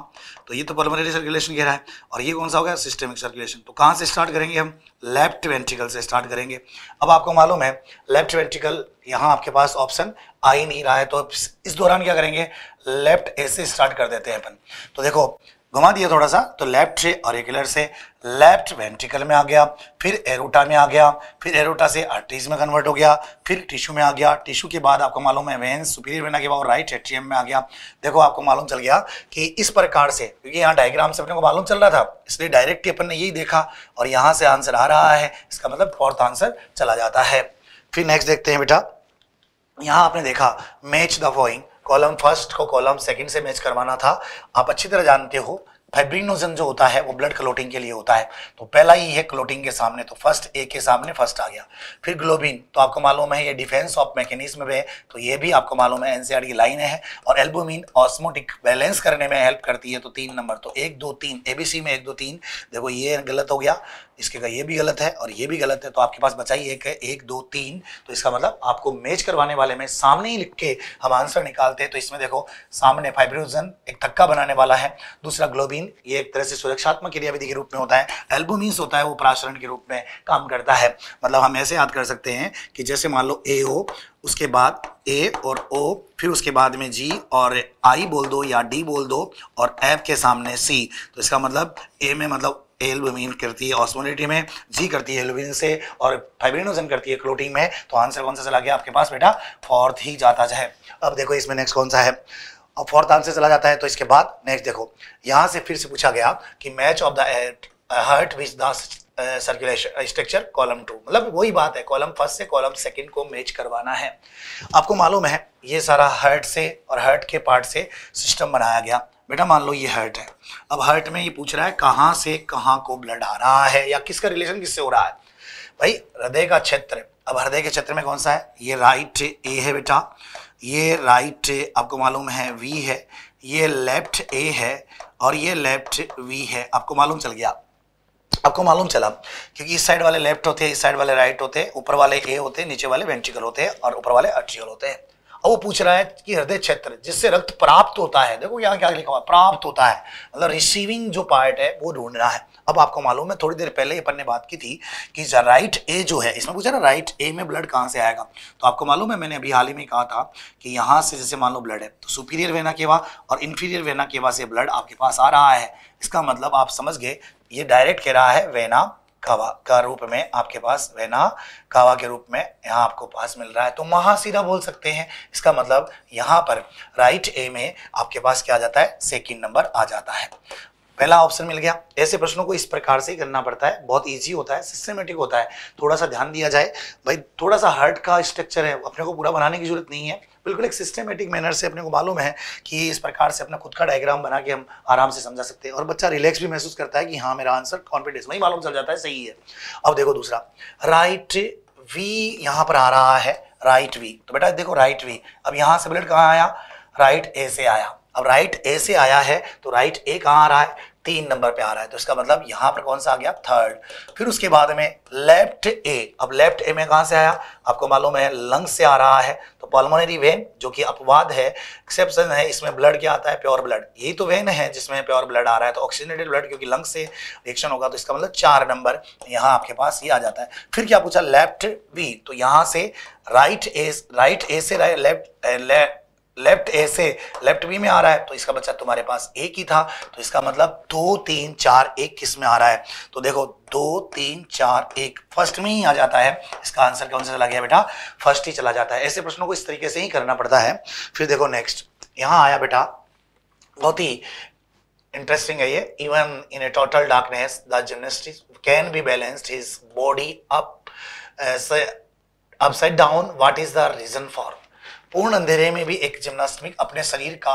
तो ये तो पल्मोनरी सर्कुलेशन कह रहा है और ये कौन सा हो गया सिस्टमिक सर्कुलेशन तो कहाँ से स्टार्ट करेंगे हम लेफ्ट वेंट्रिकल से स्टार्ट करेंगे अब आपको मालूम है लेफ्ट वेंट्रिकल यहाँ आपके पास ऑप्शन आ ही नहीं रहा है तो इस दौरान क्या करेंगे लेफ्ट ऐसे स्टार्ट कर देते हैं अपन तो देखो घुमा दिया थोड़ा सा तो लेफ्ट से ऑरिकुलर से लेफ्ट वेंट्रिकल में आ गया फिर एरोटा में आ गया फिर एरोटा से आर्टरीज में कन्वर्ट हो गया फिर टिश्यू में आ गया टिश्यू के बाद आपको मालूम है वेंस सुपीरियर वेना के बाद राइट एट्रियम में आ गया देखो आपको मालूम चल गया कि इस प्रकार से क्योंकि यहाँ डायग्राम से अपने को मालूम चल रहा था इसलिए डायरेक्ट अपन ने यही देखा और यहाँ से आंसर आ रहा है इसका मतलब फोर्थ आंसर चला जाता है फिर नेक्स्ट देखते हैं बेटा यहाँ आपने देखा match the following column first को कॉलम सेकंड से मैच करवाना था आप अच्छी तरह जानते हो फाइब्रीनोजन जो होता है वो ब्लड क्लोटिंग के लिए होता है तो पहला ही है क्लोटिंग के सामने तो फर्स्ट ए के सामने फर्स्ट आ गया फिर ग्लोबिन तो आपको मालूम है ये डिफेंस ऑफ मैकेनिज्म में है तो ये भी आपको मालूम है एनसीआर की लाइन है और एल्बोमिन ऑस्मोटिक बैलेंस करने में हेल्प करती है तो तीन नंबर तो एक दो तीन एबीसी में एक दो तीन देखो ये गलत हो गया इसके का ये भी गलत है और ये भी गलत है तो आपके पास बचा ही एक है एक दो तीन तो इसका मतलब आपको मैच करवाने वाले में सामने ही लिख के हम आंसर निकालते हैं तो इसमें देखो सामने फाइब्रोजन एक थक्का बनाने वाला है दूसरा ग्लोबिन एल्बुमिन ये एक तरह से सुरक्षात्मक क्रियाविधि के रूप में होता है एल्बुमिन्स होता है वो प्राशरण के रूप में काम करता है मतलब हम ऐसे याद कर सकते हैं कि जैसे मान लो ए हो उसके बाद ए और ओ फिर उसके बाद में जी और आई बोल दो या डी बोल दो और एफ के सामने सी तो इसका मतलब ए में मतलब एल्बुमिन करती है ऑस्मोलिटी में जी करती है एल्बुमिन से और फाइब्रिनोजन करती है क्लोटिंग में तो आंसर कौन सा चला गया आपके पास बेटा फोर्थ ही जाता है अब देखो इसमें नेक्स्ट कौन सा है और फोर्थ आंसर चला जाता है तो इसके बाद नेक्स्ट देखो यहाँ से फिर से पूछा गया कि match of the heart which the circulation structure column two मतलब वही बात है कॉलम फर्स्ट से कॉलम सेकंड को मैच करवाना है आपको मालूम है ये सारा हर्ट से और हर्ट के पार्ट से सिस्टम बनाया गया बेटा मान लो ये हर्ट है अब हर्ट में ये पूछ रहा है कहाँ से कहाँ को ब्लड आ रहा है या किसका रिलेशन किससे हो रहा है भाई हृदय का क्षेत्र अब हृदय के क्षेत्र में कौन सा है ये राइट ए है बेटा ये राइट आपको मालूम है वी है ये लेफ्ट ए है और ये लेफ्ट वी है आपको मालूम चल गया आपको मालूम चला क्योंकि इस साइड वाले लेफ्ट होते हैं इस साइड वाले राइट होते हैं ऊपर वाले ए होते हैं नीचे वाले वेंट्रिकल होते हैं और ऊपर वाले अट्रियल होते हैं और वो पूछ रहा है कि हृदय क्षेत्र जिससे रक्त प्राप्त होता है देखो यहाँ क्या लिखा हुआ प्राप्त होता है मतलब रिसीविंग जो पार्ट है वो ढूंढ रहा है अब आपको मालूम है थोड़ी देर पहले अपन ने बात की थी कि राइट ए जो है इसमें पूछा ना राइट ए में ब्लड कहाँ से आएगा तो आपको मालूम है मैंने अभी हाल ही में कहा था कि यहाँ से जैसे मान लो ब्लड है तो सुपीरियर वेना केवा और इन्फीरियर वेना केवा से ब्लड आपके पास आ रहा है इसका मतलब आप समझ गए ये डायरेक्ट कह रहा है वेना कावा का रूप में आपके पास वेना कावा के रूप में यहाँ आपको पास मिल रहा है तो महासीधा बोल सकते हैं इसका मतलब यहाँ पर राइट ए में आपके पास क्या आ जाता है सेकंड नंबर आ जाता है पहला ऑप्शन मिल गया ऐसे प्रश्नों को इस प्रकार से ही करना पड़ता है बहुत इजी होता है सिस्टमेटिक होता है थोड़ा सा ध्यान दिया जाए भाई थोड़ा सा हार्ट का स्ट्रक्चर है अपने को पूरा बनाने की जरूरत नहीं है बिल्कुल एक सिस्टमेटिक मैनर से अपने को मालूम है कि इस प्रकार से अपना खुद का डायग्राम बना के हम आराम से समझा सकते हैं और बच्चा रिलैक्स भी महसूस करता है कि हाँ मेरा आंसर कॉन्फिडेंस वही मालूम चल जाता है सही है अब देखो दूसरा राइट वी यहाँ पर आ रहा है राइट वी तो बेटा देखो राइट वी अब यहाँ से बुलेट कहाँ आया राइट ए से आया अब राइट ए से आया है तो राइट ए कहाँ आ रहा है तीन नंबर पे आ रहा है तो इसका मतलब यहाँ पर कौन सा आ गया थर्ड फिर उसके बाद में लेफ्ट ए अब लेफ्ट ए में कहाँ से आया आपको मालूम है लंग्स से आ रहा है तो पल्मोनरी वेन जो कि अपवाद है एक्सेप्शन है इसमें ब्लड क्या आता है प्योर ब्लड यही तो वेन है जिसमें प्योर ब्लड आ रहा है तो ऑक्सीजनेटेड ब्लड क्योंकि लंग्स से रिएक्शन होगा तो इसका मतलब चार नंबर यहाँ आपके पास ये आ जाता है फिर क्या पूछा लेफ्ट बी तो यहाँ से राइट ए राइट ए से लेफ्ट लेफ्ट ए से लेफ्ट बी में आ रहा है तो इसका बच्चा मतलब तुम्हारे पास एक ही था तो इसका मतलब दो तीन चार एक किस में आ रहा है तो देखो दो तीन चार एक फर्स्ट में ही आ जाता है इसका आंसर कौन सा चला गया बेटा फर्स्ट ही चला जाता है ऐसे प्रश्नों को इस तरीके से ही करना पड़ता है फिर देखो नेक्स्ट यहाँ आया बेटा बहुत ही इंटरेस्टिंग है ये even in a total darkness the journalist can be balanced his body up upside down what is the reason for पूर्ण अंधेरे में भी एक जिम्नास्टिक अपने शरीर का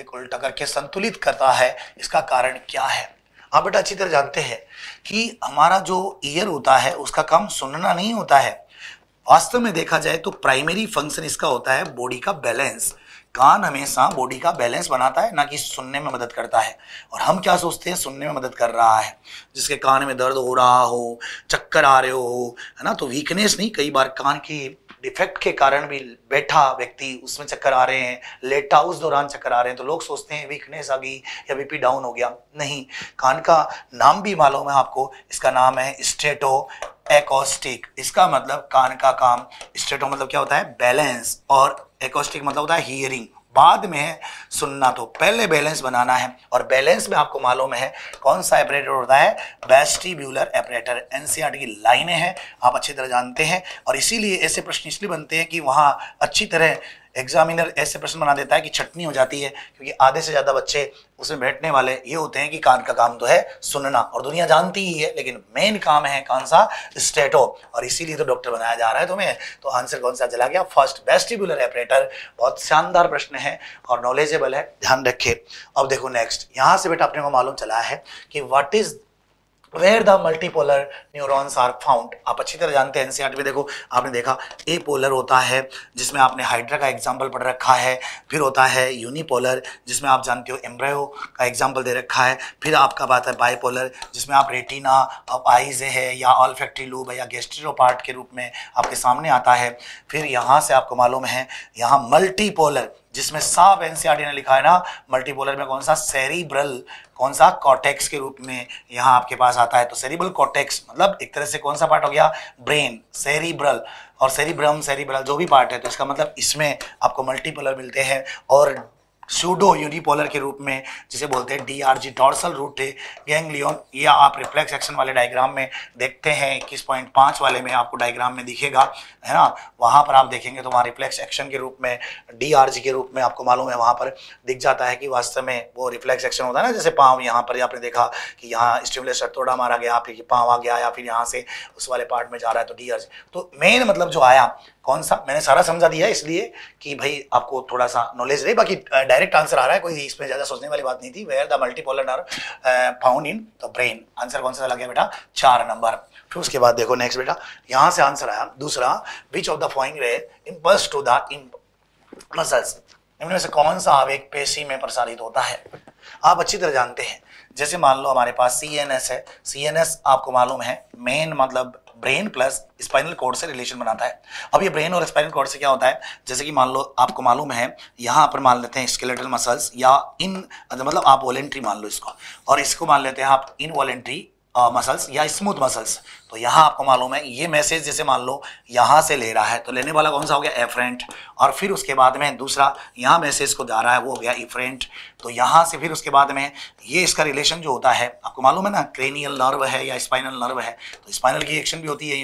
एक उल्टा करके संतुलित करता है इसका कारण क्या है आप बेटा अच्छी तरह जानते हैं कि हमारा जो ईयर होता है उसका काम सुनना नहीं होता है वास्तव में देखा जाए तो प्राइमरी फंक्शन इसका होता है बॉडी का बैलेंस कान हमेशा बॉडी का बैलेंस बनाता है ना कि सुनने में मदद करता है और हम क्या सोचते हैं सुनने में मदद कर रहा है जिसके कान में दर्द हो रहा हो चक्कर आ रहे हो है ना तो वीकनेस नहीं कई बार कान की डिफेक्ट के कारण भी बैठा व्यक्ति उसमें चक्कर आ रहे हैं लेटा उस दौरान चक्कर आ रहे हैं तो लोग सोचते हैं वीकनेस आ गई या बीपी डाउन हो गया नहीं कान का नाम भी मालूम है आपको इसका नाम है स्टेटो एकोस्टिक इसका मतलब कान का काम स्टेटो मतलब क्या होता है बैलेंस और एकोस्टिक मतलब होता है हियरिंग बाद में है सुनना तो पहले बैलेंस बनाना है और बैलेंस में आपको मालूम है कौन सा एपरेटर होता है बेस्टिब्यूलर एपरेटर एनसीआर की लाइनें हैं आप अच्छी तरह जानते हैं और इसीलिए ऐसे प्रश्न इसलिए बनते हैं कि वहाँ अच्छी तरह एग्जामिनर ऐसे प्रश्न बना देता है कि छटनी हो जाती है क्योंकि आधे से ज़्यादा बच्चे उसमें बैठने वाले ये होते हैं कि कान का काम तो है सुनना और दुनिया जानती ही है लेकिन मेन काम है कौन सा स्टेटो और इसीलिए तो डॉक्टर बनाया जा रहा है तुम्हें तो आंसर कौन सा चला गया फर्स्ट वेस्टिबुलर एपरेटर बहुत शानदार प्रश्न है और नॉलेजेबल है ध्यान रखे अब देखो नेक्स्ट यहाँ से बेटा अपने को मालूम चला है कि what is where the multipolar neurons are found आप अच्छी तरह जानते हैं एनसीआर में e देखो आपने देखा ए पोलर होता है जिसमें आपने हाइड्रा का एग्जाम्पल पढ़ रखा है फिर होता है यूनिपोलर जिसमें आप जानते हो एम्ब्रायो का एग्जाम्पल दे रखा है फिर आपका बात है बाईपोलर जिसमें आप रेटिना अब आइज है या ऑल फैक्ट्री लूब है या गेस्ट्रोपार्ट के रूप में आपके सामने आता है फिर यहाँ से आपको मालूम है यहाँ मल्टीपोलर जिसमें साफ एनसीआर e ने लिखा है ना मल्टीपोलर में कौन सा सेरीब्रल कौन सा कॉटेक्स के रूप में यहाँ आपके पास आता है तो सेरिबल कॉटेक्स मतलब एक तरह से कौन सा पार्ट हो गया ब्रेन सेरिब्रल और सेरिब्रम सेरिब्रल जो भी पार्ट है तो इसका मतलब इसमें आपको मल्टीपलर मिलते हैं और सूडो यूनिपोलर के रूप में जिसे बोलते हैं D R G dorsal root ganglion ये आप रिफ्लेक्स एक्शन वाले डायग्राम में देखते हैं इक्कीस पॉइंट पाँच वाले में आपको डायग्राम में दिखेगा है ना वहाँ पर आप देखेंगे तो वहाँ रिफ्लेक्स एक्शन के रूप में डी आर जी के रूप में आपको मालूम है वहाँ पर दिख जाता है कि वास्तव में वो रिफ्लेक्स एक्शन होता है ना जैसे पाँव यहाँ पर आपने देखा कि यहाँ स्टिमुलेस थोड़ा मारा गया फिर पाँव आ गया या फिर यहाँ से उस वाले पार्ट में जा रहा है तो डी आर जी तो मेन मतलब जो आया कौन सा मैंने सारा समझा दिया इसलिए कि भाई आपको थोड़ा सा नॉलेज रहे बाकी डायरेक्ट आंसर आ रहा है कोई इसमें ज़्यादा सोचने वाली बात नहीं थी where the multipolar are found in the brain answer कौन सा लग गया बेटा चार नंबर फिर उसके बाद देखो नेक्स्ट बेटा यहाँ से आंसर आया दूसरा विच of the following ray impulse to the in muscles इनमें से कौन सा आवेग पेशी में प्रसारित होता है आप अच्छी तरह जानते हैं जैसे मान लो हमारे पास सी है सी आपको मालूम है मेन मतलब ब्रेन प्लस स्पाइनल कोड से रिलेशन बनाता है अब ये ब्रेन और स्पाइनल कोड से क्या होता है जैसे कि मान लो आपको मालूम है यहाँ पर मान लेते हैं स्केलेटल मसल्स या इन मतलब आप वॉलेंट्री मान लो इसको और इसको मान लेते हैं आप इन वॉलेंट्री मसल्स या स्मूथ मसल्स तो यहाँ आपको मालूम है ये मैसेज जैसे मान लो यहां से ले रहा है तो लेने वाला कौन सा हो गया एफरेंट और फिर उसके बाद में दूसरा यहाँ मैसेज को जा रहा है वो हो गया इफरेंट तो यहाँ से फिर उसके बाद में ये इसका रिलेशन जो होता है आपको मालूम है ना क्रेनियल नर्व है या स्पाइनल नर्व है तो स्पाइनल की एक्शन भी होती है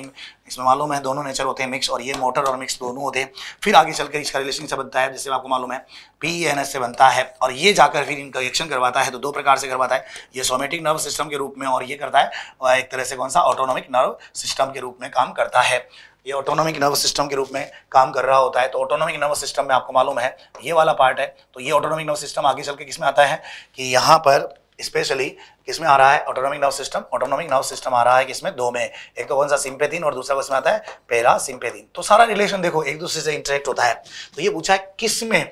इसमें मालूम है दोनों नेचर होते हैं मिक्स और ये मोटर और मिक्स दोनों होते हैं फिर आगे चलकर इसका से बनता है जैसे आपको मालूम है पी एन एस से बनता है और ये जाकर फिर इनका रिएक्शन करवाता है तो दो प्रकार से करवाता है ये सोमेटिक नर्व सिस्टम के रूप में और ये करता है और एक तरह से कौन सा ऑटोनोमिक नर्व सिस्टम के रूप में काम करता है ये ऑटोनोमिक नर्व सिस्टम के रूप में काम कर रहा होता है तो ऑटोनोमिक नर्व सिस्टम में आपको मालूम है ये वाला पार्ट है तो ये ऑटोनोमिक नर्व सिस्टम आगे चल के किस में आता है कि यहाँ पर स्पेशली किसमें आ रहा है autonomic nerve system autonomic nerve system आ रहा है किसमें दो में एक तो कौन सा सिंपेथिन और दूसरा कौन आता है पेरा सिंपेथिन तो सारा रिलेशन देखो एक दूसरे से इंटरेक्ट होता है तो ये पूछा है किस में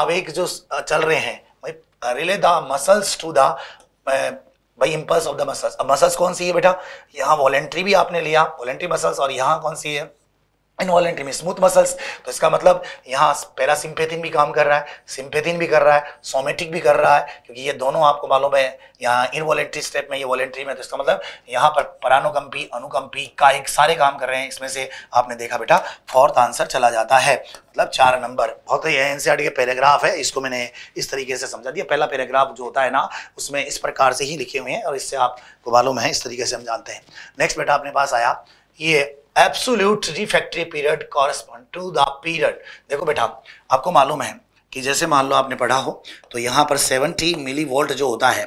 आवेग जो चल रहे हैं relay the muscles to the by impulse of the muscles अब मसल्स कौन सी है बेटा यहाँ वॉलेंट्री भी आपने लिया वॉलेंट्री मसल्स और यहाँ कौन सी है इनवॉलेंट्री में स्मूथ मसल्स तो इसका मतलब यहाँ पैरासिम्पेथिन भी काम कर रहा है सिम्पेथिन भी कर रहा है सोमेटिक भी कर रहा है क्योंकि ये दोनों आपको मालूम है यहाँ इनवॉलेंट्री स्टेप में ये वॉलेंट्री में तो इसका मतलब यहाँ पर परानुकंपी अनुकंपी का एक सारे काम कर रहे हैं इसमें से आपने देखा बेटा फोर्थ आंसर चला जाता है मतलब चार नंबर बहुत ही एन e के पैराग्राफ है इसको मैंने इस तरीके से समझा दिया पहला पैराग्राफ जो होता है ना उसमें इस प्रकार से ही लिखे हुए हैं और इससे आपको मालूम है इस तरीके से हम जानते हैं नेक्स्ट बेटा अपने पास आया ये absolute refractory period correspond to the period देखो बेटा आपको मालूम है कि जैसे मान लो आपने पढ़ा हो तो यहाँ पर 70 मिली वोल्ट जो होता है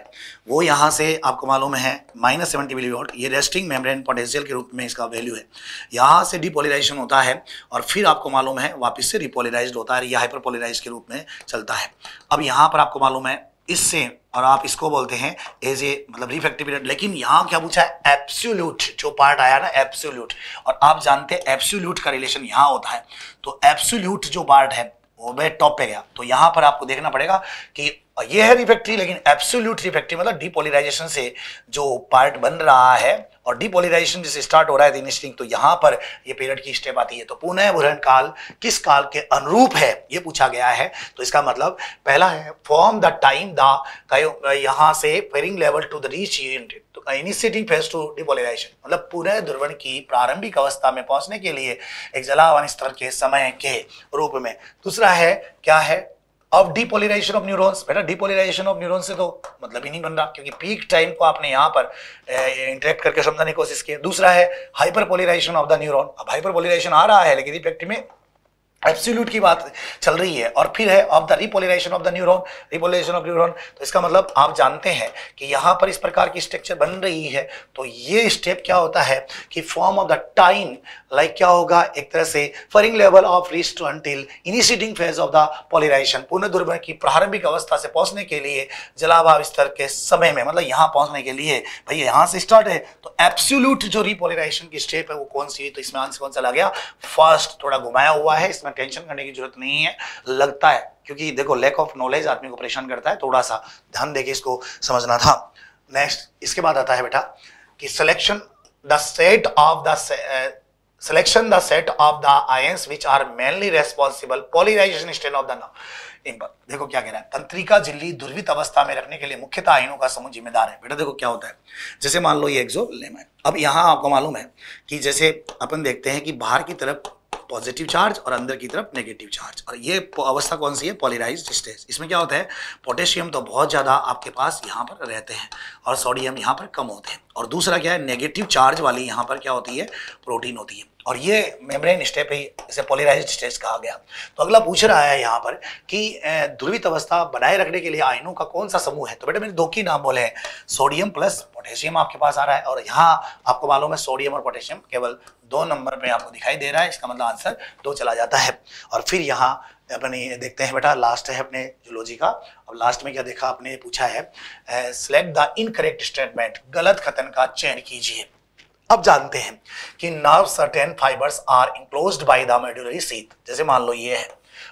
वो यहाँ से आपको मालूम है माइनस सेवेंटी मिली वोल्ट ये रेस्टिंग मेम्ब्रेन पोटेंशियल के रूप में इसका वैल्यू है यहाँ से डिपोलराइजेशन होता है और फिर आपको मालूम है वापस से रिपोलराइज होता है या हाइपर के रूप में चलता है अब यहाँ पर आपको मालूम है इससे और आप इसको बोलते हैं एज ए मतलब रिफेक्टिव पीरियड लेकिन यहाँ क्या पूछा है एप्सुल्यूट जो पार्ट आया ना एप्सुल्यूट और आप जानते हैं एप्सुल्यूट का रिलेशन यहाँ होता है तो एप्सुल्यूट जो पार्ट है वो मैं टॉप पे गया तो यहाँ पर आपको देखना पड़ेगा कि ये है रिफेक्ट्री लेकिन एप्सुल्यूट रिफेक्ट्री मतलब डिपोलराइजेशन से जो पार्ट बन रहा है और डिपोलराइजेशन जैसे स्टार्ट हो रहा है इनिस्टिंग तो यहाँ पर ये पीरियड की स्टेप आती है तो पुनः उदहरण काल किस काल के अनुरूप है ये पूछा गया है तो इसका मतलब पहला है फॉर्म द टाइम द यहाँ से firing level to the reach तो इनिशिएटिंग फेज टू डिपोलराइजेशन मतलब पुनः ध्रवण की प्रारंभिक अवस्था में पहुंचने के लिए एक जलावन स्तर के समय के रूप में दूसरा है क्या है अब डीपोलराइजेशन ऑफ न्यूरॉन्स बेटा डीपोलराइजेशन ऑफ न्यूरॉन्स से तो मतलब ही नहीं बन रहा क्योंकि पीक टाइम को आपने यहाँ पर इंटरेक्ट करके समझाने की कोशिश की दूसरा है hyperpolarization of the neuron अब हाइपर पोलराइजेशन आ रहा है लेकिन इफेक्ट में एब्सोल्यूट की बात चल रही है और फिर है of the repolarization of the neuron repolarization of neuron तो इसका मतलब आप जानते हैं कि यहाँ पर इस प्रकार की स्ट्रक्चर बन रही है तो ये स्टेप क्या होता है कि form of the time like क्या होगा एक तरह से firing level of rest to until initiating phase of the polarization पूर्ण दुर्भर की प्रारंभिक अवस्था से पहुंचने के लिए जलाभाव स्तर के समय में मतलब यहाँ पहुंचने के लिए भैया यहाँ से स्टार्ट है तो एब्सोल्यूट जो रिपोलराइजेशन की स्टेप है वो कौन सी हुई तो इसमें आंसर कौन सा लग गया फर्स्ट थोड़ा घुमाया हुआ है इसमें इतना टेंशन करने की जरूरत नहीं है लगता है क्योंकि देखो लैक ऑफ नॉलेज आदमी को परेशान करता है थोड़ा सा ध्यान देके इसको समझना था नेक्स्ट इसके बाद आता है बेटा कि selection the set of the selection the set of the ions which are mainly responsible polarization stain of the impulse देखो क्या कह रहा है तंत्रिका झिल्ली दुर्वित अवस्था में रखने के लिए मुख्यतः आयनों का समूह जिम्मेदार है बेटा देखो क्या होता है जैसे मान लो ये एक्सोलेम है अब यहाँ आपको मालूम है कि जैसे अपन देखते हैं कि बाहर की तरफ पॉजिटिव चार्ज और अंदर की तरफ नेगेटिव चार्ज और ये अवस्था कौन सी है पॉलीराइज स्टेज इसमें क्या होता है पोटेशियम तो बहुत ज़्यादा आपके पास यहाँ पर रहते हैं और सोडियम यहाँ पर कम होते हैं और दूसरा क्या है नेगेटिव चार्ज वाली यहाँ पर क्या होती है प्रोटीन होती है और ये मेम्ब्रेन स्टेप ही इसे पोलराइज स्टेज कहा गया तो अगला पूछ रहा है यहाँ पर कि ध्रुवित अवस्था बनाए रखने के लिए आयनों का कौन सा समूह है तो बेटा मैंने दो की नाम बोले हैं सोडियम प्लस पोटेशियम आपके पास आ रहा है और यहाँ आपको मालूम है सोडियम और पोटेशियम केवल दो नंबर पे आपको दिखाई दे रहा है इसका मतलब आंसर दो चला जाता है और फिर यहाँ अपने देखते हैं बेटा लास्ट है अपने जूलॉजी का अब लास्ट में क्या देखा आपने पूछा है सिलेक्ट द इनकरेक्ट स्टेटमेंट गलत कथन का चयन कीजिए अब जानते हैं कि nerve certain fibres are enclose by the medullary sheath जैसे मान लो ये है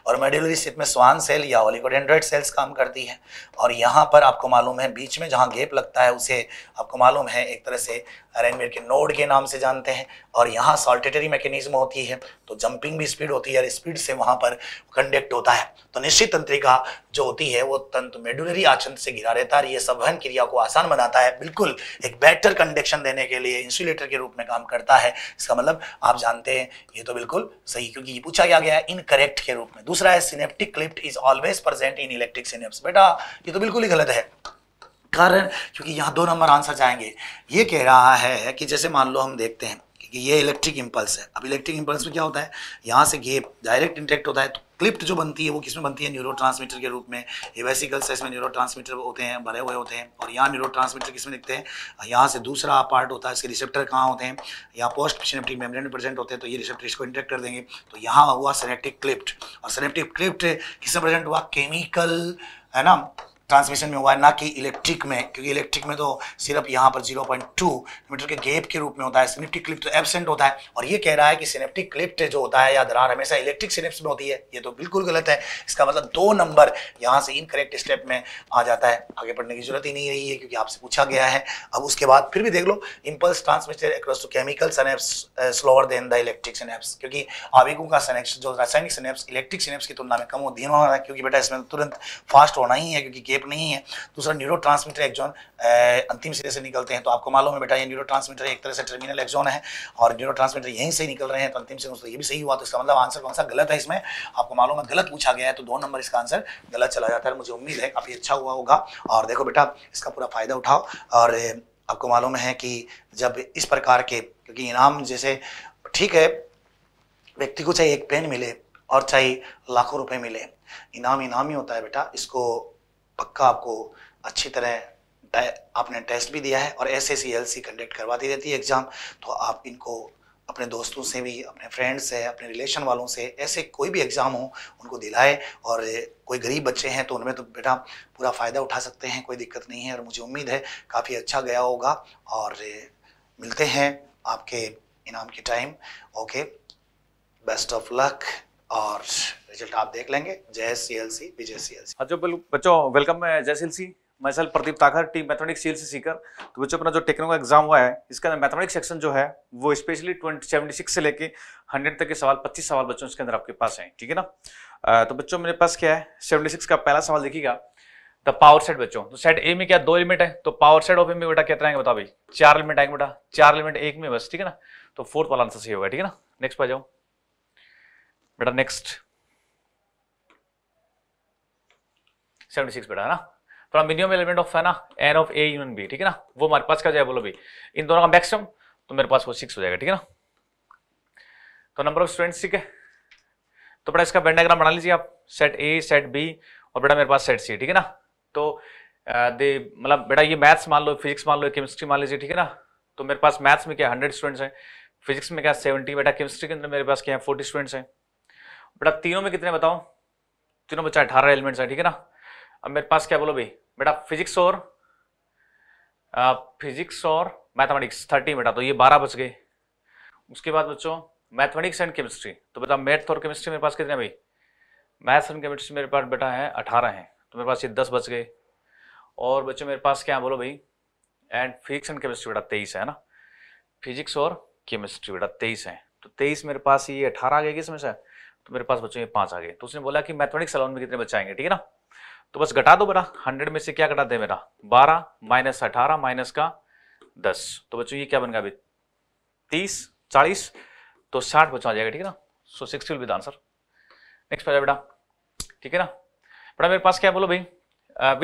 और मेड्यूलरी सीथ में स्वान सेल या ओलिकोडेंड्राइट सेल्स काम करती है और यहाँ पर आपको मालूम है बीच में जहाँ गेप लगता है उसे आपको मालूम है एक तरह से रेनवेयर के नोड के नाम से जानते हैं और यहाँ सॉल्टेटरी मैकेनिज्म होती है तो जंपिंग भी स्पीड होती है और स्पीड से वहाँ पर कंडक्ट होता है तो निश्चित तंत्रिका जो होती है वो तंत्र मेडुलरी आचंद से घिरा रहता है और ये वहन क्रिया को आसान बनाता है बिल्कुल एक बेटर कंडक्शन देने के लिए इंसुलेटर के रूप में काम करता है इसका मतलब आप जानते हैं ये तो बिल्कुल सही क्योंकि ये पूछा गया गया है इनकरेक्ट के रूप में दूसरा है synaptic cleft is always present in electric synapse बेटा ये तो बिल्कुल ही गलत है कारण क्योंकि यहाँ दो नंबर आंसर जाएंगे ये कह रहा है कि जैसे मान लो हम देखते हैं कि ये इलेक्ट्रिक इम्पल्स है अब इलेक्ट्रिक इम्पल्स में क्या होता है यहाँ से गेप डायरेक्ट इंटेक्ट होता है तो क्लिप्ट जो बनती है वो किस में बनती है न्यूरो के रूप में ये वेसिकल सेल्स में न्यूरो होते हैं भरे हुए होते हैं और यहाँ न्यूरो ट्रांसमीटर किस में दिखते हैं यहाँ से दूसरा पार्ट होता है इसके रिसेप्टर कहाँ होते हैं यहाँ पोस्ट सिनेप्टिक मेम्ब्रेन में प्रेजेंट होते हैं तो ये रिसेप्टर इसको इंटेक्ट कर देंगे तो यहाँ हुआ सेनेप्टिक क्लिप्ट और सेनेप्टिक क्लिप्ट किसमें प्रेजेंट हुआ केमिकल है ना ट्रांसमिशन में हुआ है ना कि इलेक्ट्रिक में क्योंकि इलेक्ट्रिक में तो सिर्फ यहाँ पर 0.2 मीटर के गैप के रूप में होता है सिनेप्टिक क्लिप तो एबसेंट होता है और ये कह रहा है कि सिनेप्टिक क्लिप जो होता है या दरार हमेशा इलेक्ट्रिक सिनेप्स में होती है ये तो बिल्कुल गलत है इसका मतलब दो नंबर यहाँ से इनकरेक्ट स्टेप में आ जाता है आगे पढ़ने की जरूरत ही नहीं रही है क्योंकि आपसे पूछा गया है अब उसके बाद फिर भी देख लो impulse transmitter across to chemical synapse slower than the electric synapse क्योंकि आवेगों का सनेप्स जो रासायनिक सिनेप्स इलेक्ट्रिक सिनेप्स की तुलना में कम हो धीमा हो रहा है क्योंकि बेटा इसमें तो तुरंत फास्ट होना ही है क्योंकि गैप एक नहीं है दूसरा न्यूरो ट्रांसमीटर एक्जॉन अंतिम सिरे से निकलते हैं तो आपको मालूम है बेटा ये न्यूरो ट्रांसमीटर एक तरह से टर्मिनल एक्जॉन है और न्यूरो ट्रांसमीटर यहीं से निकल रहे हैं तो अंतिम से तो ये भी सही हुआ तो इसका मतलब आंसर कौन सा गलत है इसमें आपको मालूम है गलत पूछा गया है तो दो नंबर इसका आंसर गलत चला जाता है मुझे उम्मीद है काफ़ी अच्छा हुआ होगा और देखो बेटा इसका पूरा फ़ायदा उठाओ और आपको मालूम है कि जब इस प्रकार के क्योंकि इनाम जैसे ठीक है व्यक्ति को चाहे एक पेन मिले और चाहे लाखों रुपए मिले इनाम इनाम ही होता है बेटा इसको पक्का आपको अच्छी तरह आपने टेस्ट भी दिया है और एस एस सी कंडक्ट करवाती रहती है एग्ज़ाम तो आप इनको अपने दोस्तों से भी अपने फ्रेंड्स से अपने रिलेशन वालों से ऐसे कोई भी एग्ज़ाम हो उनको दिलाए और कोई गरीब बच्चे हैं तो उनमें तो बेटा पूरा फ़ायदा उठा सकते हैं कोई दिक्कत नहीं है और मुझे उम्मीद है काफ़ी अच्छा गया होगा और मिलते हैं आपके इनाम के time okay best of luck और रिजल्ट आप देख लेंगे जय सी एल सी विजय सी एल सी बच्चों वेलकम है जय सी एल सी मैं sir Pradeep Takhar team mathematics L C Sikar तो बच्चों अपना जो टेक्निकल एग्जाम हुआ है इसके अंदर मैथमेटिक्स सेक्शन जो है वो स्पेशली ट्वेंटी सेवेंटी सिक्स से लेके हंड्रेड तक के सवाल पच्चीस सवाल बच्चों इसके अंदर आपके पास हैं ठीक है ना तो बच्चों मेरे पास क्या है सेवेंटी सिक्स का पहला सवाल देखिएगा द पावर सेट बच्चों तो सेट ए में क्या दो एलिमेंट है तो पावर सेट ऑफ ए में बेटा कहते रहेंगे बता भाई चार एलिमेंट आएंगे बेटा चार एलिमेंट एक में बस ठीक है ना तो फोर्थ वाला आंसर सही होगा ठीक है ना नेक्स्ट पर जाओ बेटा नेक्स्ट सिक्स बेटा है ना थोड़ा मिनिमम एलिमेंट ऑफ है ना N of A union B ठीक है ना वो हमारे पास क्या जाए बोलो भी इन दोनों का मैक्सिमम तो मेरे पास वो सिक्स हो जाएगा ठीक है ना तो नंबर ऑफ स्टूडेंट्स ठीक है तो बेटा इसका बेंडाग्राम बना लीजिए आप सेट ए सेट बी और बेटा मेरे पास सेट सी ठीक है ना तो दे मतलब बेटा ये मैथ्स मान लो फिजिक्स मान लो केमिस्ट्री मान लीजिए ठीक है ना तो मेरे पास मैथ्स में क्या हंड्रेड स्टूडेंट्स हैं फिजिक्स में क्या सेवेंटी बेटा केमिस्ट्री के अंदर मेरे पास क्या है फोर्टी स्टूडेंट्स हैं बेटा तीनों में कितने बताओ तीनों बच्चा अठारह एलिमेंट्स हैं ठीक है ना अब मेरे पास क्या बोलो भाई बेटा फिजिक्स और फिजिक्स और मैथमेटिक्स थर्टी बेटा तो ये बारह बच गए उसके बाद बच्चों मैथमेटिक्स एंड केमिस्ट्री तो बेटा मैथ और केमिस्ट्री मेरे पास कितने भाई मैथ्स एंड केमिस्ट्री मेरे पास बेटा है अठारह हैं तो मेरे पास ये दस बच गए और बच्चों मेरे पास क्या बोलो भाई एंड फिजिक्स एंड केमिस्ट्री बेटा तेईस है ना फिजिक्स और केमिस्ट्री बेटा तेईस है तो तेईस मेरे पास ये अठारह आ गए किस सर तो मेरे पास बच्चों में पाँच आ गए तो उसने बोला कि मैथमेटिक्स अलाउन में कितने बच्चे आएंगे ठीक है ना तो बस घटा दो बड़ा हंड्रेड में से क्या घटा दे मेरा बारह माइनस अठारह माइनस का दस तो बच्चों ये क्या बन गया अभी तीस चालीस तो साठ बच्चों आ जाएगा ठीक है ना so six with answer next आ बेटा ठीक है ना बेटा मेरे पास क्या बोलो भाई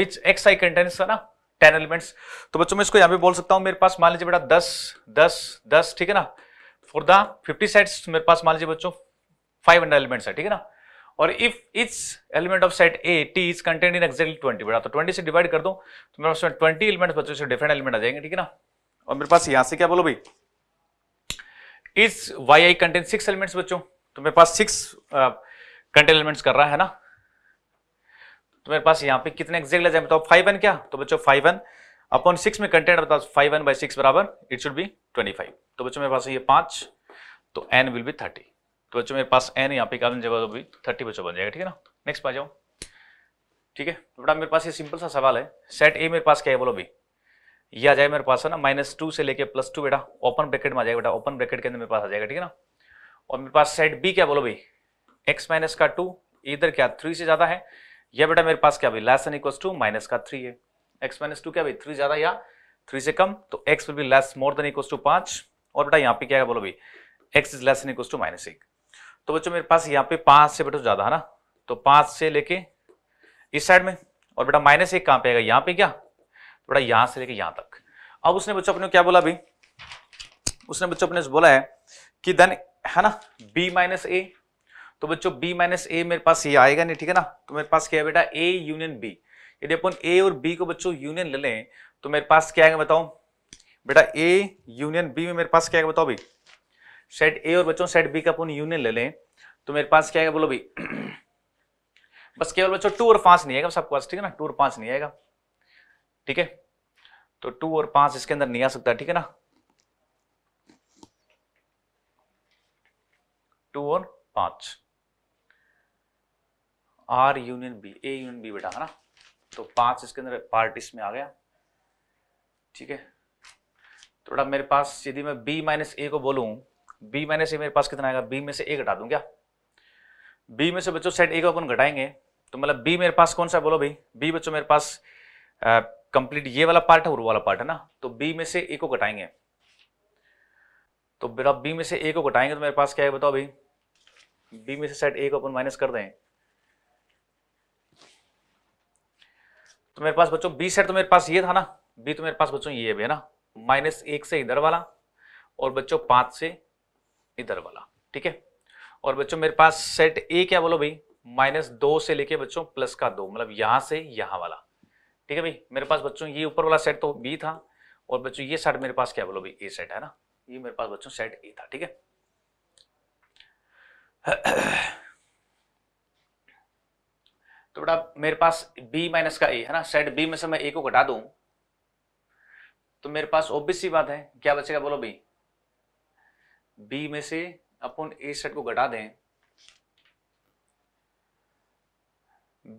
विच एक्स आई कंटेंस है ना टेन एलिमेंट्स तो बच्चों मैं इसको यहाँ पे बोल सकता हूँ मेरे पास मान लीजिए बेटा दस दस दस ठीक है ना फॉर द फिफ्टी सेट्स मेरे पास मान लीजिए बच्चों फाइव अंडर एलिमेंट्स है ठीक है ना और if it's element of set A T is content in exactly twenty बड़ा तो ट्वेंटी से डिवाइड कर दो तो मेरे पास ट्वेंटी एलिमेंट बच्चों से डिफरेंट एलिमेंट आ जाएंगे ठीक है ना और मेरे पास यहां से क्या बोलो भाई इस Y I content six elements बच्चों तो मेरे पास सिक्स कंटेंट एलिमेंट्स कर रहा है ना तो मेरे पास यहाँ पे कितने एक्जैक्ट आ जाए बताओ फाइव वन क्या तो बच्चों फाइव वन अपॉन सिक्स में कंटेंट बताओ फाइव वन बाई सिक्स बराबर it should be twenty five तो बच्चों मेरे पास ये पांच तो एन विल बी थर्टी तो बच्चों मेरे पास एन यहाँ पे कारण जगह तो भी थर्टी बच्चों बन जाएगा ठीक है ना नेक्स्ट पा जाओ ठीक है तो बेटा मेरे पास ये सिंपल सा सवाल है सेट ए मेरे पास क्या है बोलो अभी ये आ जाए मेरे पास है ना माइनस टू से लेके प्लस टू बेटा ओपन ब्रैकेट में आ जाएगा बेटा ओपन ब्रैकेट के अंदर मेरे पास आ जाएगा ठीक है ना और मेरे पास सेट बी क्या बोलो भाई एक्स माइनस का टू इधर क्या थ्री से ज्यादा है या बेटा मेरे पास क्या भाई less and equal to minus का थ्री है एक्स माइनस टू क्या भाई थ्री ज्यादा या थ्री से कम तो x will be less more than equal to पांच और बेटा यहाँ पे क्या है बोलो भाई x is less and equal to minus एक तो बच्चों मेरे पास यहाँ पे पांच से बेटो ज़्यादा है ना तो पांच से लेके इस साइड में और बेटा माइनस एक कहां पे आएगा यहां पे क्या तो बेटा यहां से लेके यहां तक अब उसने बच्चों अपने क्या बोला भाई उसने बच्चों अपने बोला है कि देन है ना बी माइनस ए तो बच्चों बी माइनस ए मेरे पास ये आएगा नहीं ठीक है ना तो मेरे पास क्या है बेटा ए यूनियन बी यदि अपन ए और बी को बच्चों यूनियन ले लें तो मेरे पास क्या आएगा बताओ बेटा ए यूनियन बी में मेरे पास क्या आएगा बताओ भाई सेट ए और बच्चों सेट बी का अपन यूनियन ले लें तो मेरे पास क्या है बोलो भाई बस केवल बच्चों टू और पांच नहीं आएगा सबके पास ठीक है ना टू और पांच नहीं आएगा ठीक है तो टू और पांच इसके अंदर नहीं आ सकता ठीक है ना टू और पांच R union B A union B बेटा है ना तो पांच इसके अंदर पार्ट इसमें आ गया ठीक है थोड़ा तो मेरे पास यदि मैं बी माइनस ए को बोलूं बी मैंने से मेरे पास कितना आएगा बी में से ए घटा दूँ क्या बी में से बच्चों सेट ए को अपन घटाएंगे तो मतलब बी मेरे पास कौन सा बोलो भाई बी बच्चों मेरे पास कंप्लीट ये वाला पार्ट है और वाला पार्ट है ना तो बी में से ए को घटाएंगे तो बेटा बी में से ए को घटाएंगे तो मेरे पास क्या है बताओ भाई बी में से सेट ए को अपन माइनस कर दें तो मेरे पास बच्चों बी सेट तो मेरे पास ये था ना बी तो मेरे पास बच्चों ये भी है ना माइनस एक से इधर वाला और बच्चों पांच से इधर वाला ठीक है और बच्चों मेरे पास सेट ए क्या बोलो भाई माइनस दो से लेके बच्चों प्लस का दो मतलब यहां से यहां वाला ठीक है भाई मेरे पास बच्चों ये ऊपर वाला सेट तो बी था और बच्चों ये सेट मेरे पास क्या बोलो भाई ए सेट है ना ये मेरे पास बच्चों सेट ए था ठीक है तो बेटा मेरे पास बी माइनस का ए है ना सेट बी में से मैं ए को घटा दू तो मेरे पास ओबीसी बात है क्या बचेगा बोलो भाई बी में से अपन ए सेट को घटा दें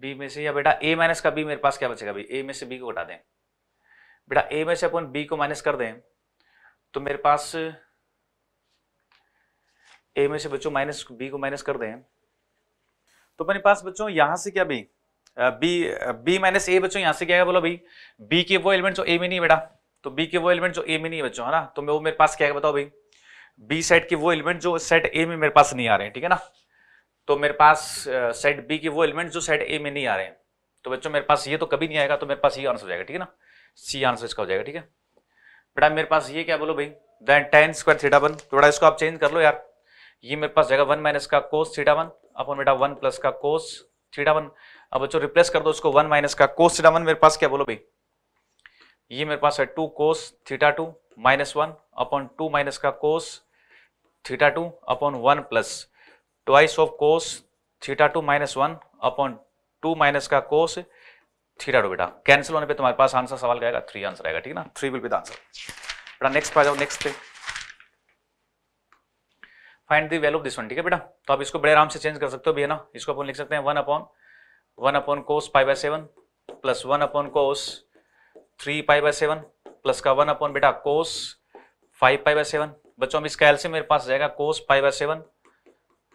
बी में से या बेटा ए माइनस का बी मेरे पास क्या बचेगा भाई ए में से बी को घटा दें बेटा ए में से अपन बी को माइनस कर दें तो मेरे पास ए में से बच्चों माइनस बी को माइनस कर दें तो अपने पास बच्चों यहां से क्या B B B minus A बच्चों यहां से क्या है बोलो भाई बी के वो एलिमेंट जो ए में नहीं है बेटा तो बी के वो एलिमेंट जो ए में नहीं है बच्चों है ना तो मैं वो मेरे पास क्या है बताओ भाई बी सेट के वो एलिमेंट जो सेट ए में मेरे पास नहीं आ रहे हैं ठीक है ना तो मेरे पास सेट बी के वो एलिमेंट जो सेट ए में नहीं आ रहे हैं तो बच्चों मेरे पास ये तो कभी नहीं आएगा तो मेरे पास ये आंसर हो जाएगा ठीक है ना सी आंसर इसका हो जाएगा ठीक है बेटा मेरे पास ये क्या बोलो भाई then tan square theta one थोड़ा इसको आप चेंज कर लो यार ये मेरे पास जाएगा वन माइनस का कोस थीटा वन अपन बेटा वन प्लस का कोस थीटा वन अब बच्चों रिप्लेस कर दो इसको वन माइनस का कोस थीटा वन मेरे पास क्या बोलो भाई ये मेरे पास है two cos theta two minus one upon two minus का cos theta two upon one plus twice of cos theta two minus one upon two minus का कोस थीटा टू बेटा कैंसिल होने पे तुम्हारे पास आंसर सवाल रहेगा थ्री आंसर आएगा ठीक है ना three will be the answer बेटा नेक्स्ट पे आ जाओ नेक्स्ट पे find the value of this one ठीक है बेटा तो आप इसको बड़े आराम से चेंज कर सकते हो भी है ना इसको अपन लिख सकते हैं one upon one upon cos pi by seven plus one upon cos three pi by seven plus का वन अपॉन बेटा cos five pi by seven बच्चों अभी इसका कैल्शियम मेरे पास जाएगा कोस फाइव बाय सेवन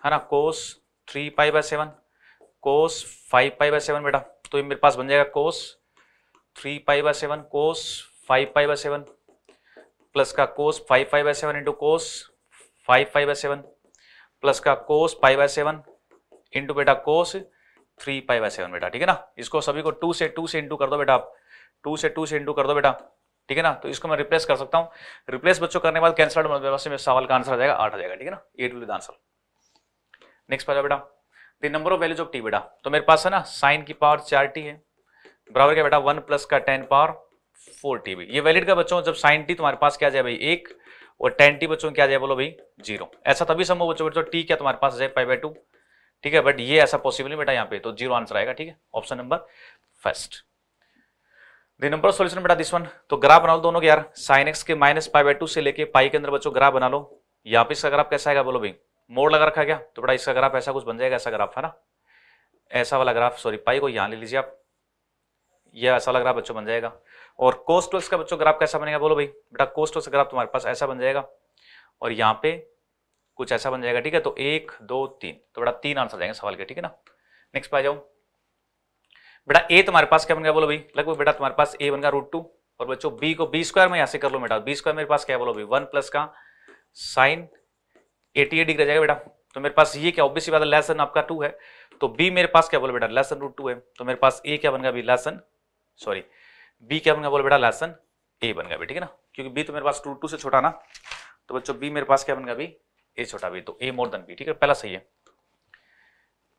है ना cos three five by seven cos five five by seven बेटा तो ये मेरे पास बन जाएगा cos three five by seven cos five five by seven plus का cos five five by seven into cos five five by seven plus का cos five by seven into बेटा cos three five by seven बेटा ठीक है ना इसको सभी को टू से टू से इंटू कर दो बेटा आप टू से टू से इंटू कर दो बेटा ठीक है ना तो इसको मैं रिप्लेस कर सकता हूँ रिप्लेस बच्चों करने के बाद कैंसर में सवाल का आंसर आ जाएगा आठ आ जाएगा ठीक है ना एट विल आंसर नेक्स्ट पाजा बेटा the number of values of T बेटा तो मेरे पास है ना साइन की पावर चार टी है बराबर क्या बेटा वन प्लस का टेन पावर फोर टी भी ये वैलिड का बच्चों जब साइन टी तुम्हारे पास क्या जाए भाई एक और टेन टी बच्चों क्या जाए बोलो भाई जीरो ऐसा तभी संभव बच्चों बेटा टी क्या तुम्हारे पास जाए फाइव बाई टू ठीक है बट ये ऐसा पॉसिबल नहीं बेटा यहाँ पे तो जीरो आंसर आएगा ठीक है option number first the number of solution बेटा दिस वन तो ग्राफ बना लो दोनों के यार साइन एक्स के माइनस पाई बाई टू से लेके पाई के अंदर बच्चों ग्राफ बना लो यहाँ पे इसका ग्राफ कैसा आएगा बोलो भाई मोड़ लगा रखा गया तो बेटा इसका ग्राफ ऐसा कुछ बन जाएगा ऐसा ग्राफ है ना ऐसा वाला ग्राफ सॉरी पाई को यहाँ ले लीजिए आप ये ऐसा वाला ग्राफ बच्चों बन जाएगा और कोस ट्वेल्स का बच्चों ग्राफ कैसा बनेगा बोलो भाई बेटा कोस ट्वेल्स का ग्राफ तुम्हारे पास ऐसा बन जाएगा और यहाँ पे कुछ ऐसा बन जाएगा ठीक है तो एक दो तीन तो बेटा तीन आंसर जाएंगे सवाल के ठीक है ना नेक्स्ट पे आ जाऊँ बेटा ए तुम्हारे पास क्या बन गया बोलो भाई लगभग बेटा तुम्हारे पास ए बन गया रूट टू और बच्चों बी को बी स्क्वायर में यहां से कर लो बेटा बी स्क्वायर मेरे पास क्या बोलो भाई वन प्लस का साइन एटी ए डिग्री जाएगा बेटा तो मेरे पास ये क्या ऑब्वियसली बात है लेसन आपका टू है तो बी मेरे पास क्या बोलो बेटा लेसन रूट टू है तो मेरे पास ए क्या बन गया अभी लेसन सॉरी बी क्या बन गया बोलो बेटा लेसन ए बन गया ठीक है ना क्योंकि बी तो मेरे पास रूट टू से छोटा ना तो बच्चों बी मेरे पास क्या बन गया अभी ए छोटा भी तो ए मोर देन बी ठीक है पहला सही है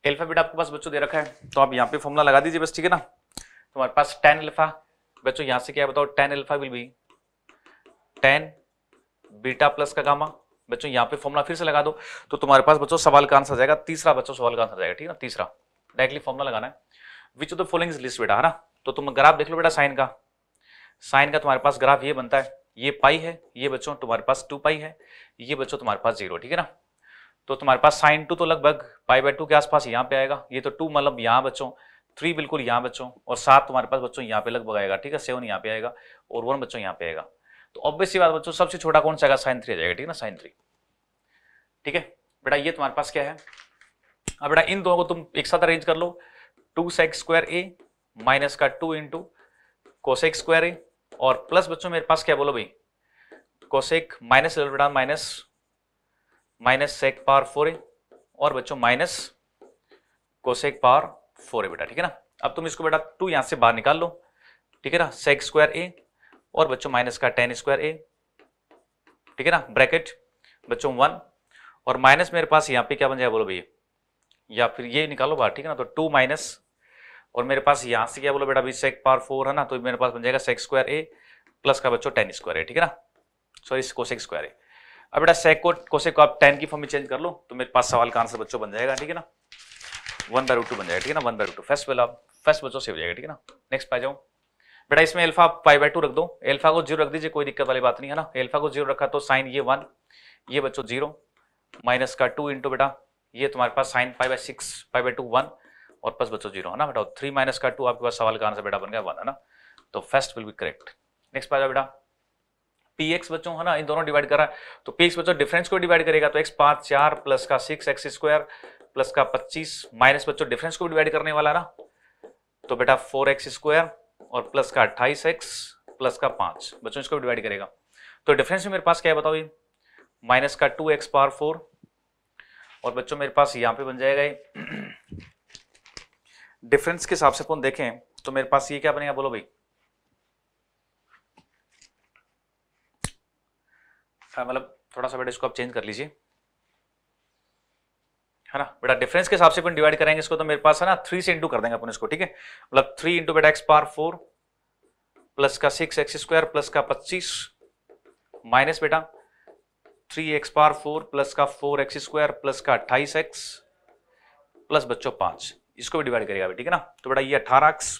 एल्फाबेट आपके पास बच्चों दे रखा है तो आप यहाँ पे फॉर्मुला लगा दीजिए बस ठीक है ना तुम्हारे पास टेन एल्फा बच्चों यहाँ से क्या बताओ ten alpha will be ten beta plus का गामा बच्चों यहाँ पे फॉर्मुला फिर से लगा दो तो तुम्हारे पास बच्चों सवाल का आंसर जाएगा तीसरा बच्चों सवाल का आंसर जाएगा ठीक है ना तीसरा डायरेक्टली फॉर्मुला लगाना है which of the following list बेटा है ना तो तुम ग्राफ देख लो बेटा साइन का साइन का तुम्हारे पास ग्राफ ये बनता है ये पाई है ये बच्चों तुम्हारे पास टू पाई है ये बच्चों तुम्हारे पास जीरो ठीक है ना तो तुम्हारे पास साइन टू तो लगभग पाई बाई टू के आसपास यहाँ पे आएगा ये तो टू मतलब यहाँ बच्चों थ्री बिल्कुल यहाँ बच्चों और सात तुम्हारे पास बच्चों यहाँ पे लगभग आएगा ठीक है सेवन यहाँ पे आएगा और वन बच्चों यहाँ पे आएगा तो ऑब्वियसली बात बच्चों सबसे छोटा कौन सा आएगा साइन थ्री आ जाएगा ठीक है ना साइन थ्री ठीक है बेटा ये तुम्हारे पास क्या है अब बेटा इन दोनों को तुम एक साथ अरेंज कर लो two sec square A minus का two into cosec square A और प्लस बच्चों मेरे पास क्या बोलो भाई cosec minus minus minus sec पार फोर ए और बच्चों माइनस कोसेक पार फोर ए बेटा ठीक है ना अब तुम इसको बेटा टू यहां से बाहर निकाल लो ठीक है ना सेक स्क्वायर ए और बच्चों माइनस का टेन स्क्वायर ए ठीक है ना ब्रैकेट बच्चों वन और माइनस मेरे पास यहाँ पे क्या बन जाएगा बोलो भैया या फिर ये निकालो बाहर ठीक है ना तो टू माइनस और मेरे पास यहाँ से क्या बोलो बेटा अभी सेक पार फोर है ना तो मेरे पास बन जाएगा सेक्स स्क्वायर ए प्लस का बच्चों टेन स्क्वायर ए ठीक है ना सॉरी कोसेक स्क्वायर ए अब बेटा सेक को कोसेक को आप टेन की फॉर्म में चेंज कर लो तो मेरे पास सवाल का आंसर बच्चों बन जाएगा ठीक है ना वन बाय टू बन जाएगा ठीक है ना वन बाय टू फर्स्ट वाला फर्स्ट बच्चों से हो जाएगा ठीक है ना नेक्स्ट पा जाऊँ बेटा इसमें एल्फा पाई बाय टू रख दो एल्फा को जीरो रख दीजिए कोई दिक्कत वाली बात नहीं है ना एल्फा को जीरो रखा तो साइन ये वन ये बच्चों जीरो माइनस का टू इंटू बेटा ये तुम्हारे पास sine five by six five by two one और प्लस बच्चों जीरो है ना बेटा थ्री माइनस का टू आपके पास सवाल का आंसर बेटा बन गया वन है ना तो first will be correct next पा जाओ बेटा पी एक्स बच्चों है ना इन दोनों डिवाइड कर रहा है तो पी एक्स बच्चों डिफरेंस को डिवाइड करेगा तो एक्स पाँच चार प्लस का सिक्स एक्स स्क्वायर प्लस का पच्चीस माइनस बच्चों डिफरेंस को डिवाइड करने वाला ना तो बेटा फोर एक्स स्क्वायर और प्लस का अट्ठाईस एक्स प्लस का पाँच बच्चों इसको डिवाइड करेगा तो डिफरेंस में मेरे पास क्या है बताओ ये माइनस का टू एक्स पावर फोर और बच्चों मेरे पास यहाँ पे बन जाएगा ये डिफरेंस के हिसाब से अपन तो देखें तो मेरे पास ये क्या बनेगा बोलो भाई हाँ, मतलब थोड़ा सा बेटा इसको आप चेंज कर लीजिए है ना बेटा डिफरेंस के हिसाब से अपन डिवाइड करेंगे इसको तो मेरे पास है ना थ्री से इंटू कर देंगे अपन इसको ठीक है मतलब थ्री इंटू बेटा एक्स पार फोर प्लस का सिक्स एक्स स्क्वायर प्लस का पच्चीस माइनस बेटा थ्री एक्स पार फोर प्लस का फोर एक्स स्क्वायर प्लस का अट्ठाईस एक्स प्लस बच्चों पांच इसको भी डिवाइड करेगा ठीक है ना तो बेटा ये अठारह एक्स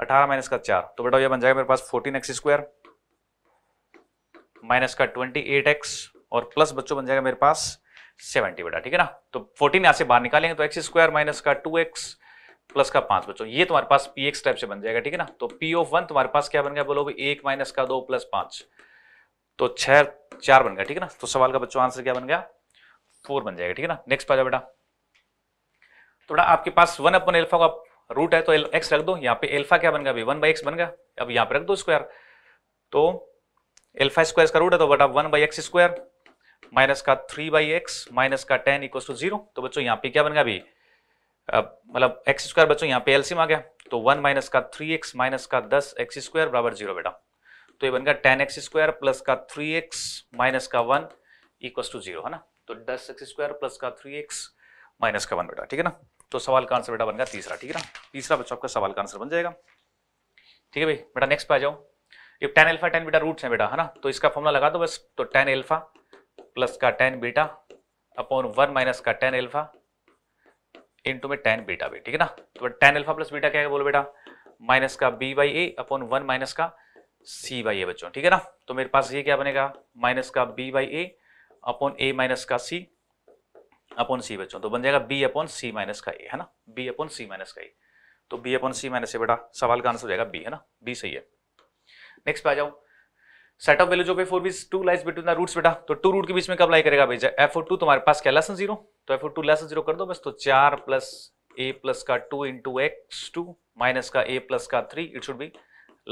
अठारह माइनस का चार तो बेटा ये बन जाएगा मेरे पास फोर्टीन एक्स स्क्वायर माइनस का ट्वेंटी एट एक्स और प्लस बच्चों बन जाएगा मेरे पास सेवेंटी बेटा ठीक है ना तो फोर्टीन यहाँ से बाहर निकालेंगे तो एक्स स्क्वायर माइनस का टू एक्स प्लस का पांच बच्चों ये तुम्हारे पास पी एक्स टाइप से बन जाएगा ठीक है ना तो पी ऑफ वन तुम्हारे पास क्या बन गया बोलो एक माइनस का दो प्लस पांच तो छह चार बन गया ठीक है ना तो सवाल का बच्चों आंसर क्या बन गया फोर बन जाएगा ठीक है ना नेक्स्ट आ जाओ बेटा थोड़ा तो आपके पास वन अपन एल्फा का रूट है तो एक्स रख दो यहाँ पे एल्फा क्या बन गया वन बाई एक्स बन गया अब यहाँ पे रख दो स्क्वायर तो एल्फा स्क्वायर का रूट है तो बटा one by x square minus का थ्री बाई एक्स माइनस का टेन इक्वल टू जीरो तो बच्चों यहाँ पे क्या बन गया अभी मतलब एक्स स्क्वायर बच्चों यहाँ पे एलसीम आ गया तो वन माइनस का थ्री एक्स माइनस का दस एक्स स्क्वायर बराबर जीरो बेटा तो ये बन गया टेन एक्स स्क्वायर प्लस का थ्री एक्स माइनस का वन इक्वल टू जीरो है ना तो दस एक्स स्क्वायर प्लस का थ्री एक्स माइनस का वन बेटा ठीक है ना तो सवाल का आंसर बेटा बन गया तीसरा ठीक है ना तीसरा बच्चों आपका सवाल का आंसर बन जाएगा ठीक है भाई बेटा नेक्स्ट पे आ जाओ ये ten alpha ten beta roots हैं बेटा है ना तो इसका फॉर्मूला लगा दो बस तो टेन एल्फा प्लस का ten beta upon one minus का टेन एल्फा इंटू में टेन बीटा भी ठीक है ना तो टेन एल्फा प्लस बीटा क्या है बोलो बेटा माइनस का B by A upon one minus का सी बाई ए बच्चों ठीक है ना तो मेरे पास ये क्या बनेगा माइनस का B by A upon A minus का सी अपॉन सी बच्चों तो बन जाएगा बी अपॉन सी माइनस का ए है ना बी अपॉन सी माइनस का ए तो B upon C minus A बेटा सवाल का आंसर हो जाएगा बी है ना बी सही है नेक्स्ट पे आ जाओ set of values of A for बीस two lies between the roots बेटा तो टू रूट के बीच में कब लाई करेगा भाई एफ टू तुम्हारे पास क्या लेसन जीरो तो एफ टू लेसन जीरो कर दो बस तो चार प्लस ए प्लस का two into x two minus का ए प्लस का three it should be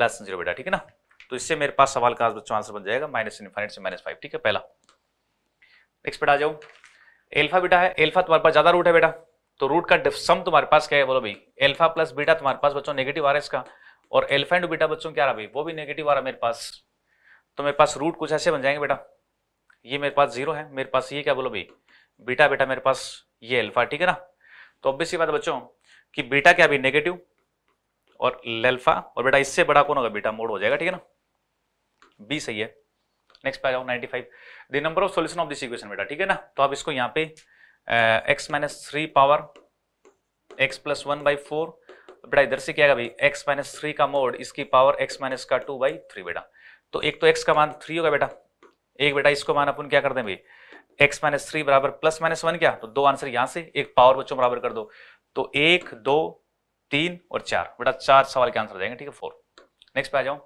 less than zero बेटा ठीक है ना तो इससे मेरे पास सवाल का बच्चों आंसर बन जाएगा माइनस इनफाइनेट से माइनस फाइव ठीक है पहला नेक्स्ट बेटा आ जाओ एल्फा बेटा है एल्फा तुम्हारे पास ज्यादा रूट है बेटा तो रूट का सम तुम्हारे पास क्या है बोलो भाई एल्फा प्लस बीटा तुम्हारे पास बच्चों नेगेटिव आ रहा है इसका और एल्फा इंटू बीटा बच्चों क्या रहा भाई वो भी नेगेटिव आ रहा मेरे पास तो मेरे पास रूट कुछ ऐसे बन जाएंगे बेटा ये मेरे पास जीरो है मेरे पास ये क्या बोलो भाई बीटा बेटा मेरे पास ये एल्फा ठीक है ना तो ऑब्वियस बात बच्चों कि बीटा क्या भी नेगेटिव और लेल्फा और बेटा इससे बड़ा कौन होगा बीटा मोड हो जाएगा ठीक है ना बी सही है नेक्स्ट पे आ जाओ five the number of solution of this equation बेटा ठीक है ना तो आप इसको यहाँ पे x minus three power x plus one by four बेटा इधर से क्या भाई एक्स माइनस थ्री का मोड इसकी पावर एक्स माइनस का टू बाई थ्री बेटा तो एक तो एक्स का मान थ्री होगा बेटा एक बेटा इसको मान अपन क्या कर दे एक्स माइनस थ्री बराबर प्लस माइनस वन क्या तो दो आंसर यहां से एक पावर बच्चों बराबर कर दो तो एक दो तीन और चार बेटा चार सवाल के आंसर देंगे ठीक है फोर नेक्स्ट पे आ जाओ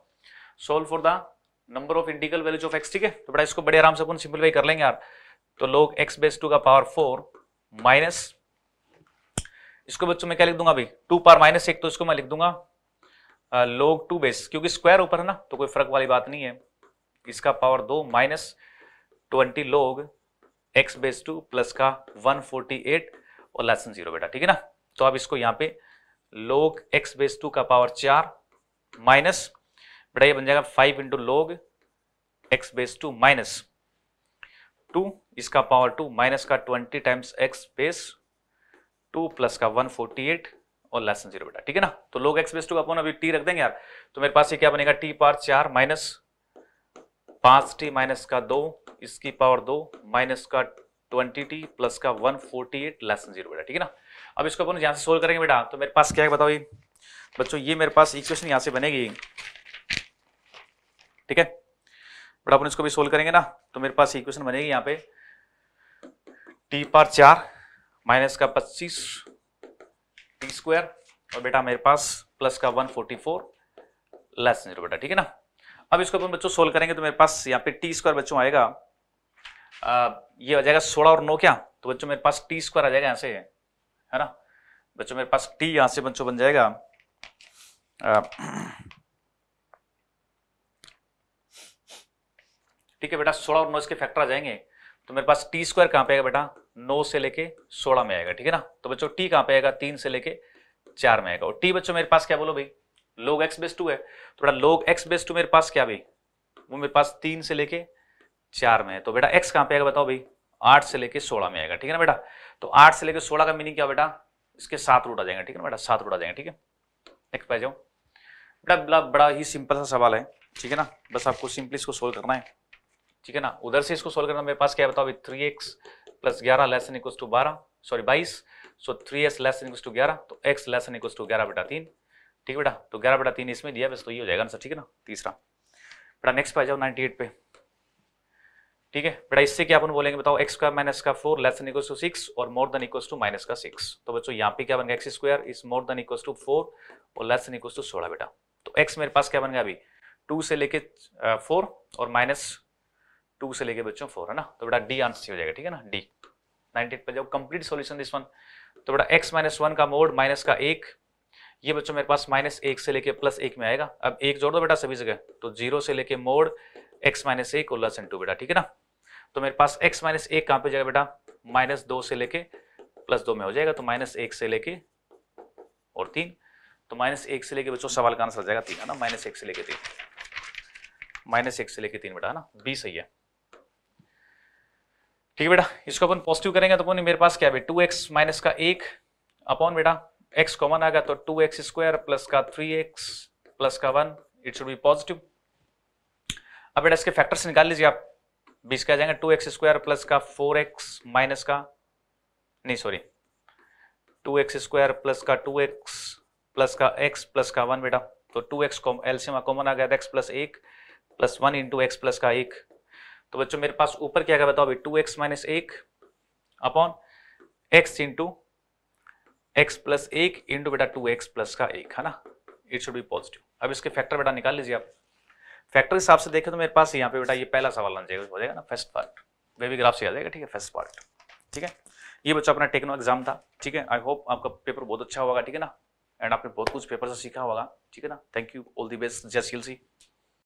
solve for the number of integral values of x ठीक है तो बेटा इसको बड़े आराम से अपन सिंपलीफाई कर लेंगे यार तो लोग एक्स बेस टू का पावर फोर माइनस इसको बच्चों में क्या लिख दूंगा भाई टू पार माइनस एक तो इसको मैं लिख दूंगा लोग टू बेस क्योंकि स्क्वायर ऊपर है ना तो कोई फर्क वाली बात नहीं है इसका पावर दो minus twenty log x base two plus का वन फोर्टी एट और लेसन जीरो बेटा ठीक है ना तो अब इसको यहाँ पे लोग एक्स बेस टू का पावर चार माइनस बेटा ये बन जाएगा five into log x base two minus two इसका पावर टू माइनस का twenty times x base two plus का वन फोर्टी एट और लेस देन जीरो बेटा ठीक है ना तो लोग एक्स बेस टू अपन अभी टी रख देंगे यार तो मेरे पास ये क्या बनेगा टी पार चार माइनस पांच टी माइनस का दो इसकी पावर दो माइनस का ट्वेंटी टी प्लस का one forty eight less zero बेटा ठीक है ना अब इसको अपन यहां से सोल्व करेंगे बेटा तो मेरे पास क्या है बताओ बच्चों ये मेरे पास इक्वेशन यहां से बनेगी ठीक है बेटा अपन इसको भी सोल्व करेंगे ना तो मेरे पास इक्वेशन बनेगी यहाँ पे टी पार चार माइनस का 25 टी स्क्वायर और बेटा मेरे पास प्लस का 144 लेस जीरो बेटा ठीक है ना अब इसको अपन बच्चों सोल्व करेंगे तो मेरे पास यहाँ पे टी स्क्वायर बच्चों आएगा आ, ये आ जाएगा सोलह और नौ क्या तो बच्चों मेरे पास टी स्क्वायर आ जाएगा यहाँ से है ना बच्चों मेरे पास टी यहाँ से बच्चों बन जाएगा ठीक है बेटा सोलह और नौ इसके फैक्टर आ जाएंगे तो मेरे पास टी स्क्वायर कहाँ पे आएगा बेटा नौ से लेके सोलह में आएगा ठीक है ना तो बच्चों टी कहां पे आएगा तीन से लेके चार में आएगा और टी बच्चों मेरे पास क्या बोलो भाई लोग एक्स बेस टू है थोड़ा लोग एक्स बेस टू मेरे पास क्या भाई वो मेरे पास तीन से लेके चार में है तो बेटा एक्स कहां पे आएगा बताओ भाई आठ से लेके सोलह में आएगा ठीक है ना बेटा तो आठ से लेके सोलह का मीनिंग क्या बेटा इसके सात रूट आ जाएगा ठीक है ना बेटा सात रूट आ जाएंगे ठीक है नेक्स्ट पे जाओ बेटा बड़ा बड़ा ही सिंपल सा सवाल है ठीक है ना बस आपको सिंपली इसको सोल्व करना है ठीक है ना उधर से इसको सोल्व करना मेरे पास क्या बताओ भाई थ्री एक्स प्लस ग्यारह लेस इन इक्वस टू बारह सॉरी बाईस so three x less than equals to ग्यारह तो x less than equals to ग्यारह बटा तीन ठीक बेटा तो ग्यारह बटा तीन इसमें दिया बस तो ये हो जाएगा आंसर ठीक है ना तीसरा बेटा नेक्स्ट पे आ जाओ नाइन्टी एट पे ठीक है बेटा इससे क्या अपन बोलेंगे बताओ एक्स का माइनस का four less than equals to six और more than equals to minus का सिक्स तो बच्चों यहाँ पे क्या बन गया x square is more than equals to four और लेस देन इक्वल्स टू सोलह बेटा तो एक्स मेरे पास क्या बन गया अभी टू से लेके फोर और माइनस टू से लेके बच्चों फोर है ना तो बेटा डी आंसर हो जाएगा ठीक है ना डी नाइनटी एट पर जाओ कंप्लीट सोल्यूशन दिस वन तो बेटा एक्स माइनस वन का मोड माइनस का एक ये बच्चों मेरे पास माइनस एक से लेके प्लस एक में आएगा अब एक जोड़ दो बेटा सभी जगह तो जीरो से लेके मोड एक्स माइनस एक और एन टू बेटा ठीक है ना तो मेरे पास एक्स माइनस एक कहाँ पे जाएगा बेटा माइनस दो से लेके प्लस दो में हो जाएगा तो माइनस एक से लेके और तीन तो माइनस एक से लेके बच्चों सवाल का आंसर जाएगा तीन है ना माइनस एक से लेके तीन माइनस एक से लेके तीन बेटा है ना बी सही है ठीक है बेटा इसको अपन पॉजिटिव करेंगे तो मेरे पास क्या टू एक्स माइनस का एक अपॉन बेटा एक्स कॉमन आ गया तो टू एक्स स्क्वायर प्लस का थ्री एक्स प्लस का one it should be positive अब बेटा इसके फैक्टर्स निकाल लीजिए आप बीस का जाएंगे टू एक्स स्क्वायर प्लस का फोर एक्स माइनस का नहीं sorry two x square plus का टू एक्स प्लस का एक्स प्लस का वन बेटा तो टू एक्स एल्सियम कॉमन आ गया एक्स प्लस एक plus one into x plus का एक तो बच्चों मेरे पास ऊपर क्या क्या बताओ अभी टू एक्स माइनस एक upon x into x plus एक इंटू बेटा टू एक्स प्लस का एक है ना इट शुड बी पॉजिटिव अब इसके फैक्टर बेटा निकाल लीजिए आप फैक्टर हिसाब से देखें तो मेरे पास यहाँ पे बेटा ये पहला सवाल आ जाएगा हो जाएगा ना फर्स्ट पार्ट वे ग्राफ से आ जाएगा ठीक है फर्स्ट पार्ट ठीक है ये बच्चों अपना टेक्नो एग्जाम था ठीक है आई होप आपका पेपर बहुत अच्छा होगा ठीक है ना एंड आपने बहुत कुछ पेपर से सीखा होगा ठीक है ना thank you all the best जय सी